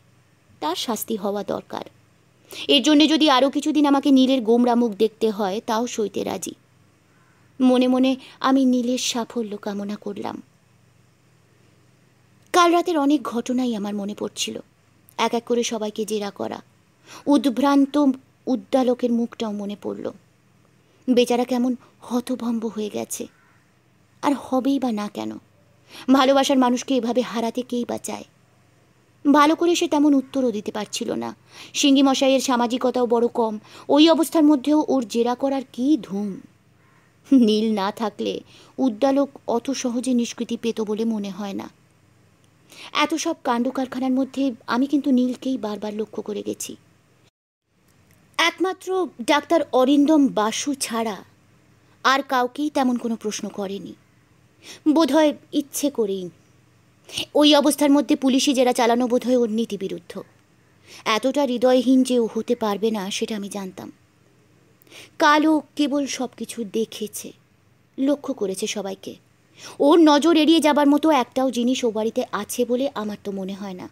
তার শাস্তি হওয়া দরকার এর জন্যে যদি আরও কিছুদিন আমাকে নীলের গোমরা মুখ দেখতে হয় তাও সইতে রাজি মনে মনে আমি নীলের সাফল্য কামনা করলাম কাল রাতের অনেক ঘটনাই আমার মনে পড়ছিল এক এক করে সবাইকে জেরা করা উদ্ভ্রান্ত উদ্দালকের মুখটাও মনে পড়ল বেচারা কেমন হতভম্ব হয়ে গেছে আর হবেই বা না কেন ভালোবাসার মানুষকে এভাবে হারাতে কেই বা চায় ভালো করে সে তেমন উত্তরও দিতে পারছিল না সিঙ্গি মশাইয়ের সামাজিকতাও বড় কম ওই অবস্থার মধ্যেও ওর জেরা করার কি ধুম নীল না থাকলে উদ্দালক অত সহজে নিষ্কৃতি পেত বলে মনে হয় না এত সব কাণ্ড কারখানার মধ্যে আমি কিন্তু নীলকেই বারবার লক্ষ্য করে গেছি একমাত্র ডাক্তার অরিন্দম বাসু ছাড়া আর কাউকেই তেমন কোনো প্রশ্ন করেনি বোধহয় ইচ্ছে করেই ওই অবস্থার মধ্যে পুলিশি জেরা চালানো বোধহয় ওর নীতিবিরুদ্ধ এতটা হৃদয়হীন যে ও হতে পারবে না সেটা আমি জানতাম কালও কেবল সব কিছু দেখেছে লক্ষ্য করেছে সবাইকে ওর নজর এড়িয়ে যাবার মতো একটাও জিনিস ও বাড়িতে আছে বলে আমার তো মনে হয় না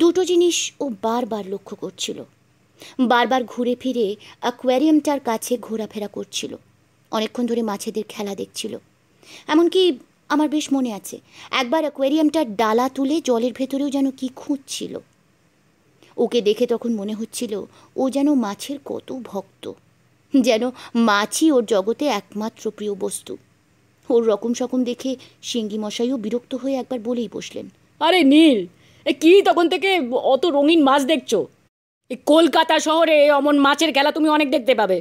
দুটো জিনিস ও বারবার লক্ষ্য করছিল বারবার ঘুরে ফিরে অ্যাকোয়ারিয়ামটার কাছে ঘোরাফেরা করছিল অনেকক্ষণ ধরে মাছেদের খেলা দেখছিল এমনকি আমার বেশ মনে আছে একবার অ্যাকোয়ারিয়ামটার ডালা তুলে জলের ভেতরেও যেন কি খুঁজছিল ওকে দেখে তখন মনে হচ্ছিল ও যেন মাছের কত ভক্ত যেন মাছই ওর জগতে একমাত্র প্রিয় বস্তু ওর রকম সকম দেখে সিঙ্গি মশাইও বিরক্ত হয়ে একবার বলেই বসলেন আরে নীল কি তখন থেকে অত রঙিন মাছ দেখছো এই কলকাতা শহরে অমন মাছের খেলা তুমি অনেক দেখতে পাবে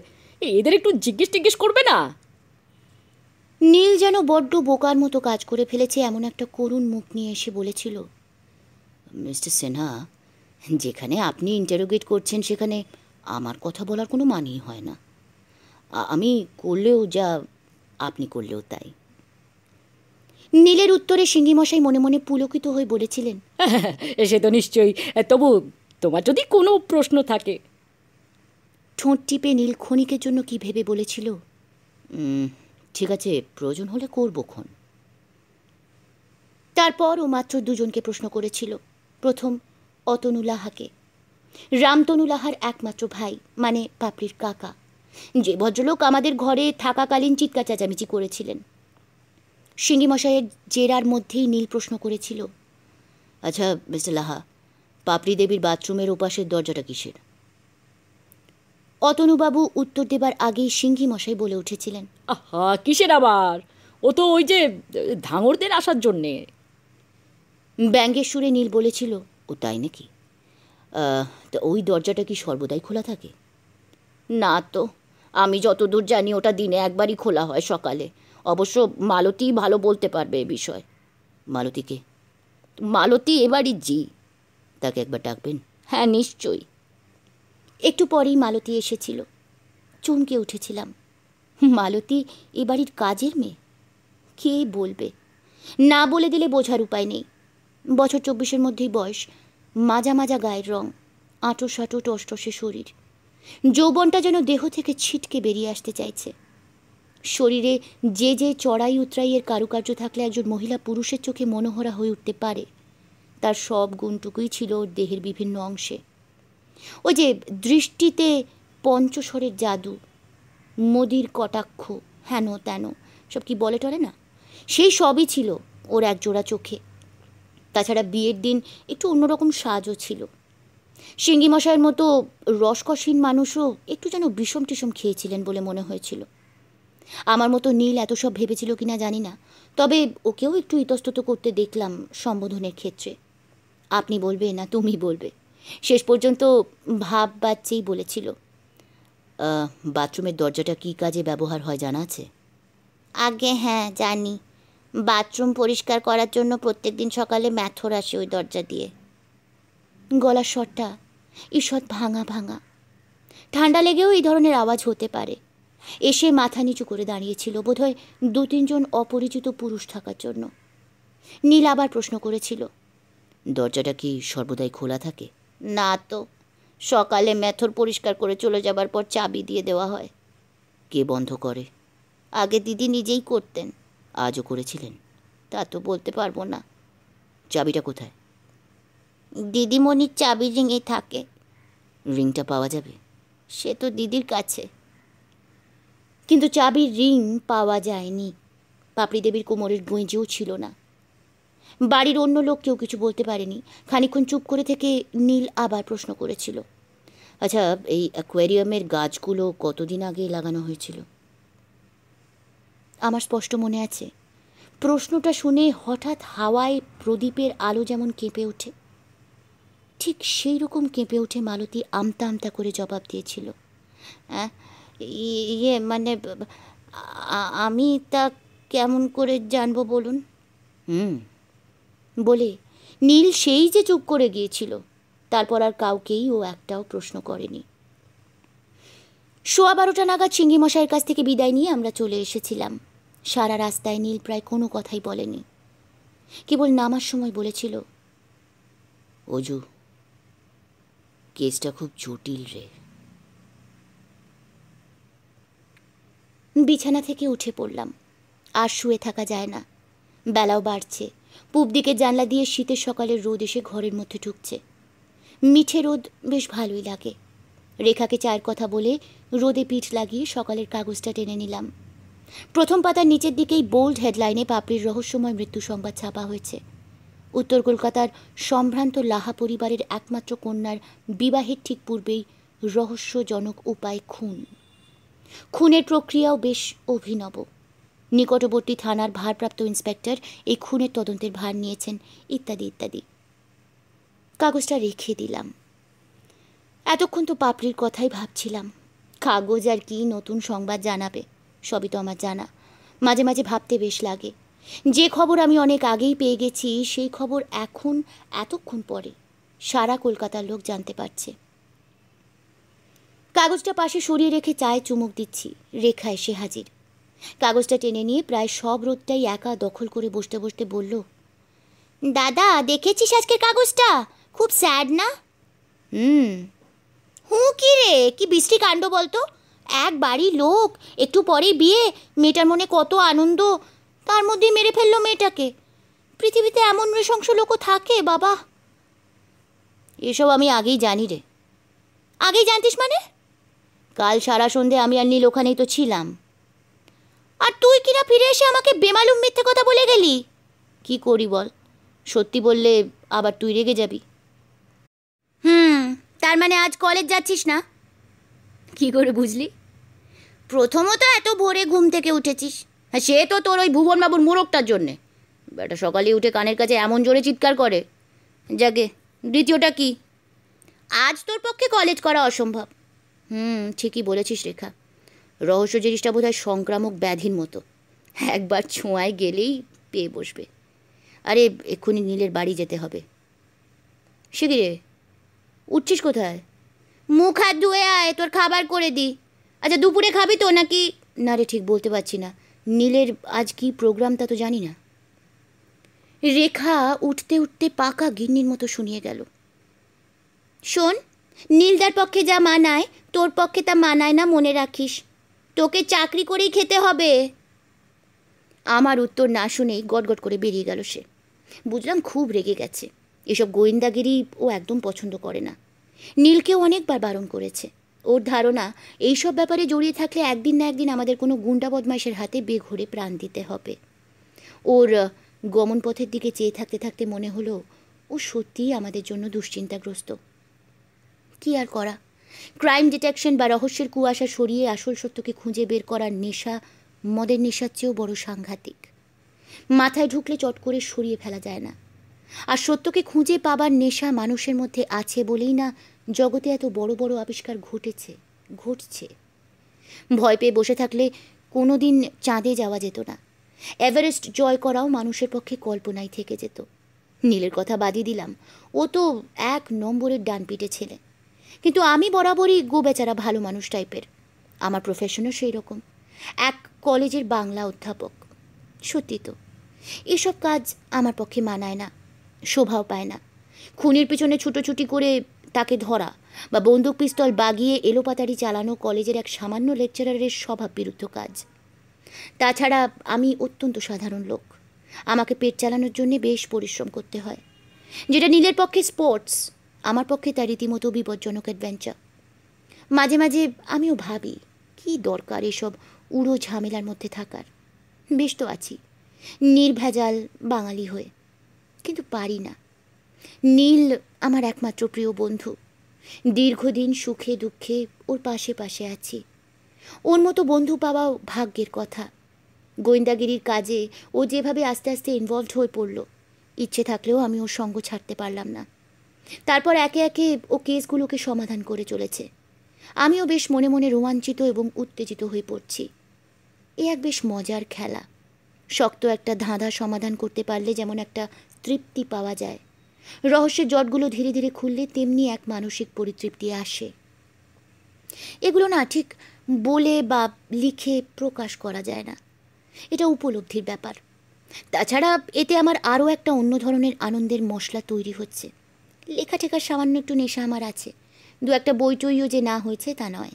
এদের একটু জিজ্ঞেস টিজ্ঞেস করবে না নীল যেন বড্ড বোকার মতো কাজ করে ফেলেছে এমন একটা করুণ মুখ নিয়ে এসে বলেছিল মিস্টার সিনহা যেখানে আপনি ইন্টারোগেট করছেন সেখানে আমার কথা বলার কোনো মানেই হয় না আমি করলেও যা আপনি করলেও তাই নীলের উত্তরে সিঙ্গিমশাই মনে মনে পুলকিত হয়ে বলেছিলেন সে তো নিশ্চয়ই তবু তোমার যদি কোনো প্রশ্ন থাকে ঠোঁট টিপে নীলক্ষণিকের জন্য কি ভেবে বলেছিল ঠিক আছে প্রয়োজন হলে করবো ক্ষণ তারপর ও মাত্র দুজনকে প্রশ্ন করেছিল প্রথম অতনুলাহাকে রামতনুলাহার একমাত্র ভাই মানে পাপড়ির কাকা যে ভদ্রলোক আমাদের ঘরে থাকাকালীন চিৎকা চেঁচামেচি করেছিলেন শিঙ্গিমশাইয়ের জেরার মধ্যেই নীল প্রশ্ন করেছিল আচ্ছা মিস্টার লাহা পাপড়ি দেবীর বাথরুমের ওপাশের দরজাটা কিসের অতনুবাবু উত্তর দেবার আগেই সিংহি মশাই বলে উঠেছিলেন আহা কিসের আবার ও তো ওই যে ধাঙরদের আসার জন্যে ব্যাঙ্গের সুরে নীল বলেছিল ও তাই নাকি তা ওই দরজাটা কি সর্বদাই খোলা থাকে না তো আমি যতদূর জানি ওটা দিনে একবারই খোলা হয় সকালে অবশ্য মালতী ভালো বলতে পারবে এ বিষয়ে মালতীকে মালতী এবারই জি তাকে একবার ডাকবেন হ্যাঁ নিশ্চয়ই একটু পরেই মালতী এসেছিল চমকে উঠেছিলাম মালতী এ বাড়ির কাজের মেয়ে কে বলবে না বলে দিলে বোঝার উপায় নেই বছর চব্বিশের মধ্যেই বয়স মাজা মাজা গায়ের রং আঁটো সাঁটো টসটসে শরীর যৌবনটা যেন দেহ থেকে ছিটকে বেরিয়ে আসতে চাইছে শরীরে যে যে চড়াই উতরাইয়ের কারুকার্য থাকলে একজন মহিলা পুরুষের চোখে মনোহরা হয়ে উঠতে পারে তার সব গুণটুকুই ছিল ওর দেহের বিভিন্ন অংশে ও যে দৃষ্টিতে পঞ্চস্বরের জাদু মোদির কটাক্ষ হেন তেন সব কি বলে টলে না সেই সবই ছিল ওর একজোড়া চোখে তাছাড়া বিয়ের দিন একটু অন্যরকম সাজও ছিল সিঙ্গি মশাইয়ের মতো রসকসীন মানুষও একটু যেন বিষম টিষম খেয়েছিলেন বলে মনে হয়েছিল আমার মতো নীল এত সব ভেবেছিল কিনা জানি না তবে ওকেও একটু ইতস্তত করতে দেখলাম সম্বোধনের ক্ষেত্রে আপনি বলবে না তুমি বলবে শেষ পর্যন্ত ভাব বাচ্চেই বলেছিল বাথরুমের দরজাটা কী কাজে ব্যবহার হয় জানা আছে আগে হ্যাঁ জানি বাথরুম পরিষ্কার করার জন্য প্রত্যেক দিন সকালে ম্যাথর আসে ওই দরজা দিয়ে গলার স্বরটা ঈষৎ ভাঙা ভাঙা ঠান্ডা লেগেও এই ধরনের আওয়াজ হতে পারে এসে মাথা নিচু করে দাঁড়িয়েছিল বোধহয় দু তিনজন অপরিচিত পুরুষ থাকার জন্য নীল আবার প্রশ্ন করেছিল দরজাটা কি সর্বদাই খোলা থাকে না তো সকালে মেথর পরিষ্কার করে চলে যাবার পর চাবি দিয়ে দেওয়া হয় কে বন্ধ করে আগে দিদি নিজেই করতেন আজও করেছিলেন তা তো বলতে পারবো না চাবিটা কোথায় দিদিমণির চাবি রিঙে থাকে রিংটা পাওয়া যাবে সে তো দিদির কাছে কিন্তু চাবির রিং পাওয়া যায়নি পাপড়ি দেবীর কোমরের গুঁজেও ছিল না বাড়ির অন্য লোক কেউ কিছু বলতে পারেনি খানিক্ষণ চুপ করে থেকে নীল আবার প্রশ্ন করেছিল আচ্ছা এই অ্যাকোয়ারিয়ামের গাছগুলো কতদিন আগে লাগানো হয়েছিল আমার স্পষ্ট মনে আছে প্রশ্নটা শুনে হঠাৎ হাওয়ায় প্রদীপের আলো যেমন কেঁপে ওঠে ঠিক সেই রকম কেঁপে উঠে মালতী আমতা আমতা করে জবাব দিয়েছিল হ্যাঁ ইয়ে মানে আমি তা কেমন করে জানবো বলুন হুম বলে নীল সেই যে চুপ করে গিয়েছিল তারপর আর কাউকেই ও একটাও প্রশ্ন করেনি সোয়া বারোটা নাগাদ চিঙ্গি মশাইয়ের কাছ থেকে বিদায় নিয়ে আমরা চলে এসেছিলাম সারা রাস্তায় নীল প্রায় কোনো কথাই বলেনি কেবল নামার সময় বলেছিল অজু কেসটা খুব জটিল রে বিছানা থেকে উঠে পড়লাম আর শুয়ে থাকা যায় না বেলাও বাড়ছে পূব দিকে জানলা দিয়ে শীতের সকালে রোদ এসে ঘরের মধ্যে ঢুকছে মিঠে রোদ বেশ ভালোই লাগে রেখাকে চায়ের কথা বলে রোদে পিঠ লাগিয়ে সকালের কাগজটা টেনে নিলাম প্রথম পাতার নিচের দিকেই বোল্ড হেডলাইনে পাপড়ির রহস্যময় মৃত্যু সংবাদ ছাপা হয়েছে উত্তর কলকাতার সম্ভ্রান্ত লাহা পরিবারের একমাত্র কন্যার বিবাহের ঠিক পূর্বেই রহস্যজনক উপায় খুন খুনের প্রক্রিয়াও বেশ অভিনব নিকটবর্তী থানার ভারপ্রাপ্ত ইন্সপেক্টর এই খুনের তদন্তের ভার নিয়েছেন ইত্যাদি ইত্যাদি কাগজটা রেখে দিলাম এতক্ষণ তো পাপড়ির কথাই ভাবছিলাম কাগজ আর কি নতুন সংবাদ জানাবে সবই তো আমার জানা মাঝে মাঝে ভাবতে বেশ লাগে যে খবর আমি অনেক আগেই পেয়ে গেছি সেই খবর এখন এতক্ষণ পরে সারা কলকাতার লোক জানতে পারছে কাগজটা পাশে সরিয়ে রেখে চায়ে চুমুক দিচ্ছি রেখায় এসে হাজির কাগজটা টেনে নিয়ে প্রায় সব রোদটাই একা দখল করে বসতে বসতে বলল দাদা দেখেছিস আজকের কাগজটা খুব স্যাড না হুম হু কি রে কি বৃষ্টি কাণ্ড বলতো এক বাড়ি লোক একটু পরেই বিয়ে মেয়েটার মনে কত আনন্দ তার মধ্যেই মেরে ফেললো মেয়েটাকে পৃথিবীতে এমন নৃশংস লোকও থাকে বাবা এসব আমি আগেই জানি রে আগেই জানতিস মানে কাল সারা সন্ধে আমি আর নীল ওখানেই তো ছিলাম আর তুই কিনা ফিরে এসে আমাকে বেমালুম মিথ্যে কথা বলে গেলি কি করি বল সত্যি বললে আবার তুই রেগে যাবি হুম তার মানে আজ কলেজ যাচ্ছিস না কি করে বুঝলি প্রথমত এত ভোরে ঘুম থেকে উঠেছিস হ্যাঁ সে তো তোর ওই ভুবনবাবুর মোরগটার জন্যে বেটা সকালে উঠে কানের কাছে এমন জোরে চিৎকার করে যাকে দ্বিতীয়টা কি আজ তোর পক্ষে কলেজ করা অসম্ভব হুম ঠিকই বলেছিস রেখা রহস্য জিনিসটা বোধ হয় সংক্রামক ব্যাধির মতো একবার ছোঁয়ায় গেলেই পেয়ে বসবে আরে এক্ষুনি নীলের বাড়ি যেতে হবে শিগিরে উঠছিস কোথায় মুখ হাত ধুয়ে আয় তোর খাবার করে দি আচ্ছা দুপুরে খাবি তো নাকি না রে ঠিক বলতে পারছি না নীলের আজ কি প্রোগ্রাম তা তো জানি না রেখা উঠতে উঠতে পাকা গিন্নির মতো শুনিয়ে গেল শোন নীলদার পক্ষে যা মানায় তোর পক্ষে তা মানায় না মনে রাখিস তোকে চাকরি করেই খেতে হবে আমার উত্তর না শুনেই গটগট করে বেরিয়ে গেল সে বুঝলাম খুব রেগে গেছে এসব গোয়েন্দাগিরি ও একদম পছন্দ করে না নীলকেও অনেকবার বারণ করেছে ওর ধারণা এইসব ব্যাপারে জড়িয়ে থাকলে একদিন না একদিন আমাদের কোনো গুন্ডা বদমাইশের হাতে বেঘরে প্রাণ দিতে হবে ওর গমন পথের দিকে চেয়ে থাকতে থাকতে মনে হলো ও সত্যিই আমাদের জন্য দুশ্চিন্তাগ্রস্ত কি আর করা ক্রাইম ডিটেকশন বা রহস্যের কুয়াশা সরিয়ে আসল সত্যকে খুঁজে বের করার নেশা মদের নেশার চেয়েও বড় সাংঘাতিক মাথায় ঢুকলে চট করে সরিয়ে ফেলা যায় না আর সত্যকে খুঁজে পাবার নেশা মানুষের মধ্যে আছে বলেই না জগতে এত বড় বড় আবিষ্কার ঘটেছে ঘটছে ভয় পেয়ে বসে থাকলে কোনো দিন চাঁদে যাওয়া যেত না এভারেস্ট জয় করাও মানুষের পক্ষে কল্পনাই থেকে যেত নীলের কথা বাদই দিলাম ও তো এক নম্বরের ডান পিটে ছেলে কিন্তু আমি বরাবরই গো বেচারা ভালো মানুষ টাইপের আমার প্রফেশনও সেই রকম এক কলেজের বাংলা অধ্যাপক সত্যি তো এসব কাজ আমার পক্ষে মানায় না শোভাও পায় না খুনের পিছনে ছুটোছুটি করে তাকে ধরা বা বন্দুক পিস্তল বাগিয়ে এলোপাতারি চালানো কলেজের এক সামান্য লেকচারারের স্বভাব বিরুদ্ধ কাজ তাছাড়া আমি অত্যন্ত সাধারণ লোক আমাকে পেট চালানোর জন্যে বেশ পরিশ্রম করতে হয় যেটা নীলের পক্ষে স্পোর্টস আমার পক্ষে তার রীতিমতো বিপজ্জনক অ্যাডভেঞ্চার মাঝে মাঝে আমিও ভাবি কি দরকার এসব উড়ো ঝামেলার মধ্যে থাকার বেশ তো আছি নির্ভেজাল বাঙালি হয়ে কিন্তু পারি না নীল আমার একমাত্র প্রিয় বন্ধু দীর্ঘদিন সুখে দুঃখে ওর পাশে পাশে আছি ওর মতো বন্ধু পাওয়া ভাগ্যের কথা গোয়েন্দাগিরির কাজে ও যেভাবে আস্তে আস্তে ইনভলভড হয়ে পড়ল ইচ্ছে থাকলেও আমি ওর সঙ্গ ছাড়তে পারলাম না তারপর একে একে ও কেসগুলোকে সমাধান করে চলেছে আমিও বেশ মনে মনে রোমাঞ্চিত এবং উত্তেজিত হয়ে পড়ছি এ এক বেশ মজার খেলা শক্ত একটা ধাঁধা সমাধান করতে পারলে যেমন একটা তৃপ্তি পাওয়া যায় রহস্যের জটগুলো ধীরে ধীরে খুললে তেমনি এক মানসিক পরিতৃপ্তি আসে এগুলো না ঠিক বলে বা লিখে প্রকাশ করা যায় না এটা উপলব্ধির ব্যাপার তাছাড়া এতে আমার আরও একটা অন্য ধরনের আনন্দের মশলা তৈরি হচ্ছে লেখা টেখার সামান্য একটু নেশা আমার আছে দু একটা বই টইও যে না হয়েছে তা নয়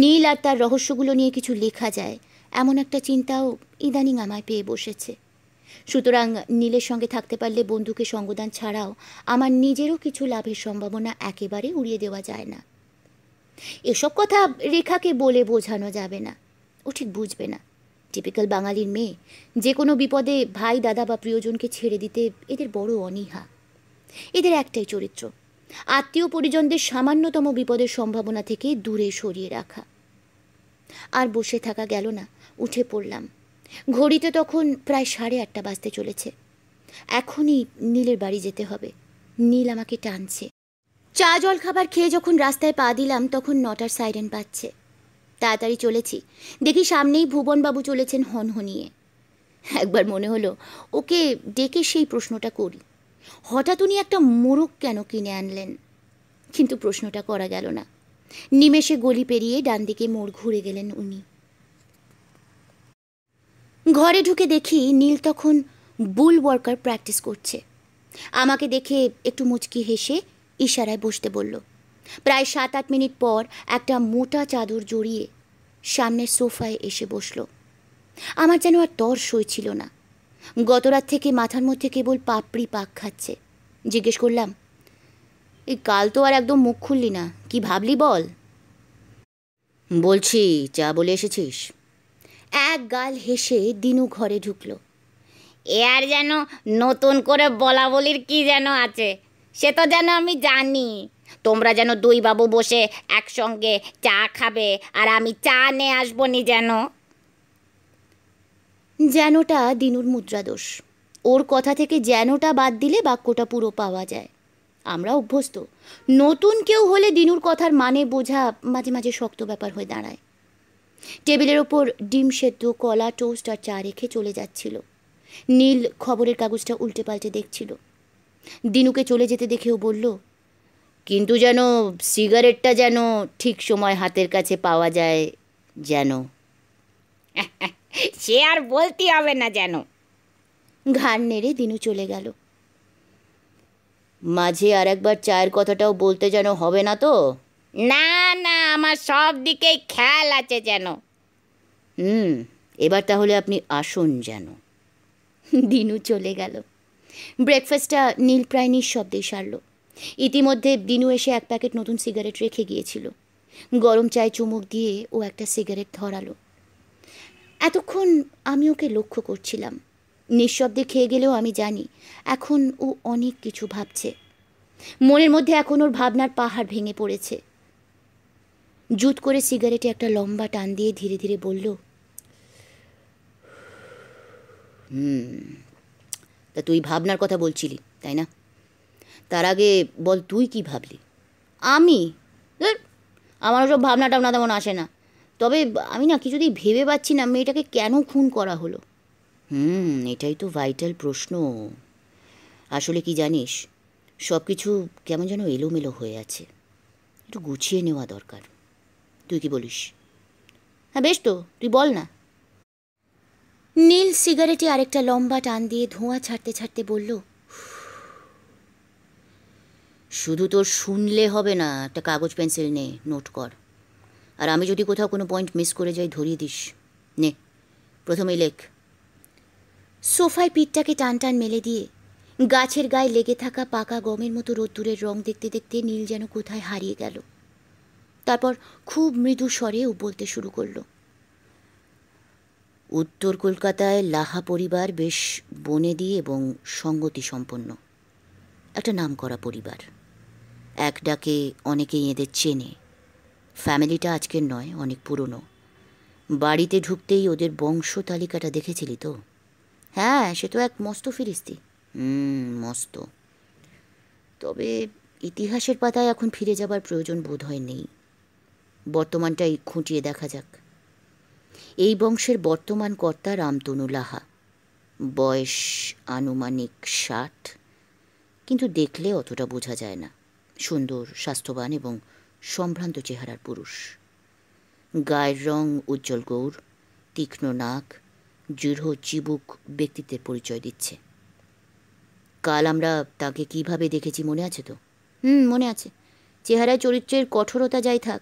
নীল আর তার রহস্যগুলো নিয়ে কিছু লেখা যায় এমন একটা চিন্তাও ইদানিং আমায় পেয়ে বসেছে সুতরাং নীলের সঙ্গে থাকতে পারলে বন্ধুকে সঙ্গদান ছাড়াও আমার নিজেরও কিছু লাভের সম্ভাবনা একেবারে উড়িয়ে দেওয়া যায় না এসব কথা রেখাকে বলে বোঝানো যাবে না ও ঠিক বুঝবে না টিপিক্যাল বাঙালির মেয়ে যে কোনো বিপদে ভাই দাদা বা প্রিয়জনকে ছেড়ে দিতে এদের বড় অনীহা এদের একটাই চরিত্র আত্মীয় পরিজনদের সামান্যতম বিপদের সম্ভাবনা থেকে দূরে সরিয়ে রাখা আর বসে থাকা গেল না উঠে পড়লাম ঘড়িতে তখন প্রায় সাড়ে আটটা বাজতে চলেছে এখনই নীলের বাড়ি যেতে হবে নীল আমাকে টানছে চা জল খাবার খেয়ে যখন রাস্তায় পা দিলাম তখন নটার সাইরেন পাচ্ছে তাড়াতাড়ি চলেছি দেখি সামনেই ভুবনবাবু চলেছেন হনহনিয়ে একবার মনে হলো ওকে ডেকে সেই প্রশ্নটা করি হঠাৎ উনি একটা মোরগ কেন কিনে আনলেন কিন্তু প্রশ্নটা করা গেল না নিমেষে গলি পেরিয়ে ডান দিকে মোড় ঘুরে গেলেন উনি ঘরে ঢুকে দেখি নীল তখন বুল ওয়ার্কার প্র্যাকটিস করছে আমাকে দেখে একটু মুচকি হেসে ইশারায় বসতে বলল প্রায় সাত আট মিনিট পর একটা মোটা চাদর জড়িয়ে সামনের সোফায় এসে বসল আমার যেন আর তর সই ছিল না গতরাত থেকে মাথার মধ্যে কেবল পাপড়ি পাক খাচ্ছে জিজ্ঞেস করলাম এই কাল তো আর একদম মুখ খুললি না কি ভাবলি বল বলছি চা বলে এসেছিস এক গাল হেসে দিনু ঘরে ঢুকলো এ আর যেন নতুন করে বলা বলির কি যেন আছে সে তো যেন আমি জানি তোমরা যেন দুই বাবু বসে একসঙ্গে চা খাবে আর আমি চা নিয়ে আসবো নি যেন যেনটা দিনুর মুদ্রাদোষ ওর কথা থেকে যেনটা বাদ দিলে বাক্যটা পুরো পাওয়া যায় আমরা অভ্যস্ত নতুন কেউ হলে দিনুর কথার মানে বোঝা মাঝে মাঝে শক্ত ব্যাপার হয়ে দাঁড়ায় টেবিলের ওপর ডিম সেদ্ধ কলা টোস্ট আর চা রেখে চলে যাচ্ছিল নীল খবরের কাগজটা উল্টে পাল্টে দেখছিল দিনুকে চলে যেতে দেখেও বলল কিন্তু যেন সিগারেটটা যেন ঠিক সময় হাতের কাছে পাওয়া যায় যেন সে আর বলতে হবে না যেন ঘাড় নেড়ে দিনু চলে গেল মাঝে আর একবার চায়ের কথাটাও বলতে যেন হবে না তো না না আমার সব দিকেই খেয়াল আছে যেন হুম এবার তাহলে আপনি আসুন যেন দিনু চলে গেল ব্রেকফাস্টটা নীল প্রায় নিঃশব্দেই সারল ইতিমধ্যে দিনু এসে এক প্যাকেট নতুন সিগারেট রেখে গিয়েছিল গরম চায় চুমুক দিয়ে ও একটা সিগারেট ধরালো এতক্ষণ আমি ওকে লক্ষ্য করছিলাম নিঃশব্দে খেয়ে গেলেও আমি জানি এখন ও অনেক কিছু ভাবছে মনের মধ্যে এখন ওর ভাবনার পাহাড় ভেঙে পড়েছে জুত করে সিগারেটে একটা লম্বা টান দিয়ে ধীরে ধীরে বলল হুম তা তুই ভাবনার কথা বলছিলি তাই না তার আগে বল তুই কি ভাবলি আমি আমার ওসব ভাবনা টাবনা তেমন আসে না তবে আমি না কিছুতেই ভেবে পাচ্ছি না মেয়েটাকে কেন খুন করা হলো হুম এটাই তো ভাইটাল প্রশ্ন আসলে কি জানিস সব কিছু কেমন যেন এলোমেলো হয়ে আছে একটু গুছিয়ে নেওয়া দরকার তুই কি বলিস হ্যাঁ বেশ তো তুই বল না নীল সিগারেটে আরেকটা লম্বা টান দিয়ে ধোঁয়া ছাড়তে ছাড়তে বলল শুধু তোর শুনলে হবে না একটা কাগজ পেন্সিল নে নোট কর আর আমি যদি কোথাও কোনো পয়েন্ট মিস করে যাই ধরিয়ে দিস নে প্রথমেই লেখ সোফায় পিঠটাকে টান টান মেলে দিয়ে গাছের গায়ে লেগে থাকা পাকা গমের মতো রোদ্দুরের রং দেখতে দেখতে নীল যেন কোথায় হারিয়ে গেল তারপর খুব মৃদু ও বলতে শুরু করল উত্তর কলকাতায় লাহা পরিবার বেশ বনে দিয়ে এবং সঙ্গতি সম্পন্ন একটা নাম করা পরিবার এক ডাকে অনেকেই এদের চেনে ফ্যামিলিটা আজকের নয় অনেক পুরনো বাড়িতে ঢুকতেই ওদের বংশ তালিকাটা দেখেছিলি তো হ্যাঁ সে তো এক মস্ত ফিরিস্তি হুম মস্ত তবে ইতিহাসের পাতায় এখন ফিরে যাবার প্রয়োজন বোধ হয় নেই বর্তমানটাই খুঁটিয়ে দেখা যাক এই বংশের বর্তমান কর্তা রামতনু লাহা বয়স আনুমানিক ষাট কিন্তু দেখলে অতটা বোঝা যায় না সুন্দর স্বাস্থ্যবান এবং সম্ভ্রান্ত চেহারার পুরুষ গায়ের রং উজ্জ্বল গৌর তীক্ষ্ণ নাক দৃঢ় চিবুক ব্যক্তিত্বের পরিচয় দিচ্ছে কাল আমরা তাকে কিভাবে দেখেছি মনে আছে তো হুম মনে আছে চেহারায় চরিত্রের কঠোরতা যাই থাক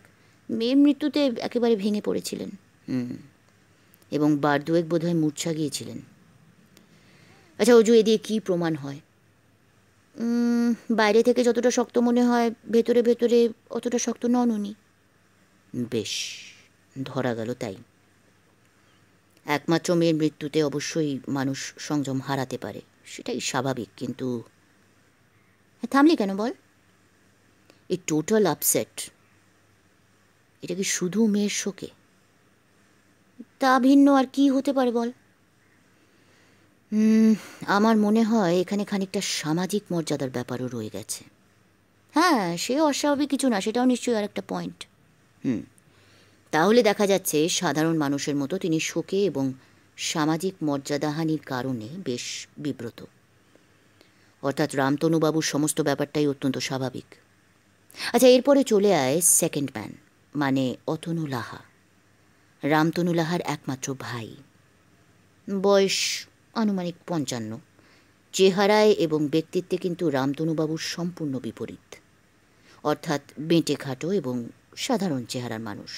মেয়ের মৃত্যুতে একেবারে ভেঙে পড়েছিলেন হুম এবং বার দুয়েক বোধহয় মূর্ছা গিয়েছিলেন আচ্ছা অজু এ দিয়ে কী প্রমাণ হয় বাইরে থেকে যতটা শক্ত মনে হয় ভেতরে ভেতরে অতটা শক্ত নন উনি বেশ ধরা গেল তাই একমাত্র মেয়ের মৃত্যুতে অবশ্যই মানুষ সংযম হারাতে পারে সেটাই স্বাভাবিক কিন্তু থামলি কেন বল এ টোটাল আপসেট এটা কি শুধু মেয়ের শোকে তা ভিন্ন আর কি হতে পারে বল আমার মনে হয় এখানে খানিকটা সামাজিক মর্যাদার ব্যাপারও রয়ে গেছে হ্যাঁ সে অস্বাভাবিক কিছু না সেটাও নিশ্চয়ই আর একটা পয়েন্ট হুম তাহলে দেখা যাচ্ছে সাধারণ মানুষের মতো তিনি শোকে এবং সামাজিক মর্যাদাহানির কারণে বেশ বিব্রত অর্থাৎ রামতনুবাবুর সমস্ত ব্যাপারটাই অত্যন্ত স্বাভাবিক আচ্ছা এরপরে চলে আয় সেকেন্ড ম্যান মানে অতনু লাহা রামতনু লাহার একমাত্র ভাই বয়স আনুমানিক পঞ্চান্ন চেহারায় এবং ব্যক্তিত্বে কিন্তু রামতনুবাবুর সম্পূর্ণ বিপরীত অর্থাৎ বেঁটে খাটো এবং সাধারণ চেহারার মানুষ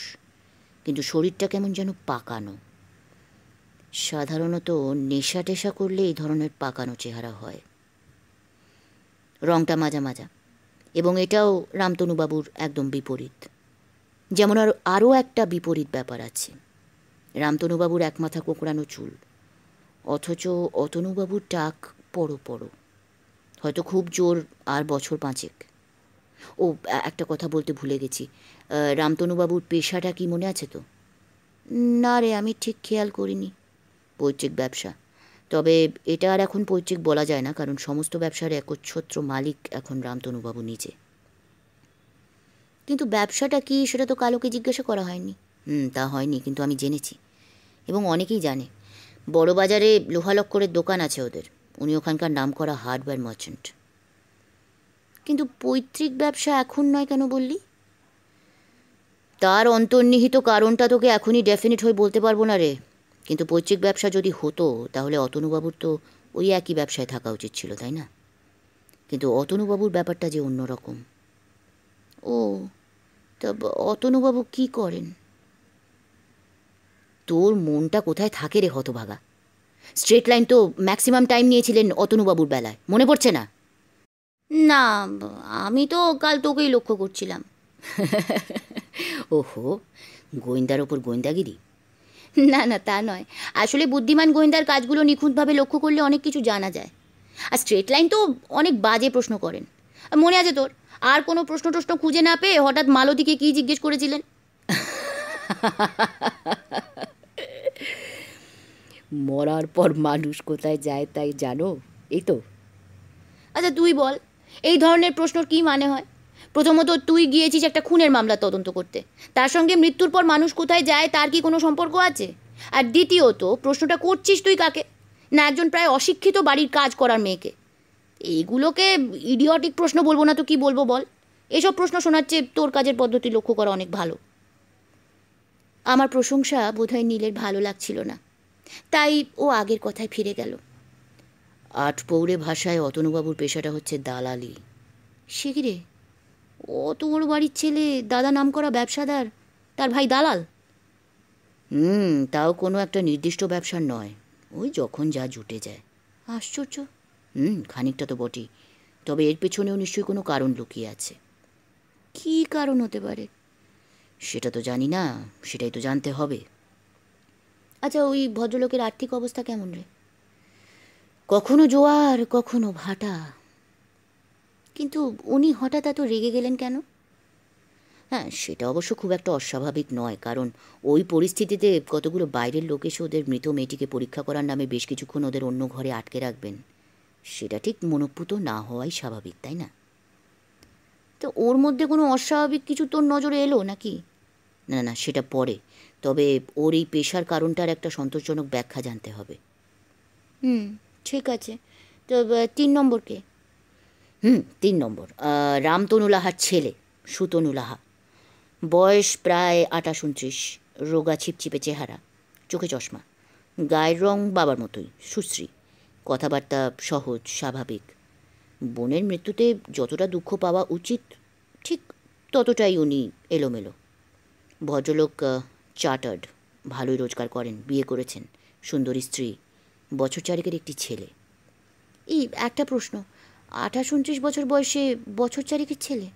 কিন্তু শরীরটা কেমন যেন পাকানো সাধারণত নেশা টেশা করলে এই ধরনের পাকানো চেহারা হয় রংটা মাজা মাজা এবং এটাও রামতনুবাবুর একদম বিপরীত যেমন আর আরও একটা বিপরীত ব্যাপার আছে রামতনুবাবুর এক মাথা কোঁকড়ানো চুল অথচ অতনুবাবুর টাক পড়ো পড়ো হয়তো খুব জোর আর বছর পাঁচেক ও একটা কথা বলতে ভুলে গেছি রামতনুবাবুর পেশাটা কি মনে আছে তো না রে আমি ঠিক খেয়াল করিনি পৈতৃক ব্যবসা তবে এটা আর এখন পৈতৃক বলা যায় না কারণ সমস্ত ব্যবসার একচ্ছত্র মালিক এখন রামতনুবাবু নিজে কিন্তু ব্যবসাটা কি সেটা তো কালোকে জিজ্ঞাসা করা হয়নি হুম তা হয়নি কিন্তু আমি জেনেছি এবং অনেকেই জানে বড় বাজারে লোহালক্করের দোকান আছে ওদের উনি ওখানকার নাম করা হার্ডওয়্যার মার্চেন্ট কিন্তু পৈতৃক ব্যবসা এখন নয় কেন বললি তার অন্তর্নিহিত কারণটা তোকে এখনই ডেফিনিট হয়ে বলতে পারবো না রে কিন্তু পৈতৃক ব্যবসা যদি হতো তাহলে অতনুবাবুর তো ওই একই ব্যবসায় থাকা উচিত ছিল তাই না কিন্তু অতনুবাবুর ব্যাপারটা যে অন্যরকম ও তা অতনুবাবু কি করেন তোর মনটা কোথায় থাকে রে হতভাগা স্ট্রেট লাইন তো ম্যাক্সিমাম টাইম নিয়েছিলেন অতনুবাবুর বেলায় মনে পড়ছে না না আমি তো কাল তোকেই লক্ষ্য করছিলাম ওহো গোয়েন্দার ওপর গোয়েন্দাগিরি না না তা নয় আসলে বুদ্ধিমান গোয়েন্দার কাজগুলো নিখুঁতভাবে লক্ষ্য করলে অনেক কিছু জানা যায় আর স্ট্রেট লাইন তো অনেক বাজে প্রশ্ন করেন মনে আছে তোর আর কোনো প্রশ্ন টশ্ন খুঁজে না পেয়ে হঠাৎ মালতীকে কী জিজ্ঞেস করেছিলেন মরার পর মানুষ কোথায় যায় তাই জানো এই তো আচ্ছা তুই বল এই ধরনের প্রশ্নর কি মানে হয় প্রথমত তুই গিয়েছিস একটা খুনের মামলা তদন্ত করতে তার সঙ্গে মৃত্যুর পর মানুষ কোথায় যায় তার কি কোনো সম্পর্ক আছে আর দ্বিতীয়ত প্রশ্নটা করছিস তুই কাকে না একজন প্রায় অশিক্ষিত বাড়ির কাজ করার মেয়েকে এইগুলোকে ইডিয়টিক প্রশ্ন বলবো না তো কি বলবো বল এসব প্রশ্ন শোনার চেয়ে তোর কাজের পদ্ধতি লক্ষ্য করা অনেক ভালো আমার প্রশংসা বোধহয় নীলের ভালো লাগছিল না তাই ও আগের কথায় ফিরে গেল আট পৌরে ভাষায় অতনুবাবুর পেশাটা হচ্ছে দালালি শিগিরে ও তো ওর বাড়ির ছেলে দাদা নাম করা ব্যবসাদার তার ভাই দালাল হুম তাও কোনো একটা নির্দিষ্ট ব্যবসার নয় ওই যখন যা জুটে যায় আশ্চর্য হুম খানিকটা তো বটেই তবে এর পেছনেও নিশ্চয়ই কোনো কারণ লুকিয়ে আছে কি কারণ হতে পারে সেটা তো জানি না সেটাই তো জানতে হবে আচ্ছা ওই ভদ্রলোকের আর্থিক অবস্থা কেমন রে কখনো জোয়ার কখনো ভাটা কিন্তু উনি হঠাৎ এত রেগে গেলেন কেন হ্যাঁ সেটা অবশ্য খুব একটা অস্বাভাবিক নয় কারণ ওই পরিস্থিতিতে কতগুলো বাইরের লোক এসে ওদের মৃত মেয়েটিকে পরীক্ষা করার নামে বেশ কিছুক্ষণ ওদের অন্য ঘরে আটকে রাখবেন সেটা ঠিক মনোপুত না হওয়াই স্বাভাবিক তাই না তো ওর মধ্যে কোনো অস্বাভাবিক কিছু তোর নজরে এলো নাকি না না সেটা পরে তবে ওর এই পেশার কারণটার একটা সন্তোষজনক ব্যাখ্যা জানতে হবে হুম ঠিক আছে তো তিন নম্বর কে হুম তিন নম্বর রামতনুলাহার ছেলে সুতনুলাহা বয়স প্রায় আটাশ উনত্রিশ রোগা ছিপছিপে চেহারা চোখে চশমা গায়ের রং বাবার মতোই সুশ্রী কথাবার্তা সহজ স্বাভাবিক বোনের মৃত্যুতে যতটা দুঃখ পাওয়া উচিত ঠিক ততটাই উনি এলোমেলো ভদ্রলোক চার্টার্ড ভালোই রোজগার করেন বিয়ে করেছেন সুন্দরী স্ত্রী বছর চারেকের একটি ছেলে এই একটা প্রশ্ন আঠাশ উনত্রিশ বছর বয়সে বছর চারেকের ছেলে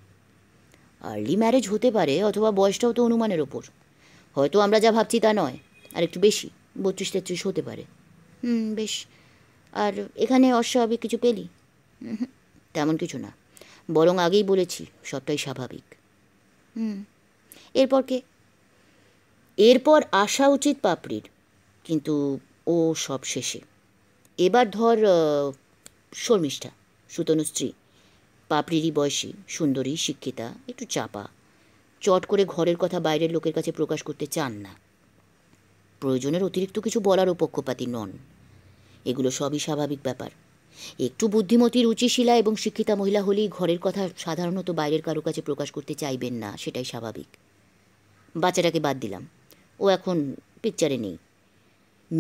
আর্লি ম্যারেজ হতে পারে অথবা বয়সটাও তো অনুমানের ওপর হয়তো আমরা যা ভাবছি তা নয় আর একটু বেশি বত্রিশ তেত্রিশ হতে পারে হুম বেশ আর এখানে অস্বাভাবিক কিছু পেলি তেমন কিছু না বরং আগেই বলেছি সবটাই স্বাভাবিক হুম এরপর কে এরপর আসা উচিত পাপড়ির কিন্তু ও সব শেষে এবার ধর শর্মিষ্ঠা সুতনু স্ত্রী পাপড়িরই বয়সী সুন্দরী শিক্ষিতা একটু চাপা চট করে ঘরের কথা বাইরের লোকের কাছে প্রকাশ করতে চান না প্রয়োজনের অতিরিক্ত কিছু বলারও পক্ষপাতী নন এগুলো সবই স্বাভাবিক ব্যাপার একটু বুদ্ধিমতী শিলা এবং শিক্ষিতা মহিলা হলেই ঘরের কথা সাধারণত বাইরের কারো কাছে প্রকাশ করতে চাইবেন না সেটাই স্বাভাবিক বাচ্চাটাকে বাদ দিলাম ও এখন পিকচারে নেই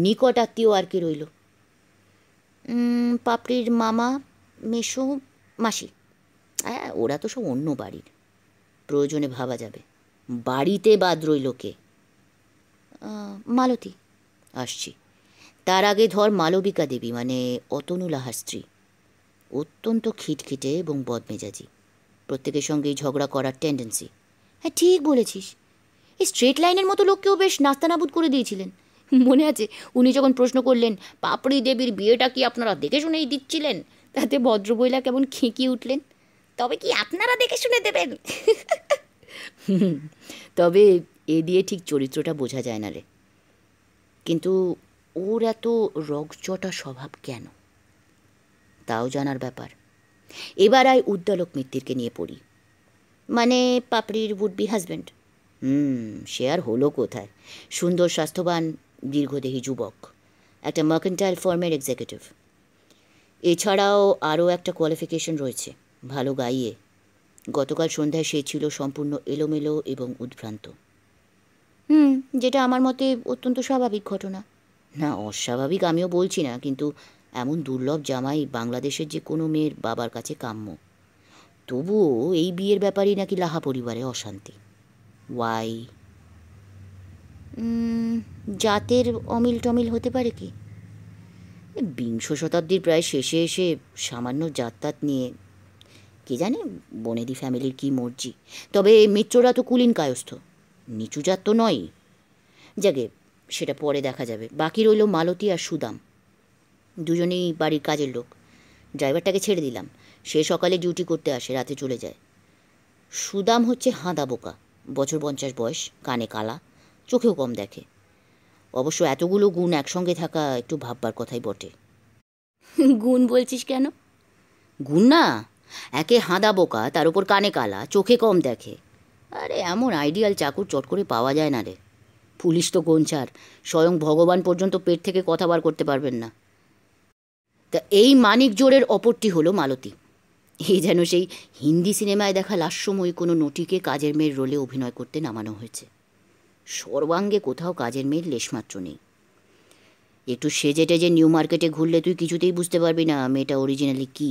নিকট আত্মীয় আর কি রইল পাপড়ির মামা মেশো মাসি হ্যাঁ ওরা তো সব অন্য বাড়ির প্রয়োজনে ভাবা যাবে বাড়িতে বাদ রইল কে মালতী আসছি তার আগে ধর মালবিকা দেবী মানে অতনুলাহার স্ত্রী অত্যন্ত খিটখিটে এবং বদমেজাজি প্রত্যেকের সঙ্গেই ঝগড়া করার টেন্ডেন্সি হ্যাঁ ঠিক বলেছিস এই স্ট্রেট লাইনের মতো লোককেও বেশ নাস্তানাবুদ করে দিয়েছিলেন মনে আছে উনি যখন প্রশ্ন করলেন পাপড়ি দেবীর বিয়েটা কি আপনারা দেখে শুনেই দিচ্ছিলেন তাতে ভদ্রবইলা কেমন খেঁকিয়ে উঠলেন তবে কি আপনারা দেখে শুনে দেবেন তবে এ দিয়ে ঠিক চরিত্রটা বোঝা যায় না রে কিন্তু ওর এত রগচটা স্বভাব কেন তাও জানার ব্যাপার এবার আয় উদ্দালক মিত্তিরকে নিয়ে পড়ি মানে পাপড়ির উড বি হাজব্যান্ড হুম সে আর হলো কোথায় সুন্দর স্বাস্থ্যবান দীর্ঘদেহী যুবক একটা মার্কেন্টাইল ফার্মের এক্সিকিউটিভ এছাড়াও আরও একটা কোয়ালিফিকেশন রয়েছে ভালো গাইয়ে গতকাল সন্ধ্যায় সে ছিল সম্পূর্ণ এলোমেলো এবং উদ্ভ্রান্ত হুম যেটা আমার মতে অত্যন্ত স্বাভাবিক ঘটনা না অস্বাভাবিক আমিও বলছি না কিন্তু এমন দুর্লভ জামাই বাংলাদেশের যে কোনো মেয়ের বাবার কাছে কাম্য তবুও এই বিয়ের ব্যাপারেই নাকি লাহা পরিবারে অশান্তি ওয়াই জাতের অমিল টমিল হতে পারে কি বিংশ শতাব্দীর প্রায় শেষে এসে সামান্য জাততাত নিয়ে কে জানে বনেদি ফ্যামিলির কি মর্জি তবে মিত্ররা তো কুলিন কায়স্থ নিচু জাত তো নয় জাগে সেটা পরে দেখা যাবে বাকি রইল মালতী আর সুদাম দুজনেই বাড়ির কাজের লোক ড্রাইভারটাকে ছেড়ে দিলাম সে সকালে ডিউটি করতে আসে রাতে চলে যায় সুদাম হচ্ছে হাঁদা বোকা বছর পঞ্চাশ বয়স কানে কালা চোখেও কম দেখে অবশ্য এতগুলো গুণ একসঙ্গে থাকা একটু ভাববার কথাই বটে গুণ বলছিস কেন গুণ না একে হাঁদা বোকা তার উপর কানে কালা চোখে কম দেখে আরে এমন আইডিয়াল চাকুর চট করে পাওয়া যায় না রে পুলিশ তো গঞ্চার স্বয়ং ভগবান পর্যন্ত পেট থেকে কথা বার করতে পারবেন না তা এই মানিক জোরের অপরটি হলো মালতী এ যেন সেই হিন্দি সিনেমায় দেখা লাস্যময় কোনো নটিকে কাজের মেয়ের রোলে অভিনয় করতে নামানো হয়েছে সর্বাঙ্গে কোথাও কাজের মেয়ের লেশমাত্র নেই একটু সেজে টেজে নিউ মার্কেটে ঘুরলে তুই কিছুতেই বুঝতে পারবি না মেয়েটা অরিজিনালি কী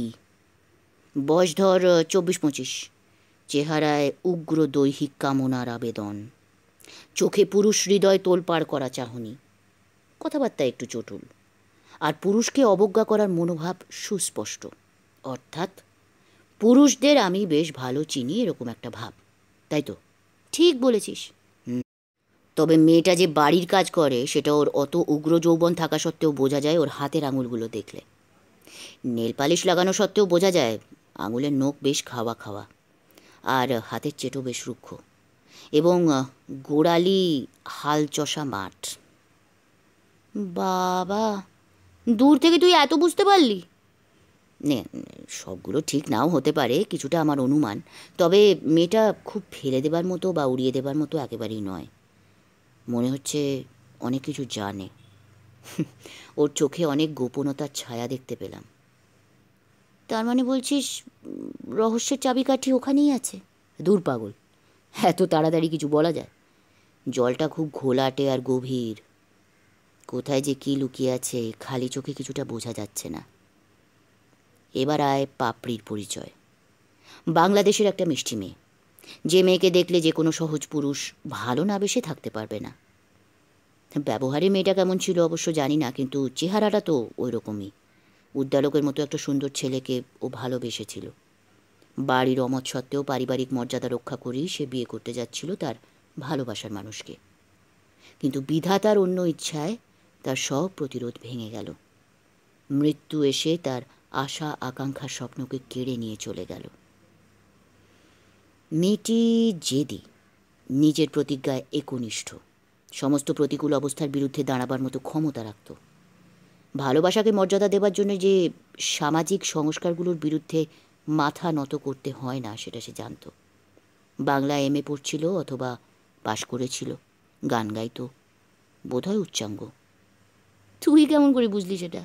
বয়স ধর চব্বিশ পঁচিশ চেহারায় উগ্র দৈহিক কামনার আবেদন চোখে পুরুষ হৃদয় তোলপাড় করা চাহনি কথাবার্তা একটু চটুল আর পুরুষকে অবজ্ঞা করার মনোভাব সুস্পষ্ট অর্থাৎ পুরুষদের আমি বেশ ভালো চিনি এরকম একটা ভাব তাই তো ঠিক বলেছিস তবে মেয়েটা যে বাড়ির কাজ করে সেটা ওর অত উগ্র যৌবন থাকা সত্ত্বেও বোঝা যায় ওর হাতের আঙুলগুলো দেখলে নেল পালিশ লাগানো সত্ত্বেও বোঝা যায় আঙুলের নখ বেশ খাওয়া খাওয়া আর হাতের চেটো বেশ রুক্ষ এবং গোড়ালি হালচষা মাঠ বাবা দূর থেকে তুই এত বুঝতে পারলি সবগুলো ঠিক নাও হতে পারে কিছুটা আমার অনুমান তবে মেয়েটা খুব ফেলে দেবার মতো বা উড়িয়ে দেবার মতো একেবারেই নয় মনে হচ্ছে অনেক কিছু জানে ওর চোখে অনেক গোপনতার ছায়া দেখতে পেলাম তার মানে বলছিস রহস্যের চাবিকাঠি ওখানেই আছে দূর পাগল এত তাড়াতাড়ি কিছু বলা যায় জলটা খুব ঘোলাটে আর গভীর কোথায় যে কী লুকিয়ে আছে খালি চোখে কিছুটা বোঝা যাচ্ছে না এবার আয় পাপড়ির পরিচয় বাংলাদেশের একটা মিষ্টি মেয়ে যে মেয়েকে দেখলে যে কোনো সহজ পুরুষ ভালো না বেশে থাকতে পারবে না ব্যবহারে মেয়েটা কেমন ছিল অবশ্য জানি না কিন্তু চেহারাটা তো ওই রকমই উদ্যালকের মতো একটা সুন্দর ছেলেকে ও ভালোবেসেছিল বাড়ির অমত সত্ত্বেও পারিবারিক মর্যাদা রক্ষা করেই সে বিয়ে করতে যাচ্ছিল তার ভালোবাসার মানুষকে কিন্তু বিধাতার অন্য ইচ্ছায় তার সব প্রতিরোধ ভেঙে গেল মৃত্যু এসে তার আশা আকাঙ্ক্ষার স্বপ্নকে কেড়ে নিয়ে চলে গেল মেয়েটি জেদি নিজের প্রতিজ্ঞায় একনিষ্ঠ সমস্ত প্রতিকূল অবস্থার বিরুদ্ধে দাঁড়াবার মতো ক্ষমতা রাখত ভালোবাসাকে মর্যাদা দেবার জন্য যে সামাজিক সংস্কারগুলোর বিরুদ্ধে মাথা নত করতে হয় না সেটা সে জানত বাংলা এম এ পড়ছিল অথবা পাশ করেছিল গান গাইত বোধহয় উচ্চাঙ্গ তুই কেমন করে বুঝলি সেটা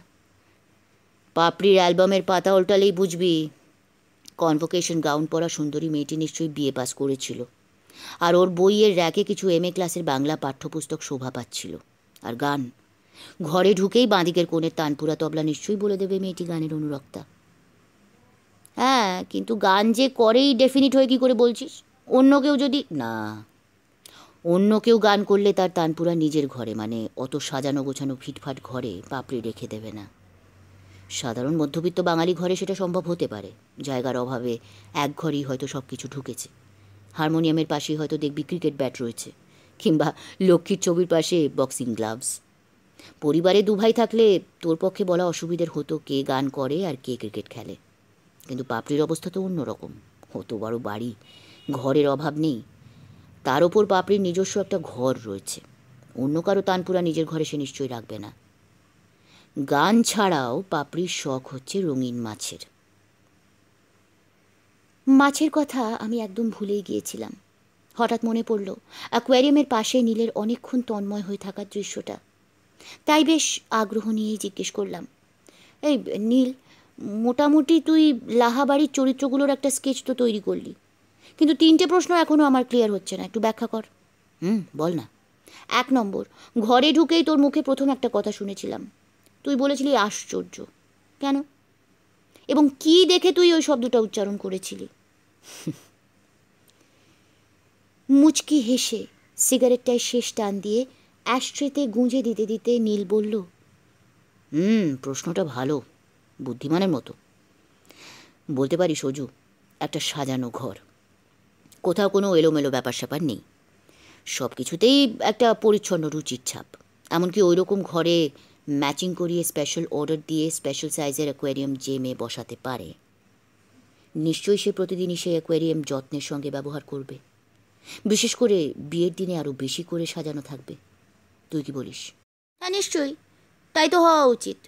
পাপড়ির অ্যালবামের পাতা উল্টালেই বুঝবি কনভোকেশন গাউন পরা সুন্দরী মেয়েটি নিশ্চয়ই বিয়ে পাস করেছিল আর ওর বইয়ের র্যাকে কিছু এম এ ক্লাসের বাংলা পাঠ্যপুস্তক শোভা পাচ্ছিল আর গান ঘরে ঢুকেই বাঁদিকের কোণের তানপুরা তবলা নিশ্চয়ই বলে দেবে মেয়েটি গানের অনুরক্তা হ্যাঁ কিন্তু গান যে করেই ডেফিনিট হয়ে কী করে বলছিস অন্য কেউ যদি না অন্য কেউ গান করলে তার তানপুরা নিজের ঘরে মানে অত সাজানো গোছানো ফিটফাট ঘরে পাপড়ি রেখে দেবে না সাধারণ মধ্যবিত্ত বাঙালি ঘরে সেটা সম্ভব হতে পারে জায়গার অভাবে এক ঘরেই হয়তো সব কিছু ঢুকেছে হারমোনিয়ামের পাশেই হয়তো দেখবি ক্রিকেট ব্যাট রয়েছে কিংবা লক্ষ্মীর ছবির পাশে বক্সিং গ্লাভস পরিবারে দুভাই থাকলে তোর পক্ষে বলা অসুবিধের হতো কে গান করে আর কে ক্রিকেট খেলে কিন্তু পাপড়ির অবস্থা তো অন্যরকম হতো বড় বাড়ি ঘরের অভাব নেই তার ওপর পাপড়ির নিজস্ব একটা ঘর রয়েছে অন্য কারো তানপুরা নিজের ঘরে সে নিশ্চয়ই রাখবে না গান ছাড়াও পাপড়ির শখ হচ্ছে রঙিন মাছের মাছের কথা আমি একদম ভুলেই গিয়েছিলাম হঠাৎ মনে পড়ল অ্যাকোয়ারিয়ামের পাশে নীলের অনেকক্ষণ তন্ময় হয়ে থাকার দৃশ্যটা তাই বেশ আগ্রহ নিয়েই জিজ্ঞেস করলাম এই নীল মোটামুটি তুই লাহাবাড়ির চরিত্রগুলোর একটা স্কেচ তো তৈরি করলি কিন্তু তিনটে প্রশ্ন এখনও আমার ক্লিয়ার হচ্ছে না একটু ব্যাখ্যা কর হুম বল না এক নম্বর ঘরে ঢুকেই তোর মুখে প্রথম একটা কথা শুনেছিলাম তুই বলেছিলি আশ্চর্য কেন এবং কি দেখে তুই ওই শব্দটা উচ্চারণ করেছিলি মুচকি হেসে সিগারেটটায় শেষ টান দিয়ে অ্যাশ্ট্রেতে গুঁজে দিতে দিতে নীল বলল হুম প্রশ্নটা ভালো বুদ্ধিমানের মতো বলতে পারি সজু একটা সাজানো ঘর কোথাও কোনো এলোমেলো ব্যাপার স্যাপার নেই সব কিছুতেই একটা পরিচ্ছন্ন রুচির ছাপ এমনকি ওই রকম ঘরে ম্যাচিং করিয়ে স্পেশাল অর্ডার দিয়ে স্পেশাল সাইজের অ্যাকোয়ারিয়াম জেমে বসাতে পারে নিশ্চয়ই সে প্রতিদিনই সেই অ্যাকোয়ারিয়াম যত্নের সঙ্গে ব্যবহার করবে বিশেষ করে বিয়ের দিনে আরও বেশি করে সাজানো থাকবে তুই কি বলিস হ্যাঁ নিশ্চয়ই তাই তো হওয়া উচিত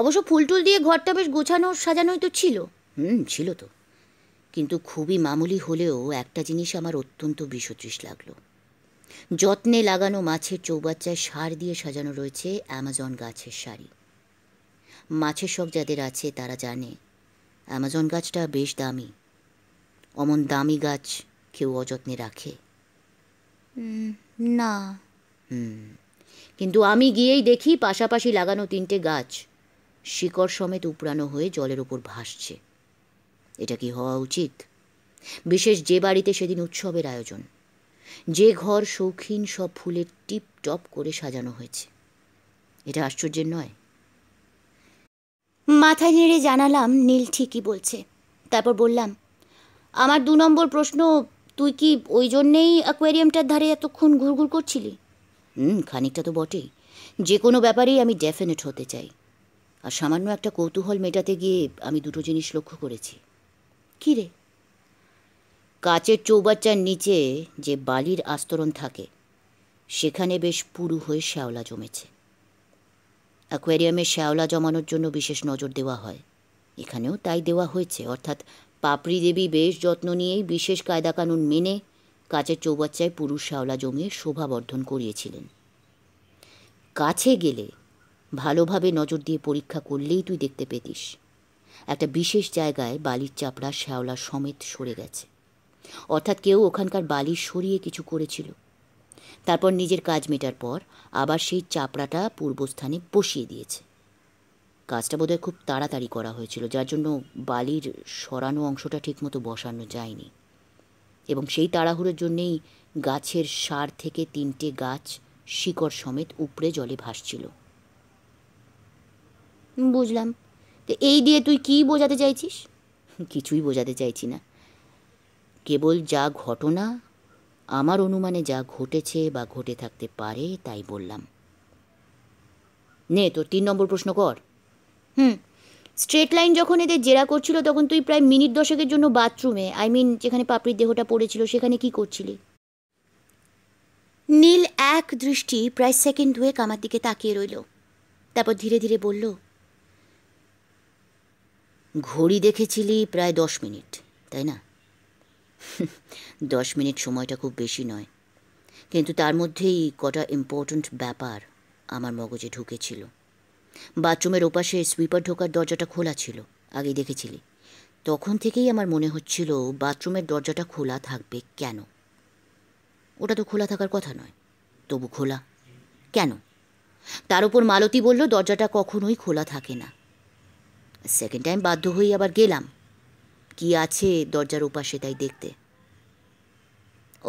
অবশ্য ফুলটুল দিয়ে ঘরটা বেশ গোছানো সাজানোই তো ছিল হুম ছিল তো কিন্তু খুবই মামুলি হলেও একটা জিনিস আমার অত্যন্ত বিষতৃষ লাগলো যত্নে লাগানো মাছের চৌবাচ্চায় সার দিয়ে সাজানো রয়েছে অ্যামাজন গাছের শাড়ি মাছের শখ যাদের আছে তারা জানে অ্যামাজন গাছটা বেশ দামি অমন দামি গাছ কেউ অযত্নে রাখে না হুম কিন্তু আমি গিয়েই দেখি পাশাপাশি লাগানো তিনটে গাছ শিকড় সমেত উপড়ানো হয়ে জলের ওপর ভাসছে এটা কি হওয়া উচিত বিশেষ যে বাড়িতে সেদিন উৎসবের আয়োজন যে ঘর শৌখিন সব ফুলের টিপ টপ করে সাজানো হয়েছে এটা আশ্চর্যের নয় মাথা নেড়ে জানালাম নীল ঠিকই বলছে তারপর বললাম আমার দু নম্বর প্রশ্ন তুই কি ওই জন্যেই অ্যাকোয়ারিয়ামটার ধারে এতক্ষণ ঘুরঘুর করছিলি হুম খানিকটা তো বটেই যে কোনো ব্যাপারেই আমি ডেফিনেট হতে চাই আর সামান্য একটা কৌতূহল মেটাতে গিয়ে আমি দুটো জিনিস লক্ষ্য করেছি কী রে কাচের চৌবাচ্চার নিচে যে বালির আস্তরণ থাকে সেখানে বেশ পুরু হয়ে শ্যাওলা জমেছে অ্যাকোয়ারিয়ামে শ্যাওলা জমানোর জন্য বিশেষ নজর দেওয়া হয় এখানেও তাই দেওয়া হয়েছে অর্থাৎ পাপড়ি দেবী বেশ যত্ন নিয়েই বিশেষ কায়দাকানুন মেনে কাচের চৌবাচ্চায় পুরুষ শ্যাওলা জমিয়ে শোভাবর্ধন করিয়েছিলেন কাছে গেলে ভালোভাবে নজর দিয়ে পরীক্ষা করলেই তুই দেখতে পেতিস একটা বিশেষ জায়গায় বালির চাপড়া শ্যাওলা সমেত সরে গেছে অর্থাৎ কেউ ওখানকার বালি সরিয়ে কিছু করেছিল তারপর নিজের কাজ মেটার পর আবার সেই চাপড়াটা পূর্বস্থানে বসিয়ে দিয়েছে কাজটা বোধহয় খুব তাড়াতাড়ি করা হয়েছিল যার জন্য বালির সরানো অংশটা ঠিকমতো বসানো যায়নি এবং সেই তাড়াহুড়োর জন্যেই গাছের সার থেকে তিনটে গাছ শিকড় সমেত উপড়ে জলে ভাসছিল বুঝলাম তো এই দিয়ে তুই কি বোঝাতে চাইছিস কিছুই বোঝাতে চাইছি না কেবল যা ঘটনা আমার অনুমানে যা ঘটেছে বা ঘটে থাকতে পারে তাই বললাম নে তোর তিন নম্বর প্রশ্ন কর হুম স্ট্রেট লাইন যখন এদের জেরা করছিল তখন তুই প্রায় মিনিট দশকের জন্য বাথরুমে আই মিন যেখানে পাপড়ির দেহটা পড়েছিল সেখানে কি করছিলি নীল এক দৃষ্টি প্রায় সেকেন্ড ধুয়ে কামার দিকে তাকিয়ে রইল তারপর ধীরে ধীরে বলল ঘড়ি দেখেছিলি প্রায় দশ মিনিট তাই না দশ মিনিট সময়টা খুব বেশি নয় কিন্তু তার মধ্যেই কটা ইম্পর্ট্যান্ট ব্যাপার আমার মগজে ঢুকেছিল বাথরুমের ওপাশে সুইপার ঢোকার দরজাটা খোলা ছিল আগেই দেখেছিলি তখন থেকেই আমার মনে হচ্ছিল বাথরুমের দরজাটা খোলা থাকবে কেন ওটা তো খোলা থাকার কথা নয় তবু খোলা কেন তার উপর মালতী বলল দরজাটা কখনোই খোলা থাকে না সেকেন্ড টাইম বাধ্য হয়ে আবার গেলাম কি আছে দরজার ওপাশে তাই দেখতে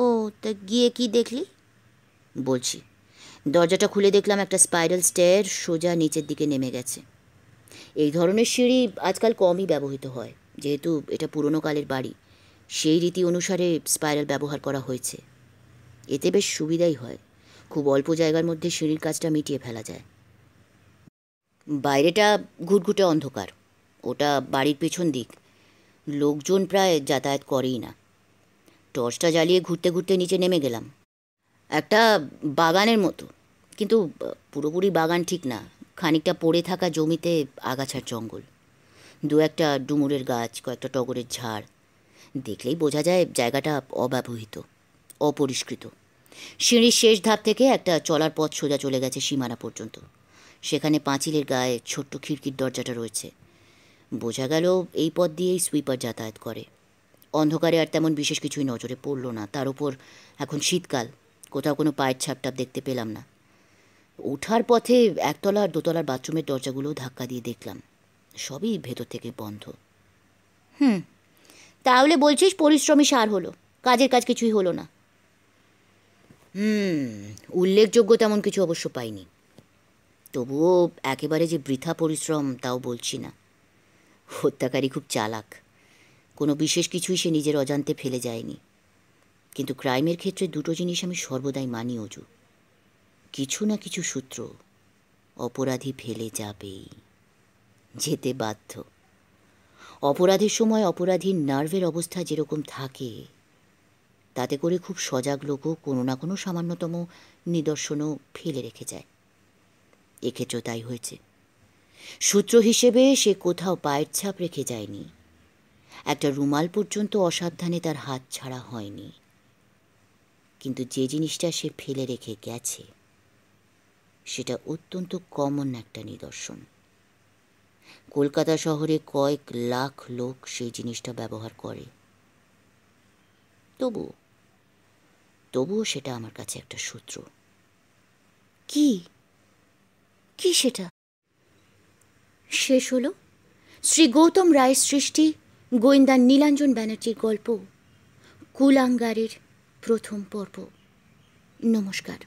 ও তা গিয়ে কি দেখলি বলছি দরজাটা খুলে দেখলাম একটা স্পাইরাল স্টেয়ার সোজা নিচের দিকে নেমে গেছে এই ধরনের সিঁড়ি আজকাল কমই ব্যবহৃত হয় যেহেতু এটা পুরনো কালের বাড়ি সেই রীতি অনুসারে স্পাইরাল ব্যবহার করা হয়েছে এতে বেশ সুবিধাই হয় খুব অল্প জায়গার মধ্যে সিঁড়ির কাজটা মিটিয়ে ফেলা যায় বাইরেটা ঘুটঘুটে অন্ধকার ওটা বাড়ির পেছন দিক লোকজন প্রায় যাতায়াত করেই না টর্চটা জ্বালিয়ে ঘুরতে ঘুরতে নিচে নেমে গেলাম একটা বাগানের মতো কিন্তু পুরোপুরি বাগান ঠিক না খানিকটা পড়ে থাকা জমিতে আগাছার জঙ্গল দু একটা ডুমুরের গাছ কয়েকটা টগরের ঝাড় দেখলেই বোঝা যায় জায়গাটা অব্যবহৃত অপরিষ্কৃত সিঁড়ির শেষ ধাপ থেকে একটা চলার পথ সোজা চলে গেছে সীমানা পর্যন্ত সেখানে পাঁচিলের গায়ে ছোট্ট খিড়কির দরজাটা রয়েছে বোঝা গেল এই পথ দিয়েই সুইপার যাতায়াত করে অন্ধকারে আর তেমন বিশেষ কিছুই নজরে পড়ল না তার উপর এখন শীতকাল কোথাও কোনো পায়ের ছাপটাপ দেখতে পেলাম না ওঠার পথে একতলা আর দোতলার বাথরুমের দরজাগুলো ধাক্কা দিয়ে দেখলাম সবই ভেতর থেকে বন্ধ হুম তাহলে বলছিস পরিশ্রমী সার হলো কাজের কাজ কিছুই হলো না হুম উল্লেখযোগ্য তেমন কিছু অবশ্য পাইনি তবুও একেবারে যে বৃথা পরিশ্রম তাও বলছি না হত্যাকারী খুব চালাক কোনো বিশেষ কিছুই সে নিজের অজান্তে ফেলে যায়নি কিন্তু ক্রাইমের ক্ষেত্রে দুটো জিনিস আমি সর্বদাই মানি অজু কিছু না কিছু সূত্র অপরাধী ফেলে যাবেই যেতে বাধ্য অপরাধের সময় অপরাধীর নার্ভের অবস্থা যেরকম থাকে তাতে করে খুব সজাগ লোকও কোনো না কোনো সামান্যতম নিদর্শনও ফেলে রেখে যায় এক্ষেত্রেও তাই হয়েছে সূত্র হিসেবে সে কোথাও পায়ের ছাপ রেখে যায়নি একটা রুমাল পর্যন্ত অসাবধানে তার হাত ছাড়া হয়নি কিন্তু যে জিনিসটা সে ফেলে রেখে গেছে সেটা অত্যন্ত কমন একটা নিদর্শন কলকাতা শহরে কয়েক লাখ লোক সেই জিনিসটা ব্যবহার করে তবু তবুও সেটা আমার কাছে একটা সূত্র কি কি সেটা শেষ হল শ্রী গৌতম রায়ের সৃষ্টি গোয়েন্দা নীলাঞ্জন ব্যানার্জির গল্প কুলাঙ্গারের প্রথম পর্ব নমস্কার